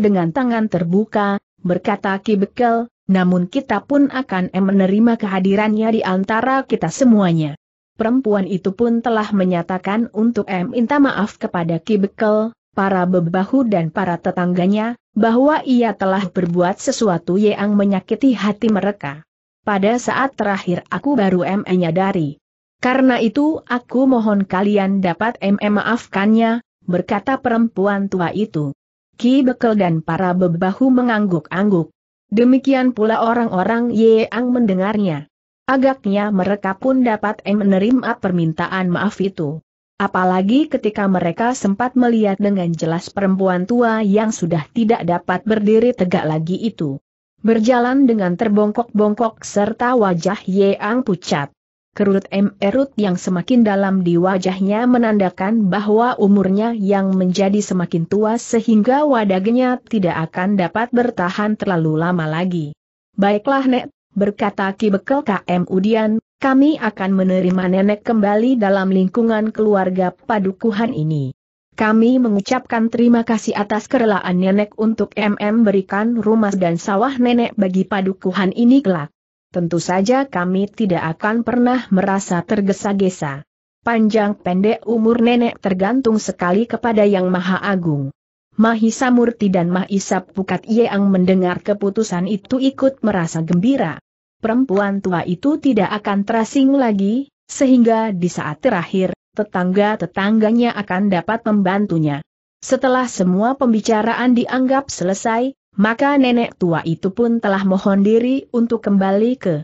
dengan tangan terbuka, berkata Ki Bekel, namun kita pun akan menerima kehadirannya di antara kita semuanya. Perempuan itu pun telah menyatakan untuk M minta maaf kepada Ki Bekel, para bebahu dan para tetangganya, bahwa ia telah berbuat sesuatu yang menyakiti hati mereka. Pada saat terakhir aku baru M menyadari. Karena itu aku mohon kalian dapat M maafkannya, berkata perempuan tua itu. Ki Bekel dan para bebahu mengangguk-angguk. Demikian pula orang-orang Yeang mendengarnya. Agaknya mereka pun dapat menerima permintaan maaf itu. Apalagi ketika mereka sempat melihat dengan jelas perempuan tua yang sudah tidak dapat berdiri tegak lagi itu. Berjalan dengan terbongkok-bongkok serta wajah Yeang pucat. Kerut emerut yang semakin dalam di wajahnya menandakan bahwa umurnya yang menjadi semakin tua sehingga wadagnya tidak akan dapat bertahan terlalu lama lagi. Baiklah Nek, berkata Ki Bekel KM Udian, kami akan menerima Nenek kembali dalam lingkungan keluarga padukuhan ini. Kami mengucapkan terima kasih atas kerelaan Nenek untuk MM berikan rumah dan sawah Nenek bagi padukuhan ini kelak tentu saja kami tidak akan pernah merasa tergesa-gesa. Panjang pendek umur nenek tergantung sekali kepada Yang Maha Agung. Mahisa Murti dan Mahisa Pukat Yeang mendengar keputusan itu ikut merasa gembira. Perempuan tua itu tidak akan terasing lagi, sehingga di saat terakhir, tetangga-tetangganya akan dapat membantunya. Setelah semua pembicaraan dianggap selesai, maka nenek tua itu pun telah mohon diri untuk kembali ke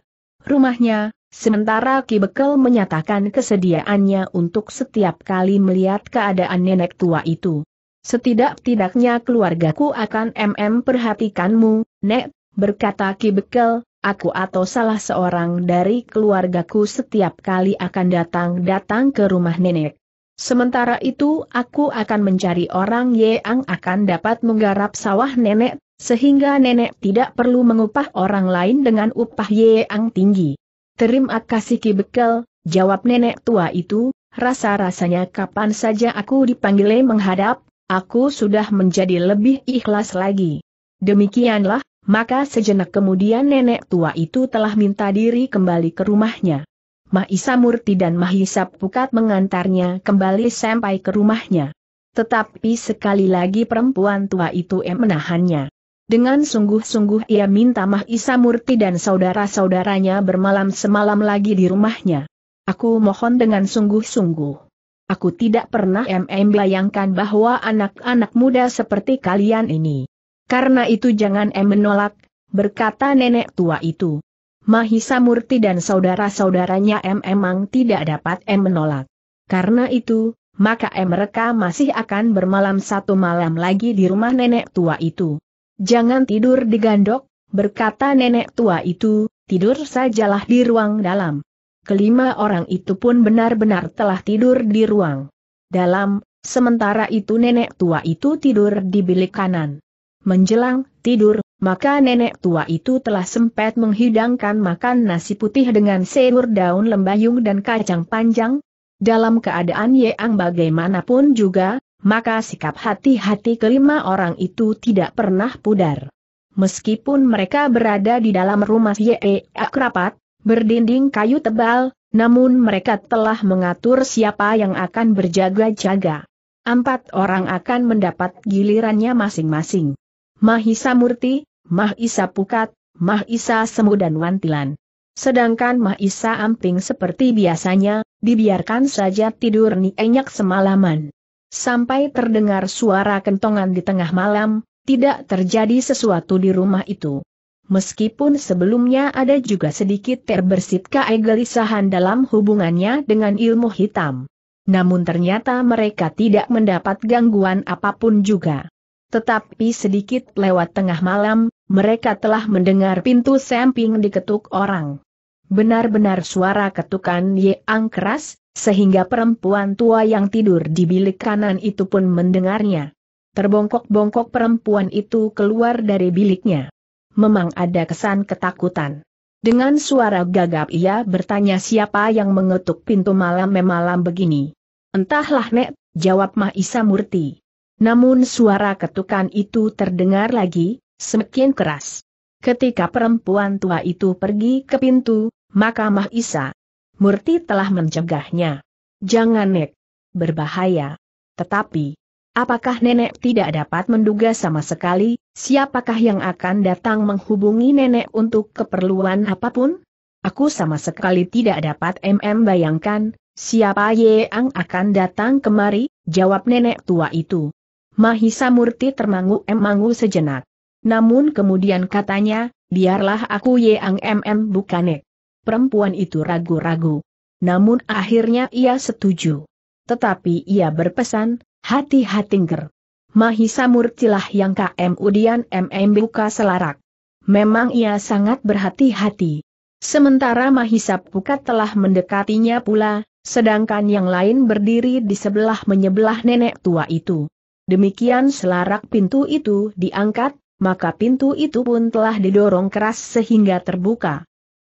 rumahnya, sementara Ki Bekel menyatakan kesediaannya untuk setiap kali melihat keadaan nenek tua itu. Setidak-tidaknya keluargaku akan mm perhatikanmu, Nek, berkata Ki Bekel, aku atau salah seorang dari keluargaku setiap kali akan datang-datang ke rumah nenek. Sementara itu aku akan mencari orang yang akan dapat menggarap sawah nenek, sehingga nenek tidak perlu mengupah orang lain dengan upah yang tinggi. Terima kasih Ki Bekel, jawab nenek tua itu, rasa-rasanya kapan saja aku dipanggil menghadap, aku sudah menjadi lebih ikhlas lagi. Demikianlah, maka sejenak kemudian nenek tua itu telah minta diri kembali ke rumahnya. Mahisa Murti dan Mahisa Pukat mengantarnya kembali sampai ke rumahnya. Tetapi sekali lagi perempuan tua itu menahannya. Dengan sungguh-sungguh ia minta Mahisa Murti dan saudara-saudaranya bermalam semalam lagi di rumahnya. Aku mohon dengan sungguh-sungguh. Aku tidak pernah MM bayangkan bahwa anak-anak muda seperti kalian ini. Karena itu jangan M menolak, berkata nenek tua itu. Mahisa Murti dan saudara-saudaranya M emang tidak dapat M menolak. Karena itu, maka M mereka masih akan bermalam satu malam lagi di rumah nenek tua itu. Jangan tidur di gandok, berkata nenek tua itu, tidur sajalah di ruang dalam. Kelima orang itu pun benar-benar telah tidur di ruang dalam, sementara itu nenek tua itu tidur di bilik kanan. Menjelang tidur, maka nenek tua itu telah sempat menghidangkan makan nasi putih dengan sayur daun lembayung dan kacang panjang. Dalam keadaan Yeang bagaimanapun juga, maka sikap hati-hati kelima orang itu tidak pernah pudar. Meskipun mereka berada di dalam rumah YE e akrapat, berdinding kayu tebal, namun mereka telah mengatur siapa yang akan berjaga-jaga. Empat orang akan mendapat gilirannya masing-masing. Mahisa Murti, Mahisa Pukat, Mahisa Semu dan Wantilan. Sedangkan Mahisa Amping seperti biasanya, dibiarkan saja tidur nienyak semalaman sampai terdengar suara kentongan di tengah malam, tidak terjadi sesuatu di rumah itu. Meskipun sebelumnya ada juga sedikit terbersit keegelisahan dalam hubungannya dengan ilmu hitam. Namun ternyata mereka tidak mendapat gangguan apapun juga. Tetapi sedikit lewat tengah malam, mereka telah mendengar pintu samping diketuk orang. Benar-benar suara ketukan yang keras, sehingga perempuan tua yang tidur di bilik kanan itu pun mendengarnya. Terbongkok-bongkok perempuan itu keluar dari biliknya. Memang ada kesan ketakutan. Dengan suara gagap ia bertanya siapa yang mengetuk pintu malam-memalam begini. Entahlah Nek, jawab Mahisa Murti. Namun suara ketukan itu terdengar lagi, semakin keras. Ketika perempuan tua itu pergi ke pintu, maka Mahisa Murti telah mencegahnya. Jangan nek. Berbahaya. Tetapi, apakah nenek tidak dapat menduga sama sekali, siapakah yang akan datang menghubungi nenek untuk keperluan apapun? Aku sama sekali tidak dapat MM bayangkan, siapa ye yang akan datang kemari, jawab nenek tua itu. Mahisa Murti termangu-emangu sejenak. Namun kemudian katanya, biarlah aku ye yang MM bukan nek perempuan itu ragu-ragu. Namun akhirnya ia setuju. Tetapi ia berpesan, hati-hati nger. Mahisa murtilah yang KM Udian MM buka selarak. Memang ia sangat berhati-hati. Sementara Mahisa Pukat telah mendekatinya pula, sedangkan yang lain berdiri di sebelah menyebelah nenek tua itu. Demikian selarak pintu itu diangkat, maka pintu itu pun telah didorong keras sehingga terbuka.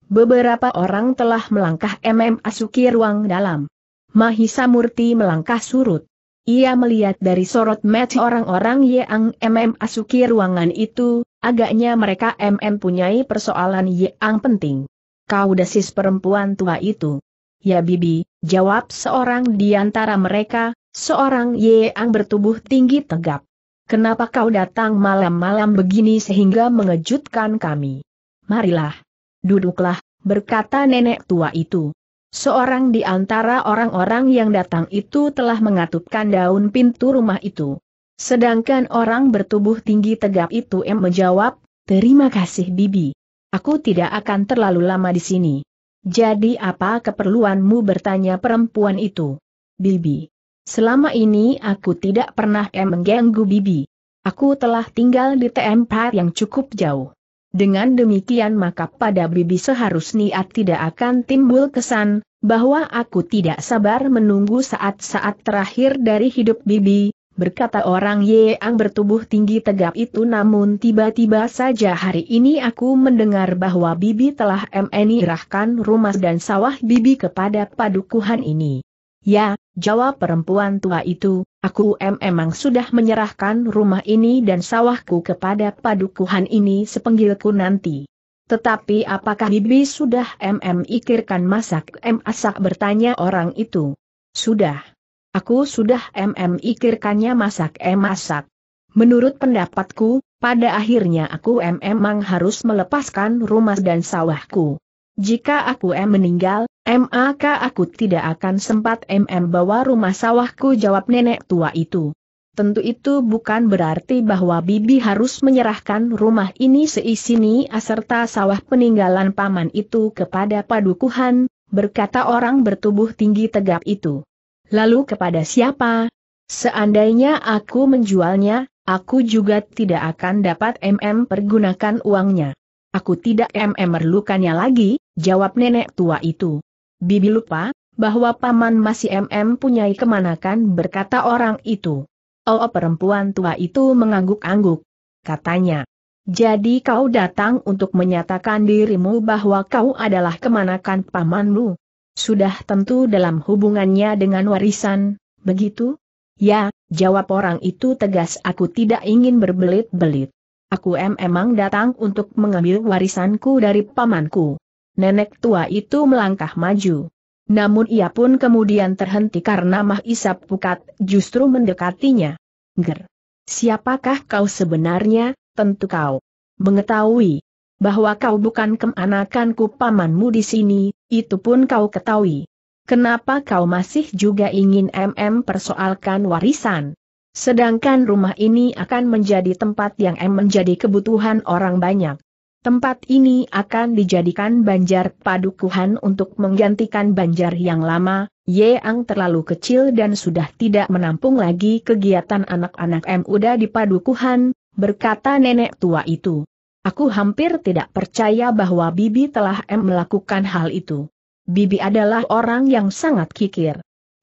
Beberapa orang telah melangkah MM Asuki ruang dalam. Mahisa Murti melangkah surut. Ia melihat dari sorot match orang-orang yang MM Asuki ruangan itu, agaknya mereka MM punyai persoalan yang penting. Kau desis perempuan tua itu. Ya bibi, jawab seorang di antara mereka, seorang yang bertubuh tinggi tegap. Kenapa kau datang malam-malam begini sehingga mengejutkan kami? Marilah. Duduklah, berkata nenek tua itu. Seorang di antara orang-orang yang datang itu telah mengatupkan daun pintu rumah itu. Sedangkan orang bertubuh tinggi tegap itu M menjawab, Terima kasih Bibi. Aku tidak akan terlalu lama di sini. Jadi apa keperluanmu bertanya perempuan itu? Bibi. Selama ini aku tidak pernah M mengganggu Bibi. Aku telah tinggal di tempat yang cukup jauh. Dengan demikian maka pada bibi seharusnya tidak akan timbul kesan, bahwa aku tidak sabar menunggu saat-saat terakhir dari hidup bibi, berkata orang yang bertubuh tinggi tegap itu namun tiba-tiba saja hari ini aku mendengar bahwa bibi telah menirahkan rumah dan sawah bibi kepada padukuhan ini. Ya, jawab perempuan tua itu, aku em emang sudah menyerahkan rumah ini dan sawahku kepada padukuhan ini sepenggilku nanti. Tetapi apakah Bibi sudah mm ikirkan masak em asak bertanya orang itu? Sudah. Aku sudah mm ikirkannya masak em asak. Menurut pendapatku, pada akhirnya aku mm emang harus melepaskan rumah dan sawahku. Jika aku em meninggal, MAK aku tidak akan sempat MM bawa rumah sawahku jawab nenek tua itu. Tentu itu bukan berarti bahwa Bibi harus menyerahkan rumah ini seisi ini serta sawah peninggalan paman itu kepada padukuhan, berkata orang bertubuh tinggi tegap itu. Lalu kepada siapa? Seandainya aku menjualnya, aku juga tidak akan dapat MM pergunakan uangnya. Aku tidak MM merlukannya lagi, jawab nenek tua itu. Bibi lupa, bahwa paman masih MM punyai kemanakan berkata orang itu. Oh perempuan tua itu mengangguk-angguk. Katanya. Jadi kau datang untuk menyatakan dirimu bahwa kau adalah kemanakan pamanmu. Sudah tentu dalam hubungannya dengan warisan, begitu? Ya, jawab orang itu tegas aku tidak ingin berbelit-belit. Aku em emang datang untuk mengambil warisanku dari pamanku nenek tua itu melangkah maju. Namun ia pun kemudian terhenti karena Mah Isap Pukat justru mendekatinya. Ger. Siapakah kau sebenarnya, tentu kau mengetahui bahwa kau bukan kemanakanku pamanmu di sini, itu pun kau ketahui. Kenapa kau masih juga ingin MM persoalkan warisan? Sedangkan rumah ini akan menjadi tempat yang M menjadi kebutuhan orang banyak. Tempat ini akan dijadikan banjar padukuhan untuk menggantikan banjar yang lama, Yeang terlalu kecil dan sudah tidak menampung lagi kegiatan anak-anak muda di padukuhan, berkata nenek tua itu. Aku hampir tidak percaya bahwa Bibi telah M melakukan hal itu. Bibi adalah orang yang sangat kikir.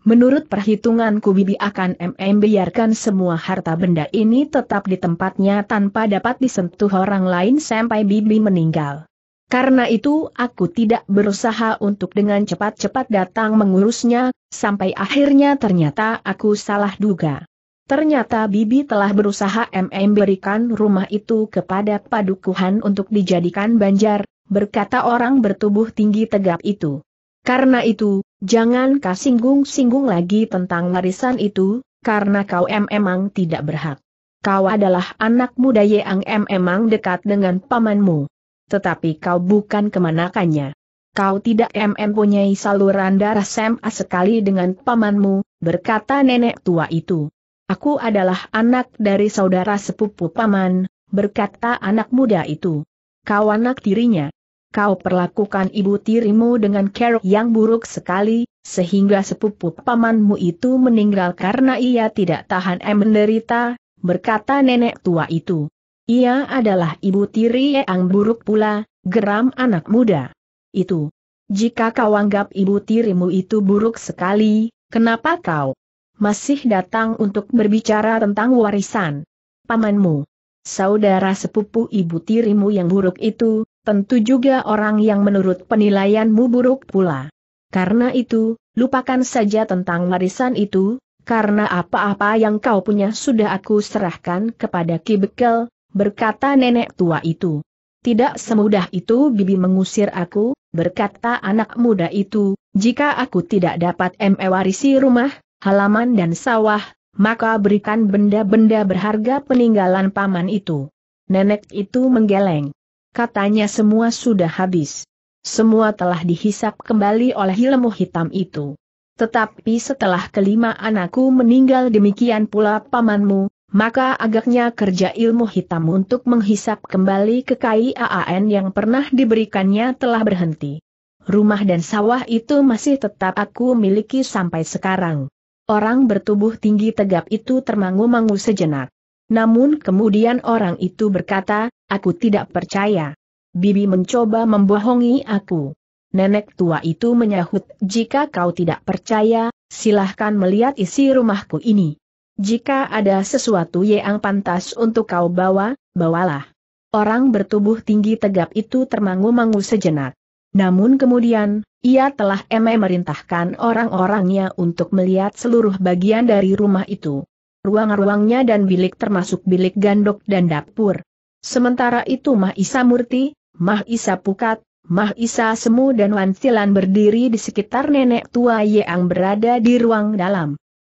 Menurut perhitunganku Bibi akan MM biarkan semua harta benda ini tetap di tempatnya tanpa dapat disentuh orang lain sampai Bibi meninggal. Karena itu aku tidak berusaha untuk dengan cepat-cepat datang mengurusnya, sampai akhirnya ternyata aku salah duga. Ternyata Bibi telah berusaha MM berikan rumah itu kepada padukuhan untuk dijadikan banjar, berkata orang bertubuh tinggi tegap itu. Karena itu, Jangan kau singgung-singgung lagi tentang warisan itu, karena kau memang tidak berhak. Kau adalah anak muda yang memang dekat dengan pamanmu. Tetapi kau bukan kemanakannya. Kau tidak mempunyai saluran darah SMA sekali dengan pamanmu, berkata nenek tua itu. Aku adalah anak dari saudara sepupu paman, berkata anak muda itu. Kau anak tirinya kau perlakukan ibu tirimu dengan kerok yang buruk sekali, sehingga sepupu pamanmu itu meninggal karena ia tidak tahan menderita, berkata nenek tua itu. Ia adalah ibu tiri yang buruk pula, geram anak muda. Itu. Jika kau anggap ibu tirimu itu buruk sekali, kenapa kau masih datang untuk berbicara tentang warisan pamanmu? Saudara sepupu ibu tirimu yang buruk itu, tentu juga orang yang menurut penilaianmu buruk pula. Karena itu, lupakan saja tentang warisan itu, karena apa-apa yang kau punya sudah aku serahkan kepada Ki Bekel, berkata nenek tua itu. Tidak semudah itu bibi mengusir aku, berkata anak muda itu, jika aku tidak dapat mewarisi rumah, halaman dan sawah, maka berikan benda-benda berharga peninggalan paman itu. Nenek itu menggeleng katanya semua sudah habis. Semua telah dihisap kembali oleh ilmu hitam itu. Tetapi setelah kelima anakku meninggal demikian pula pamanmu, maka agaknya kerja ilmu hitam untuk menghisap kembali ke kekayaan yang pernah diberikannya telah berhenti. Rumah dan sawah itu masih tetap aku miliki sampai sekarang. Orang bertubuh tinggi tegap itu termangu-mangu sejenak. Namun kemudian orang itu berkata, aku tidak percaya. Bibi mencoba membohongi aku. Nenek tua itu menyahut, jika kau tidak percaya, silahkan melihat isi rumahku ini. Jika ada sesuatu yang pantas untuk kau bawa, bawalah. Orang bertubuh tinggi tegap itu termangu-mangu sejenak. Namun kemudian, ia telah memerintahkan orang-orangnya untuk melihat seluruh bagian dari rumah itu ruang-ruangnya dan bilik termasuk bilik gandok dan dapur. Sementara itu Mah Isa Murti, Mah Isa Pukat, Mah Isa Semu dan Wansilan berdiri di sekitar nenek tua yang berada di ruang dalam.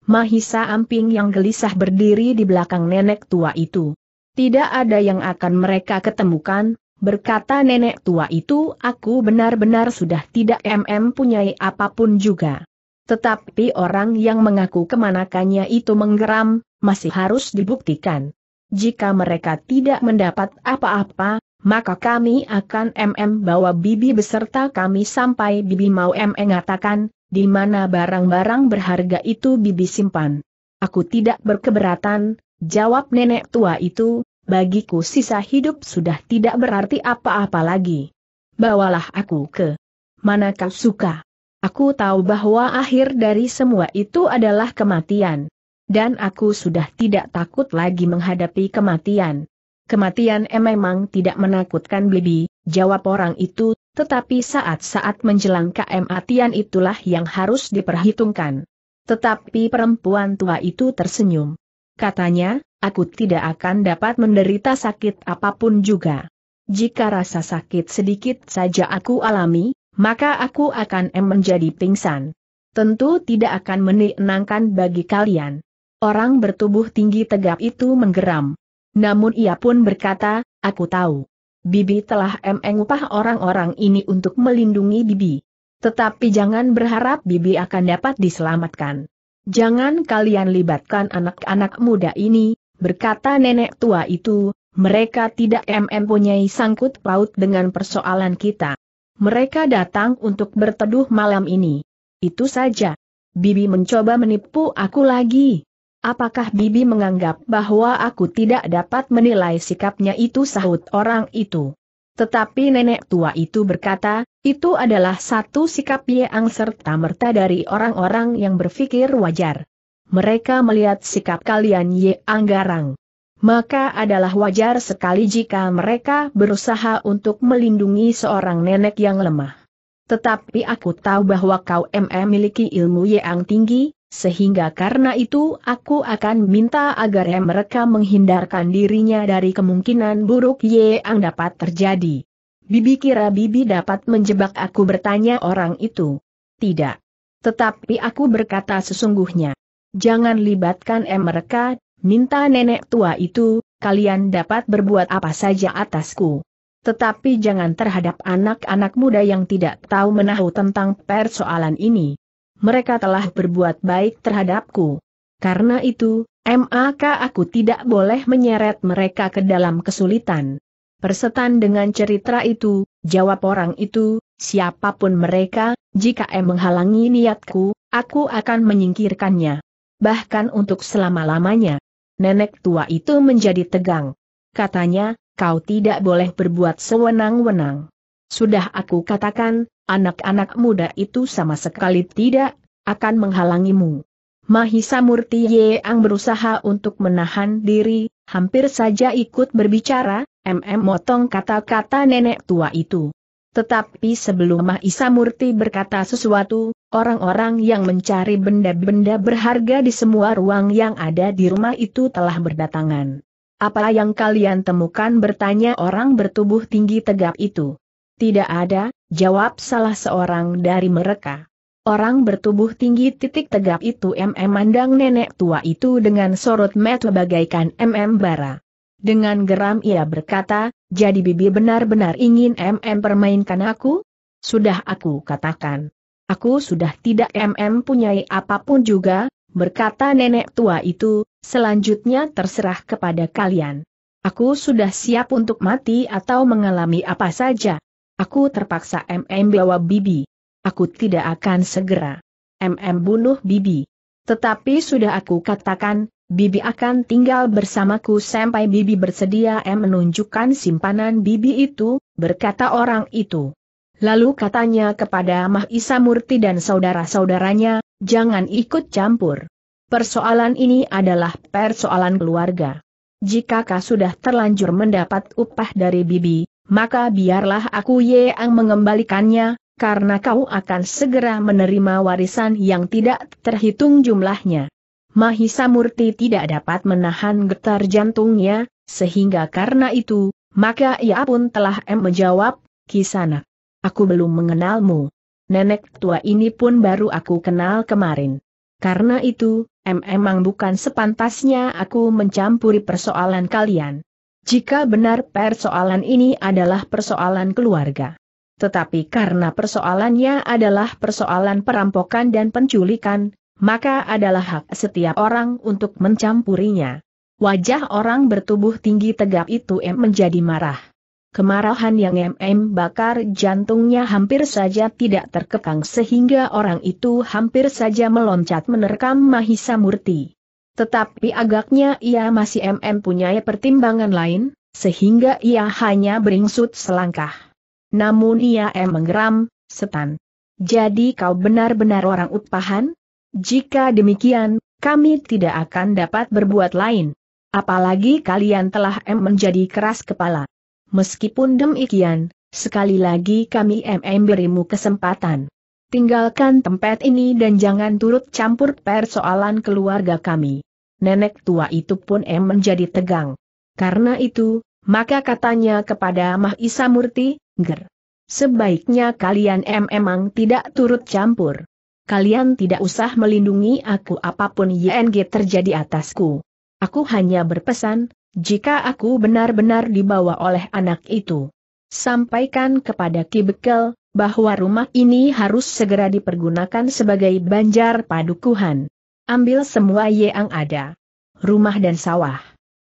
Mahisa Amping yang gelisah berdiri di belakang nenek tua itu. Tidak ada yang akan mereka ketemukan, berkata nenek tua itu aku benar-benar sudah tidak mm punyai apapun juga. Tetapi orang yang mengaku kemanakannya itu menggeram, masih harus dibuktikan. Jika mereka tidak mendapat apa-apa, maka kami akan MM bawa bibi beserta kami sampai bibi mau MM mengatakan di mana barang-barang berharga itu bibi simpan. Aku tidak berkeberatan, jawab nenek tua itu, bagiku sisa hidup sudah tidak berarti apa-apa lagi. Bawalah aku ke mana kau suka. Aku tahu bahwa akhir dari semua itu adalah kematian. Dan aku sudah tidak takut lagi menghadapi kematian. Kematian memang tidak menakutkan Bibi, jawab orang itu, tetapi saat-saat menjelang kematian itulah yang harus diperhitungkan. Tetapi perempuan tua itu tersenyum. Katanya, aku tidak akan dapat menderita sakit apapun juga. Jika rasa sakit sedikit saja aku alami, maka aku akan em menjadi pingsan. Tentu tidak akan menenangkan bagi kalian. Orang bertubuh tinggi tegap itu menggeram. Namun ia pun berkata, aku tahu. Bibi telah mengupah orang-orang ini untuk melindungi Bibi. Tetapi jangan berharap Bibi akan dapat diselamatkan. Jangan kalian libatkan anak-anak muda ini, berkata nenek tua itu, mereka tidak mempunyai sangkut paut dengan persoalan kita. Mereka datang untuk berteduh malam ini. Itu saja. Bibi mencoba menipu aku lagi. Apakah Bibi menganggap bahwa aku tidak dapat menilai sikapnya itu sahut orang itu? Tetapi nenek tua itu berkata, itu adalah satu sikap yang serta-merta dari orang-orang yang berpikir wajar. Mereka melihat sikap kalian Ye garang maka adalah wajar sekali jika mereka berusaha untuk melindungi seorang nenek yang lemah. Tetapi aku tahu bahwa kau MM miliki ilmu yang tinggi, sehingga karena itu aku akan minta agar mereka menghindarkan dirinya dari kemungkinan buruk yang dapat terjadi. Bibi kira Bibi dapat menjebak aku bertanya orang itu. Tidak. Tetapi aku berkata sesungguhnya. Jangan libatkan mereka minta nenek tua itu, kalian dapat berbuat apa saja atasku. Tetapi jangan terhadap anak-anak muda yang tidak tahu menahu tentang persoalan ini. Mereka telah berbuat baik terhadapku. Karena itu, maka aku tidak boleh menyeret mereka ke dalam kesulitan. Persetan dengan cerita itu, jawab orang itu, siapapun mereka, jika em menghalangi niatku, aku akan menyingkirkannya. Bahkan untuk selama-lamanya nenek tua itu menjadi tegang. Katanya, kau tidak boleh berbuat sewenang-wenang. Sudah aku katakan, anak-anak muda itu sama sekali tidak akan menghalangimu. Mahisa Murti Yeang berusaha untuk menahan diri, hampir saja ikut berbicara, MM motong kata-kata nenek tua itu. Tetapi sebelum Mahisa Murti berkata sesuatu, orang-orang yang mencari benda-benda berharga di semua ruang yang ada di rumah itu telah berdatangan. Apa yang kalian temukan bertanya orang bertubuh tinggi tegap itu. Tidak ada, jawab salah seorang dari mereka. Orang bertubuh tinggi titik tegap itu MM mandang nenek tua itu dengan sorot mata bagaikan MM bara. Dengan geram ia berkata, jadi Bibi benar-benar ingin MM permainkan aku? Sudah aku katakan. Aku sudah tidak MM punyai apapun juga, berkata nenek tua itu, selanjutnya terserah kepada kalian. Aku sudah siap untuk mati atau mengalami apa saja. Aku terpaksa MM bawa Bibi. Aku tidak akan segera. MM bunuh Bibi. Tetapi sudah aku katakan, Bibi akan tinggal bersamaku sampai Bibi bersedia em menunjukkan simpanan Bibi itu, berkata orang itu. Lalu katanya kepada Mahisa Murti dan saudara-saudaranya, jangan ikut campur. Persoalan ini adalah persoalan keluarga. Jika kau sudah terlanjur mendapat upah dari Bibi, maka biarlah aku yang mengembalikannya, karena kau akan segera menerima warisan yang tidak terhitung jumlahnya. Mahisa Murti tidak dapat menahan getar jantungnya, sehingga karena itu, maka ia pun telah em menjawab, Kisana, Aku belum mengenalmu. Nenek tua ini pun baru aku kenal kemarin. Karena itu, em emang bukan sepantasnya aku mencampuri persoalan kalian. Jika benar persoalan ini adalah persoalan keluarga. Tetapi karena persoalannya adalah persoalan perampokan dan penculikan, maka adalah hak setiap orang untuk mencampurinya. Wajah orang bertubuh tinggi tegap itu M menjadi marah. Kemarahan yang MM bakar jantungnya hampir saja tidak terkekang sehingga orang itu hampir saja meloncat menerkam Mahisa Murti. Tetapi agaknya ia masih MM punya pertimbangan lain, sehingga ia hanya beringsut selangkah. Namun ia M menggeram, setan. Jadi kau benar-benar orang utpahan? Jika demikian, kami tidak akan dapat berbuat lain. Apalagi kalian telah M menjadi keras kepala. Meskipun demikian, sekali lagi kami MM berimu kesempatan. Tinggalkan tempat ini dan jangan turut campur persoalan keluarga kami. Nenek tua itu pun M menjadi tegang. Karena itu, maka katanya kepada Mahisa Murti, Ger. Sebaiknya kalian M emang tidak turut campur kalian tidak usah melindungi aku apapun YNG terjadi atasku. Aku hanya berpesan, jika aku benar-benar dibawa oleh anak itu. Sampaikan kepada Ki Bekel, bahwa rumah ini harus segera dipergunakan sebagai banjar padukuhan. Ambil semua yang ada. Rumah dan sawah.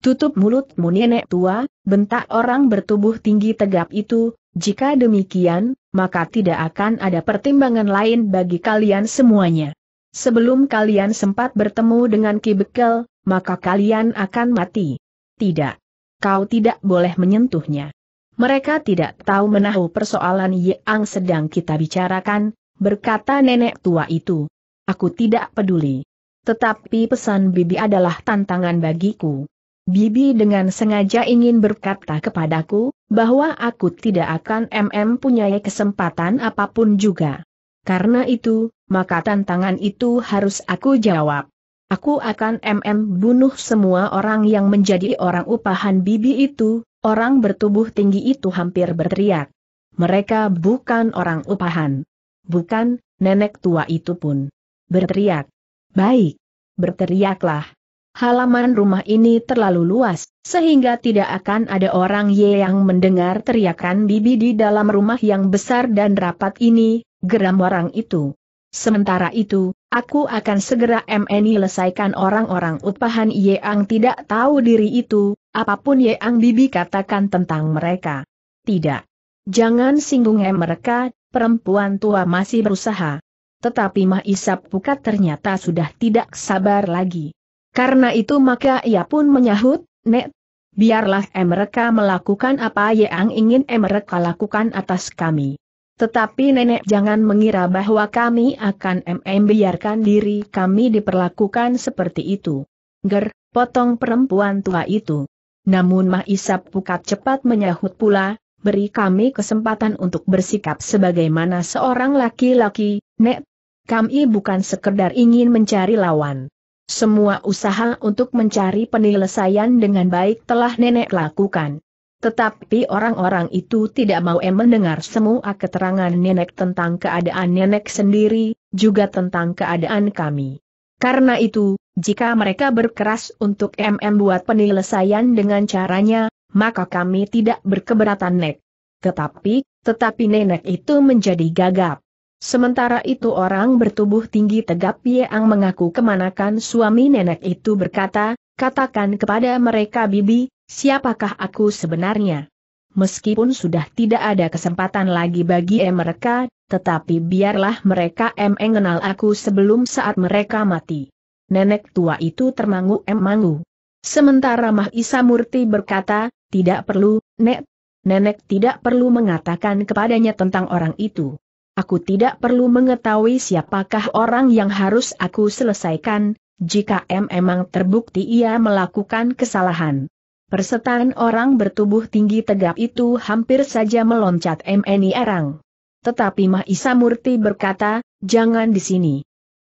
Tutup mulutmu nenek tua, bentak orang bertubuh tinggi tegap itu, jika demikian, maka tidak akan ada pertimbangan lain bagi kalian semuanya. Sebelum kalian sempat bertemu dengan Ki Bekel, maka kalian akan mati. Tidak. Kau tidak boleh menyentuhnya. Mereka tidak tahu menahu persoalan yang sedang kita bicarakan, berkata nenek tua itu. Aku tidak peduli. Tetapi pesan bibi adalah tantangan bagiku. Bibi dengan sengaja ingin berkata kepadaku, bahwa aku tidak akan MM punyai kesempatan apapun juga. Karena itu, maka tantangan itu harus aku jawab. Aku akan MM bunuh semua orang yang menjadi orang upahan bibi itu, orang bertubuh tinggi itu hampir berteriak. Mereka bukan orang upahan. Bukan, nenek tua itu pun. Berteriak. Baik. Berteriaklah. Halaman rumah ini terlalu luas, sehingga tidak akan ada orang Ye yang mendengar teriakan bibi di dalam rumah yang besar dan rapat ini, geram orang itu. Sementara itu, aku akan segera MNI lesaikan orang-orang utpahan Ye yang tidak tahu diri itu, apapun Ye yang bibi katakan tentang mereka. Tidak. Jangan singgung ya mereka, perempuan tua masih berusaha. Tetapi Mah Isap Pukat ternyata sudah tidak sabar lagi. Karena itu maka ia pun menyahut, Nek, biarlah mereka melakukan apa yang ingin mereka lakukan atas kami. Tetapi nenek jangan mengira bahwa kami akan membiarkan diri kami diperlakukan seperti itu. Ger, potong perempuan tua itu. Namun Mah Isap Pukat cepat menyahut pula, beri kami kesempatan untuk bersikap sebagaimana seorang laki-laki, Nek. Kami bukan sekedar ingin mencari lawan. Semua usaha untuk mencari penyelesaian dengan baik telah nenek lakukan. Tetapi orang-orang itu tidak mau mendengar semua keterangan nenek tentang keadaan nenek sendiri, juga tentang keadaan kami. Karena itu, jika mereka berkeras untuk MM buat penyelesaian dengan caranya, maka kami tidak berkeberatan nek. Tetapi, tetapi nenek itu menjadi gagap. Sementara itu orang bertubuh tinggi tegap yang mengaku kemanakan suami nenek itu berkata, katakan kepada mereka bibi, siapakah aku sebenarnya? Meskipun sudah tidak ada kesempatan lagi bagi mereka, tetapi biarlah mereka mengenal aku sebelum saat mereka mati. Nenek tua itu termangu-emangu. Sementara Mahisa Murti berkata, tidak perlu, Nek. Nenek tidak perlu mengatakan kepadanya tentang orang itu. Aku tidak perlu mengetahui siapakah orang yang harus aku selesaikan, jika M memang terbukti ia melakukan kesalahan. Persetan orang bertubuh tinggi tegap itu hampir saja meloncat MNI Erang. Tetapi Mahisa Murti berkata, jangan di sini.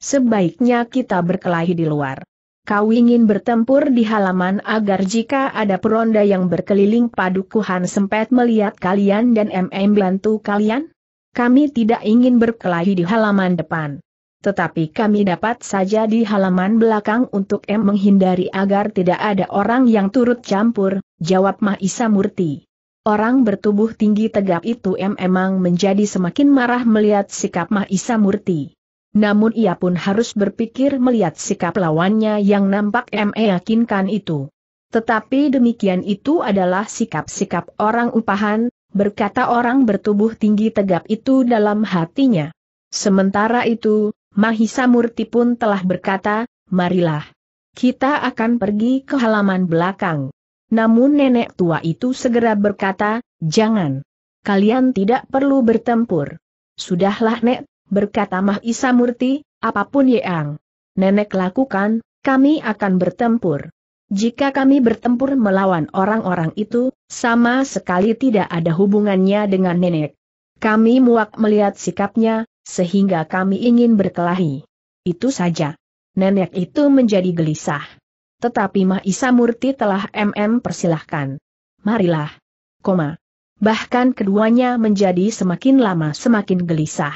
Sebaiknya kita berkelahi di luar. Kau ingin bertempur di halaman agar jika ada peronda yang berkeliling padukuhan sempat melihat kalian dan MM bantu kalian? Kami tidak ingin berkelahi di halaman depan. Tetapi kami dapat saja di halaman belakang untuk M menghindari agar tidak ada orang yang turut campur, jawab Mahisa Murti. Orang bertubuh tinggi tegap itu M emang menjadi semakin marah melihat sikap Mahisa Murti. Namun ia pun harus berpikir melihat sikap lawannya yang nampak M yakinkan itu. Tetapi demikian itu adalah sikap-sikap orang upahan, berkata orang bertubuh tinggi tegap itu dalam hatinya. Sementara itu, Mahisa Murti pun telah berkata, marilah. Kita akan pergi ke halaman belakang. Namun nenek tua itu segera berkata, jangan. Kalian tidak perlu bertempur. Sudahlah Nek, berkata Mahisa Murti, apapun yang nenek lakukan, kami akan bertempur. Jika kami bertempur melawan orang-orang itu, sama sekali tidak ada hubungannya dengan nenek. Kami muak melihat sikapnya, sehingga kami ingin berkelahi. Itu saja. Nenek itu menjadi gelisah. Tetapi Mahisa Murti telah MM persilahkan. Marilah. Koma. Bahkan keduanya menjadi semakin lama semakin gelisah.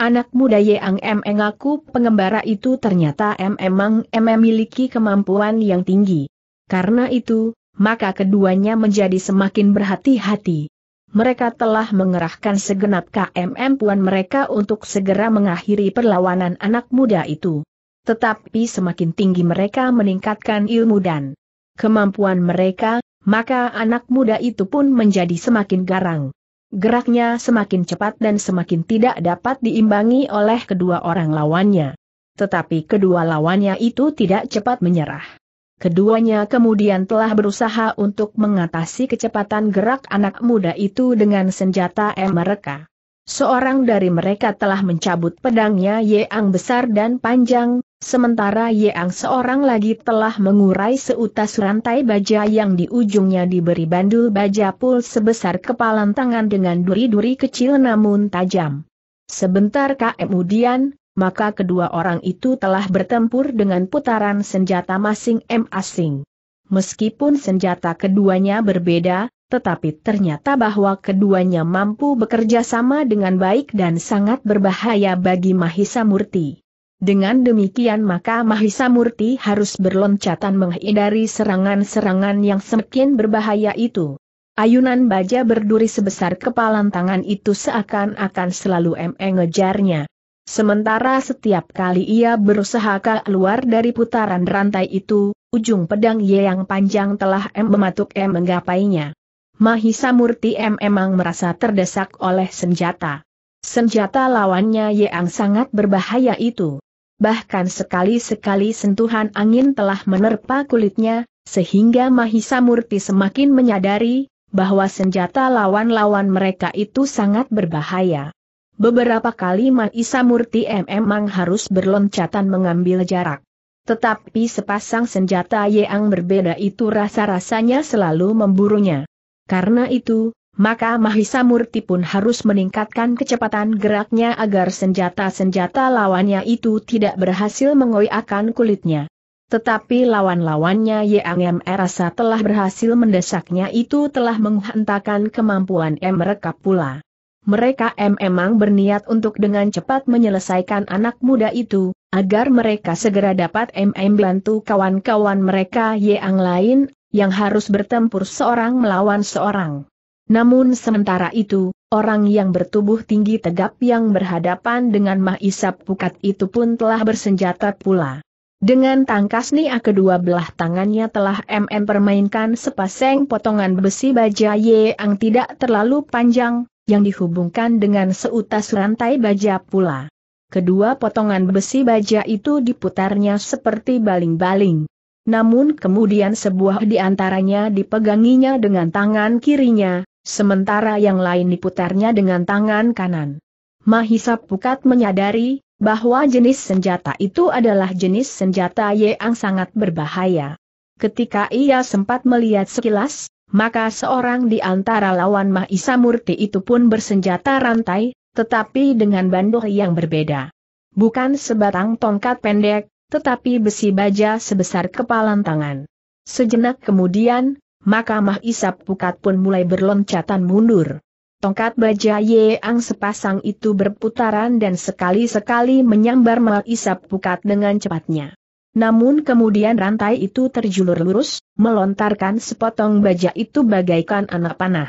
Anak muda Yang M mengaku pengembara itu ternyata M memang M memiliki kemampuan yang tinggi. Karena itu, maka keduanya menjadi semakin berhati-hati. Mereka telah mengerahkan segenap KMM puan mereka untuk segera mengakhiri perlawanan anak muda itu. Tetapi semakin tinggi mereka meningkatkan ilmu dan kemampuan mereka, maka anak muda itu pun menjadi semakin garang. Geraknya semakin cepat dan semakin tidak dapat diimbangi oleh kedua orang lawannya. Tetapi kedua lawannya itu tidak cepat menyerah. Keduanya kemudian telah berusaha untuk mengatasi kecepatan gerak anak muda itu dengan senjata M mereka. Seorang dari mereka telah mencabut pedangnya yang besar dan panjang, Sementara Yeang seorang lagi telah mengurai seutas rantai baja yang di ujungnya diberi bandul baja pul sebesar kepalan tangan dengan duri-duri kecil namun tajam. Sebentar kemudian, maka kedua orang itu telah bertempur dengan putaran senjata masing-masing. Meskipun senjata keduanya berbeda, tetapi ternyata bahwa keduanya mampu bekerja sama dengan baik dan sangat berbahaya bagi Mahisa Murti. Dengan demikian maka Mahisa Murti harus berloncatan menghindari serangan-serangan yang semakin berbahaya itu. Ayunan baja berduri sebesar kepalan tangan itu seakan-akan selalu mengejarnya. Sementara setiap kali ia berusaha keluar dari putaran rantai itu, ujung pedang Ye yang panjang telah M mematuk M menggapainya. Mahisa Murti M emang merasa terdesak oleh senjata. Senjata lawannya yang sangat berbahaya itu bahkan sekali-sekali sentuhan angin telah menerpa kulitnya, sehingga Mahisa Murti semakin menyadari bahwa senjata lawan-lawan mereka itu sangat berbahaya. Beberapa kali Mahisa Murti memang harus berloncatan mengambil jarak. Tetapi sepasang senjata yang berbeda itu rasa-rasanya selalu memburunya. Karena itu, maka Mahisa Murti pun harus meningkatkan kecepatan geraknya agar senjata-senjata lawannya itu tidak berhasil mengoyakkan kulitnya. Tetapi lawan-lawannya Yang rasa telah berhasil mendesaknya itu telah menghantarkan kemampuan mereka pula. Mereka memang berniat untuk dengan cepat menyelesaikan anak muda itu, agar mereka segera dapat bantu kawan-kawan mereka yang lain, yang harus bertempur seorang melawan seorang. Namun sementara itu, orang yang bertubuh tinggi tegap yang berhadapan dengan Mahisap Pukat itu pun telah bersenjata pula. Dengan tangkas nia kedua belah tangannya telah MM permainkan sepasang potongan besi baja yang tidak terlalu panjang, yang dihubungkan dengan seutas rantai baja pula. Kedua potongan besi baja itu diputarnya seperti baling-baling. Namun kemudian sebuah di antaranya dipeganginya dengan tangan kirinya, sementara yang lain diputarnya dengan tangan kanan. Mahisa Pukat menyadari bahwa jenis senjata itu adalah jenis senjata yang sangat berbahaya. Ketika ia sempat melihat sekilas, maka seorang di antara lawan Mahisa Murti itu pun bersenjata rantai, tetapi dengan bandoh yang berbeda. Bukan sebatang tongkat pendek, tetapi besi baja sebesar kepalan tangan. Sejenak kemudian, maka Mah Isap Pukat pun mulai berloncatan mundur. Tongkat baja Yeang sepasang itu berputaran dan sekali-sekali menyambar Mah Isap Pukat dengan cepatnya. Namun kemudian rantai itu terjulur lurus, melontarkan sepotong baja itu bagaikan anak panah.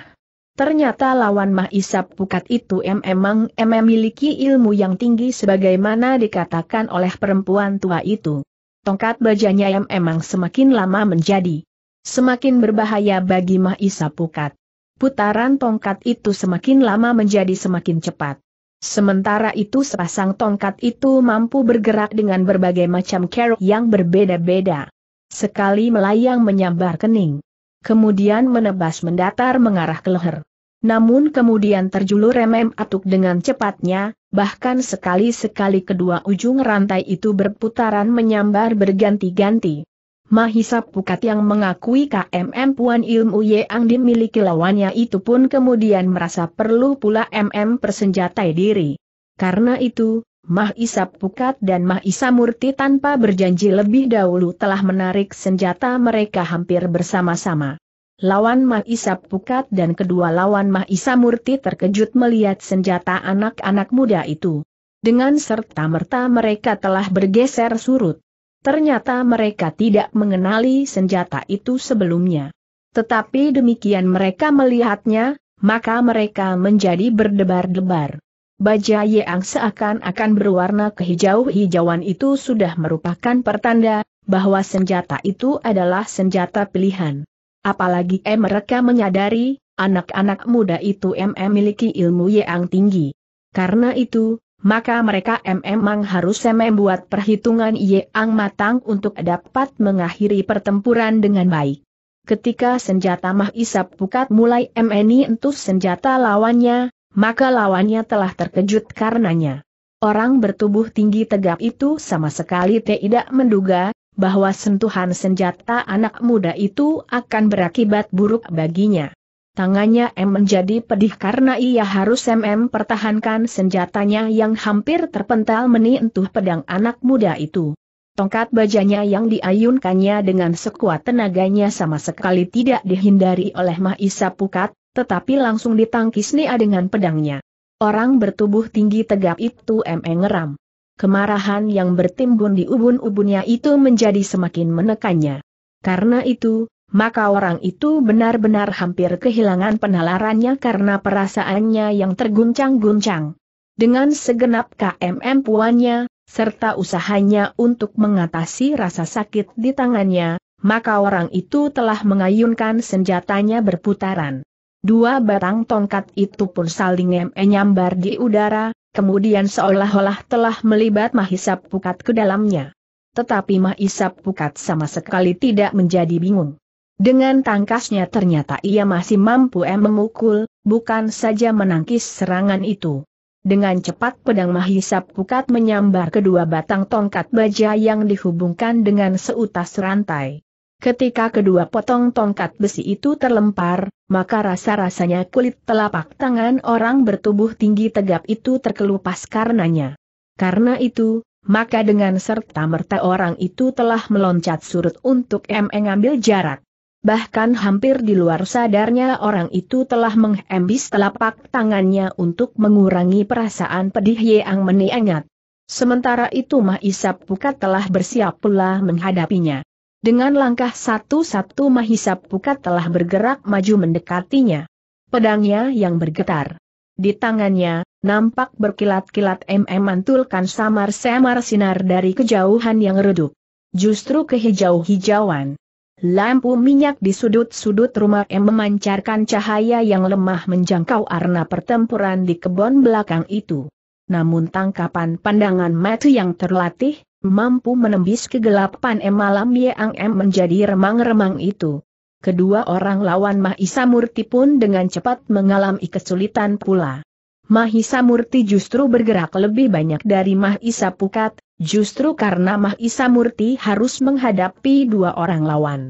Ternyata lawan Mah Isap Pukat itu memang memiliki ilmu yang tinggi sebagaimana dikatakan oleh perempuan tua itu. Tongkat bajanya emang semakin lama menjadi semakin berbahaya bagi Mahisa Pukat. Putaran tongkat itu semakin lama menjadi semakin cepat. Sementara itu sepasang tongkat itu mampu bergerak dengan berbagai macam kerok yang berbeda-beda. Sekali melayang menyambar kening. Kemudian menebas mendatar mengarah ke leher. Namun kemudian terjulur remem atuk dengan cepatnya, bahkan sekali-sekali kedua ujung rantai itu berputaran menyambar berganti-ganti. Mahisa Pukat yang mengakui KMM Puan Ilmu yang dimiliki lawannya itu pun kemudian merasa perlu pula MM persenjatai diri. Karena itu, Mahisa Pukat dan Mahisa Murti tanpa berjanji lebih dahulu telah menarik senjata mereka hampir bersama-sama. Lawan Mahisa Pukat dan kedua lawan Mahisa Murti terkejut melihat senjata anak-anak muda itu. Dengan serta-merta mereka telah bergeser surut. Ternyata mereka tidak mengenali senjata itu sebelumnya. Tetapi demikian mereka melihatnya, maka mereka menjadi berdebar-debar. Baja yang seakan-akan berwarna kehijau-hijauan itu sudah merupakan pertanda bahwa senjata itu adalah senjata pilihan. Apalagi eh mereka menyadari, anak-anak muda itu memiliki ilmu yang tinggi. Karena itu, maka mereka memang harus membuat perhitungan yang matang untuk dapat mengakhiri pertempuran dengan baik. Ketika senjata Mahisap Pukat mulai MNI entus senjata lawannya, maka lawannya telah terkejut karenanya. Orang bertubuh tinggi tegap itu sama sekali tidak menduga, bahwa sentuhan senjata anak muda itu akan berakibat buruk baginya. Tangannya M menjadi pedih karena ia harus MM pertahankan senjatanya yang hampir terpental menientuh pedang anak muda itu. Tongkat bajanya yang diayunkannya dengan sekuat tenaganya sama sekali tidak dihindari oleh Mahisa Pukat, tetapi langsung ditangkis Nia dengan pedangnya. Orang bertubuh tinggi tegap itu M ngeram. Kemarahan yang bertimbun di ubun-ubunnya itu menjadi semakin menekannya. Karena itu, maka orang itu benar-benar hampir kehilangan penalarannya karena perasaannya yang terguncang-guncang. Dengan segenap KMM puannya, serta usahanya untuk mengatasi rasa sakit di tangannya, maka orang itu telah mengayunkan senjatanya berputaran. Dua batang tongkat itu pun saling menyambar di udara, kemudian seolah-olah telah melibat Mahisap Pukat ke dalamnya. Tetapi Mahisap Pukat sama sekali tidak menjadi bingung. Dengan tangkasnya ternyata ia masih mampu em memukul, bukan saja menangkis serangan itu. Dengan cepat pedang mahisap pukat menyambar kedua batang tongkat baja yang dihubungkan dengan seutas rantai. Ketika kedua potong tongkat besi itu terlempar, maka rasa-rasanya kulit telapak tangan orang bertubuh tinggi tegap itu terkelupas karenanya. Karena itu, maka dengan serta merta orang itu telah meloncat surut untuk mengambil jarak. Bahkan hampir di luar sadarnya orang itu telah menghembis telapak tangannya untuk mengurangi perasaan pedih yang meniangat. Sementara itu Mahisa Pukat telah bersiap pula menghadapinya. Dengan langkah satu-satu Mahisa Pukat telah bergerak maju mendekatinya. Pedangnya yang bergetar. Di tangannya, nampak berkilat-kilat MM mantulkan samar-samar sinar dari kejauhan yang redup. Justru kehijau-hijauan. Lampu minyak di sudut-sudut rumah M memancarkan cahaya yang lemah menjangkau arena pertempuran di kebun belakang itu. Namun tangkapan pandangan mata yang terlatih, mampu menembus kegelapan M malam yang M menjadi remang-remang itu. Kedua orang lawan Mahisa Murti pun dengan cepat mengalami kesulitan pula. Mahisa Murti justru bergerak lebih banyak dari Mahisa Pukat, Justru karena Mahisa Murti harus menghadapi dua orang lawan.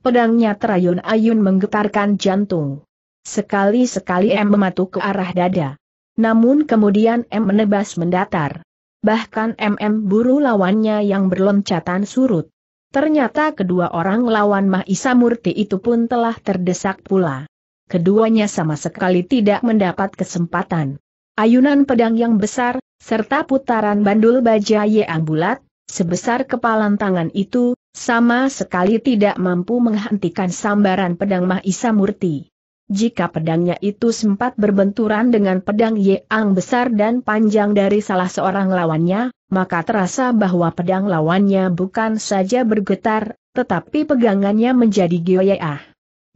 Pedangnya terayun-ayun menggetarkan jantung. Sekali-sekali M mematuk ke arah dada. Namun kemudian M menebas mendatar. Bahkan MM buru lawannya yang berloncatan surut. Ternyata kedua orang lawan Mahisa Murti itu pun telah terdesak pula. Keduanya sama sekali tidak mendapat kesempatan ayunan pedang yang besar, serta putaran bandul baja yang bulat, sebesar kepalan tangan itu, sama sekali tidak mampu menghentikan sambaran pedang Mahisa Murti. Jika pedangnya itu sempat berbenturan dengan pedang Yeang besar dan panjang dari salah seorang lawannya, maka terasa bahwa pedang lawannya bukan saja bergetar, tetapi pegangannya menjadi goyah.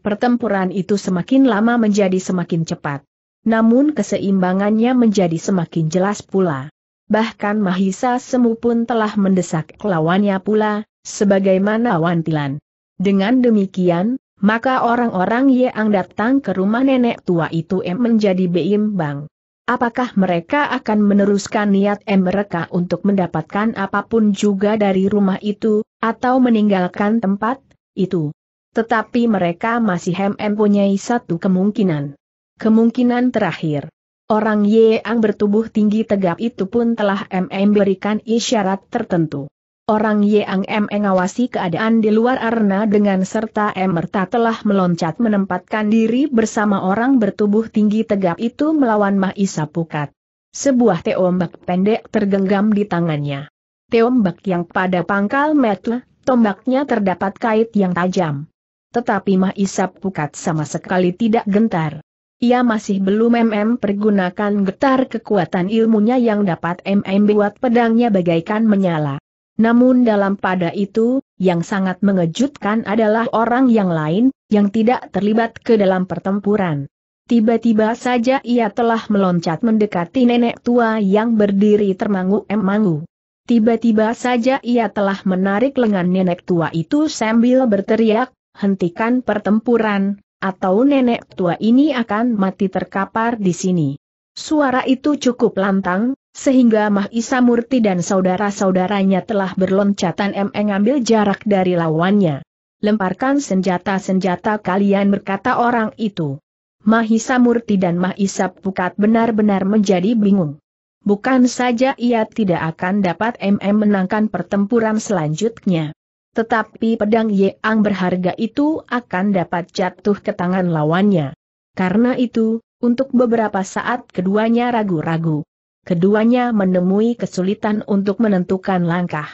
Pertempuran itu semakin lama menjadi semakin cepat. Namun keseimbangannya menjadi semakin jelas pula. Bahkan Mahisa Semu pun telah mendesak lawannya pula, sebagaimana wantilan. Dengan demikian, maka orang-orang yang datang ke rumah nenek tua itu em menjadi beimbang. Apakah mereka akan meneruskan niat em mereka untuk mendapatkan apapun juga dari rumah itu, atau meninggalkan tempat itu? Tetapi mereka masih em mempunyai satu kemungkinan. Kemungkinan terakhir. Orang Yeang bertubuh tinggi tegap itu pun telah MM berikan isyarat tertentu. Orang Yeang M mengawasi keadaan di luar arena dengan serta merta telah meloncat menempatkan diri bersama orang bertubuh tinggi tegap itu melawan Mahisa Pukat. Sebuah teombak pendek tergenggam di tangannya. Teombak yang pada pangkal metu, tombaknya terdapat kait yang tajam. Tetapi Mahisa Pukat sama sekali tidak gentar. Ia masih belum MM pergunakan getar kekuatan ilmunya yang dapat MM buat pedangnya bagaikan menyala. Namun dalam pada itu, yang sangat mengejutkan adalah orang yang lain, yang tidak terlibat ke dalam pertempuran. Tiba-tiba saja ia telah meloncat mendekati nenek tua yang berdiri termangu mangu Tiba-tiba saja ia telah menarik lengan nenek tua itu sambil berteriak, hentikan pertempuran, atau nenek tua ini akan mati terkapar di sini. Suara itu cukup lantang, sehingga Mahisa Murti dan saudara-saudaranya telah berloncatan MM ambil jarak dari lawannya. Lemparkan senjata-senjata kalian berkata orang itu. Mahisa Murti dan Mahisa Pukat benar-benar menjadi bingung. Bukan saja ia tidak akan dapat MM menangkan pertempuran selanjutnya. Tetapi pedang yang berharga itu akan dapat jatuh ke tangan lawannya. Karena itu, untuk beberapa saat keduanya ragu-ragu. Keduanya menemui kesulitan untuk menentukan langkah.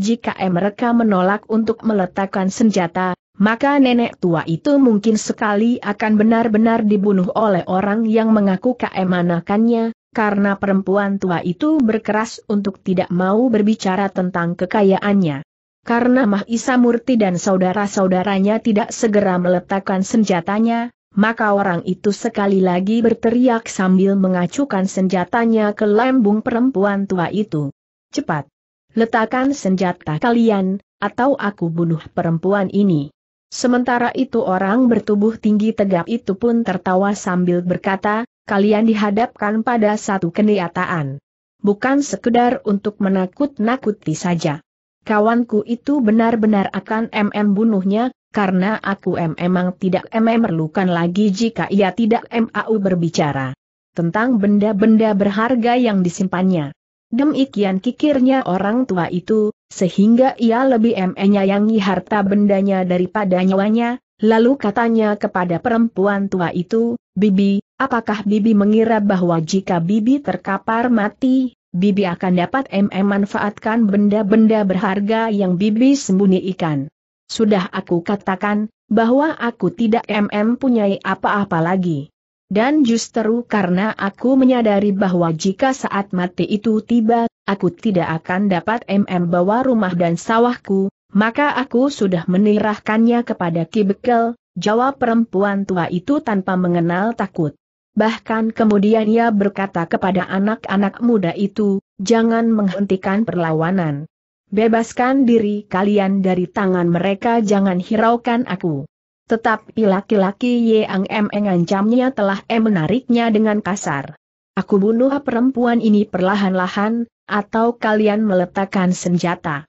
Jika mereka menolak untuk meletakkan senjata, maka nenek tua itu mungkin sekali akan benar-benar dibunuh oleh orang yang mengaku keemanakannya, karena perempuan tua itu berkeras untuk tidak mau berbicara tentang kekayaannya. Karena Mahisa Murti dan saudara-saudaranya tidak segera meletakkan senjatanya, maka orang itu sekali lagi berteriak sambil mengacukan senjatanya ke lambung perempuan tua itu. Cepat! Letakkan senjata kalian, atau aku bunuh perempuan ini. Sementara itu orang bertubuh tinggi tegap itu pun tertawa sambil berkata, kalian dihadapkan pada satu kenyataan. Bukan sekedar untuk menakut-nakuti saja. Kawanku itu benar-benar akan MM bunuhnya, karena aku memang tidak MM merlukan lagi jika ia tidak MAU berbicara tentang benda-benda berharga yang disimpannya. Demikian kikirnya orang tua itu, sehingga ia lebih menyayangi harta bendanya daripada nyawanya, lalu katanya kepada perempuan tua itu, Bibi, apakah Bibi mengira bahwa jika Bibi terkapar mati, Bibi akan dapat MM manfaatkan benda-benda berharga yang Bibi sembunyikan. Sudah aku katakan, bahwa aku tidak MM punyai apa-apa lagi. Dan justru karena aku menyadari bahwa jika saat mati itu tiba, aku tidak akan dapat MM bawa rumah dan sawahku, maka aku sudah menirahkannya kepada Ki Bekel, jawab perempuan tua itu tanpa mengenal takut. Bahkan kemudian ia berkata kepada anak-anak muda itu, jangan menghentikan perlawanan. Bebaskan diri kalian dari tangan mereka jangan hiraukan aku. Tetapi laki-laki yang M mengancamnya telah M menariknya dengan kasar. Aku bunuh perempuan ini perlahan-lahan, atau kalian meletakkan senjata.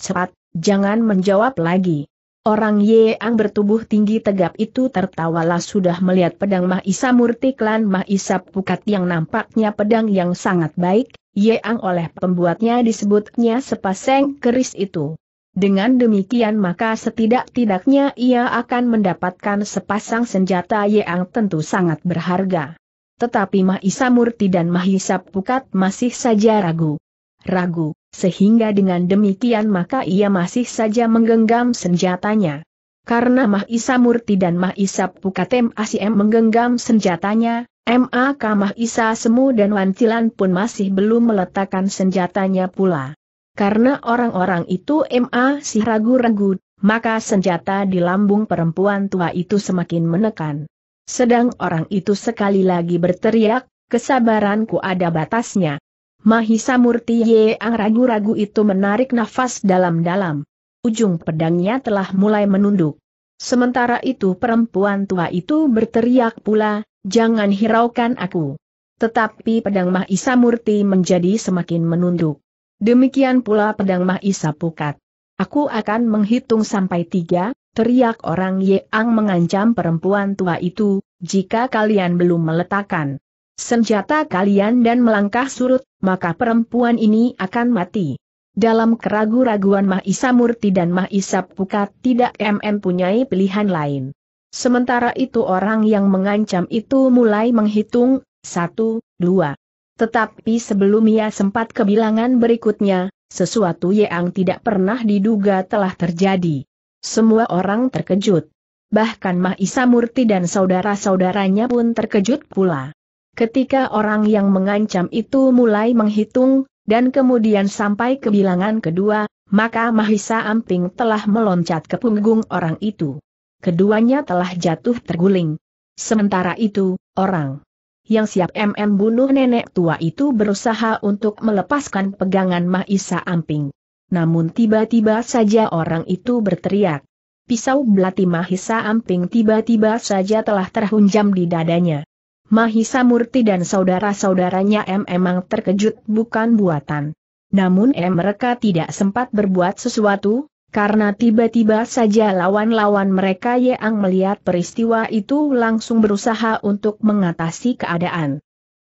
Cepat, jangan menjawab lagi. Orang Yeang bertubuh tinggi tegap itu tertawalah sudah melihat pedang Mahisa Murti klan Mahisa Pukat yang nampaknya pedang yang sangat baik, Yeang oleh pembuatnya disebutnya sepasang keris itu. Dengan demikian maka setidak-tidaknya ia akan mendapatkan sepasang senjata Yeang tentu sangat berharga. Tetapi Mahisa Murti dan Mahisa Pukat masih saja ragu. Ragu. Sehingga dengan demikian maka ia masih saja menggenggam senjatanya. Karena Mah Isa Murti dan Mah Isa Pukatem ACM menggenggam senjatanya, MA Mah Isa Semu dan Wantilan pun masih belum meletakkan senjatanya pula. Karena orang-orang itu MA si ragu-ragu, maka senjata di lambung perempuan tua itu semakin menekan. Sedang orang itu sekali lagi berteriak, kesabaranku ada batasnya, Mahisa Murti Ang ragu-ragu itu menarik nafas dalam-dalam. Ujung pedangnya telah mulai menunduk. Sementara itu perempuan tua itu berteriak pula, jangan hiraukan aku. Tetapi pedang Mahisa Murti menjadi semakin menunduk. Demikian pula pedang Mahisa Pukat. Aku akan menghitung sampai tiga, teriak orang Ye Ang mengancam perempuan tua itu, jika kalian belum meletakkan senjata kalian dan melangkah surut, maka perempuan ini akan mati. Dalam keragu-raguan Mahisa Murti dan Mahisa Pukat tidak mempunyai pilihan lain. Sementara itu orang yang mengancam itu mulai menghitung, satu, dua. Tetapi sebelum ia sempat kebilangan berikutnya, sesuatu yang tidak pernah diduga telah terjadi. Semua orang terkejut. Bahkan Mahisa Murti dan saudara-saudaranya pun terkejut pula. Ketika orang yang mengancam itu mulai menghitung, dan kemudian sampai ke bilangan kedua, maka Mahisa Amping telah meloncat ke punggung orang itu. Keduanya telah jatuh terguling. Sementara itu, orang yang siap MM bunuh nenek tua itu berusaha untuk melepaskan pegangan Mahisa Amping. Namun tiba-tiba saja orang itu berteriak. Pisau belati Mahisa Amping tiba-tiba saja telah terhunjam di dadanya. Mahisa Murti dan saudara-saudaranya M emang terkejut bukan buatan. Namun M mereka tidak sempat berbuat sesuatu, karena tiba-tiba saja lawan-lawan mereka yang melihat peristiwa itu langsung berusaha untuk mengatasi keadaan.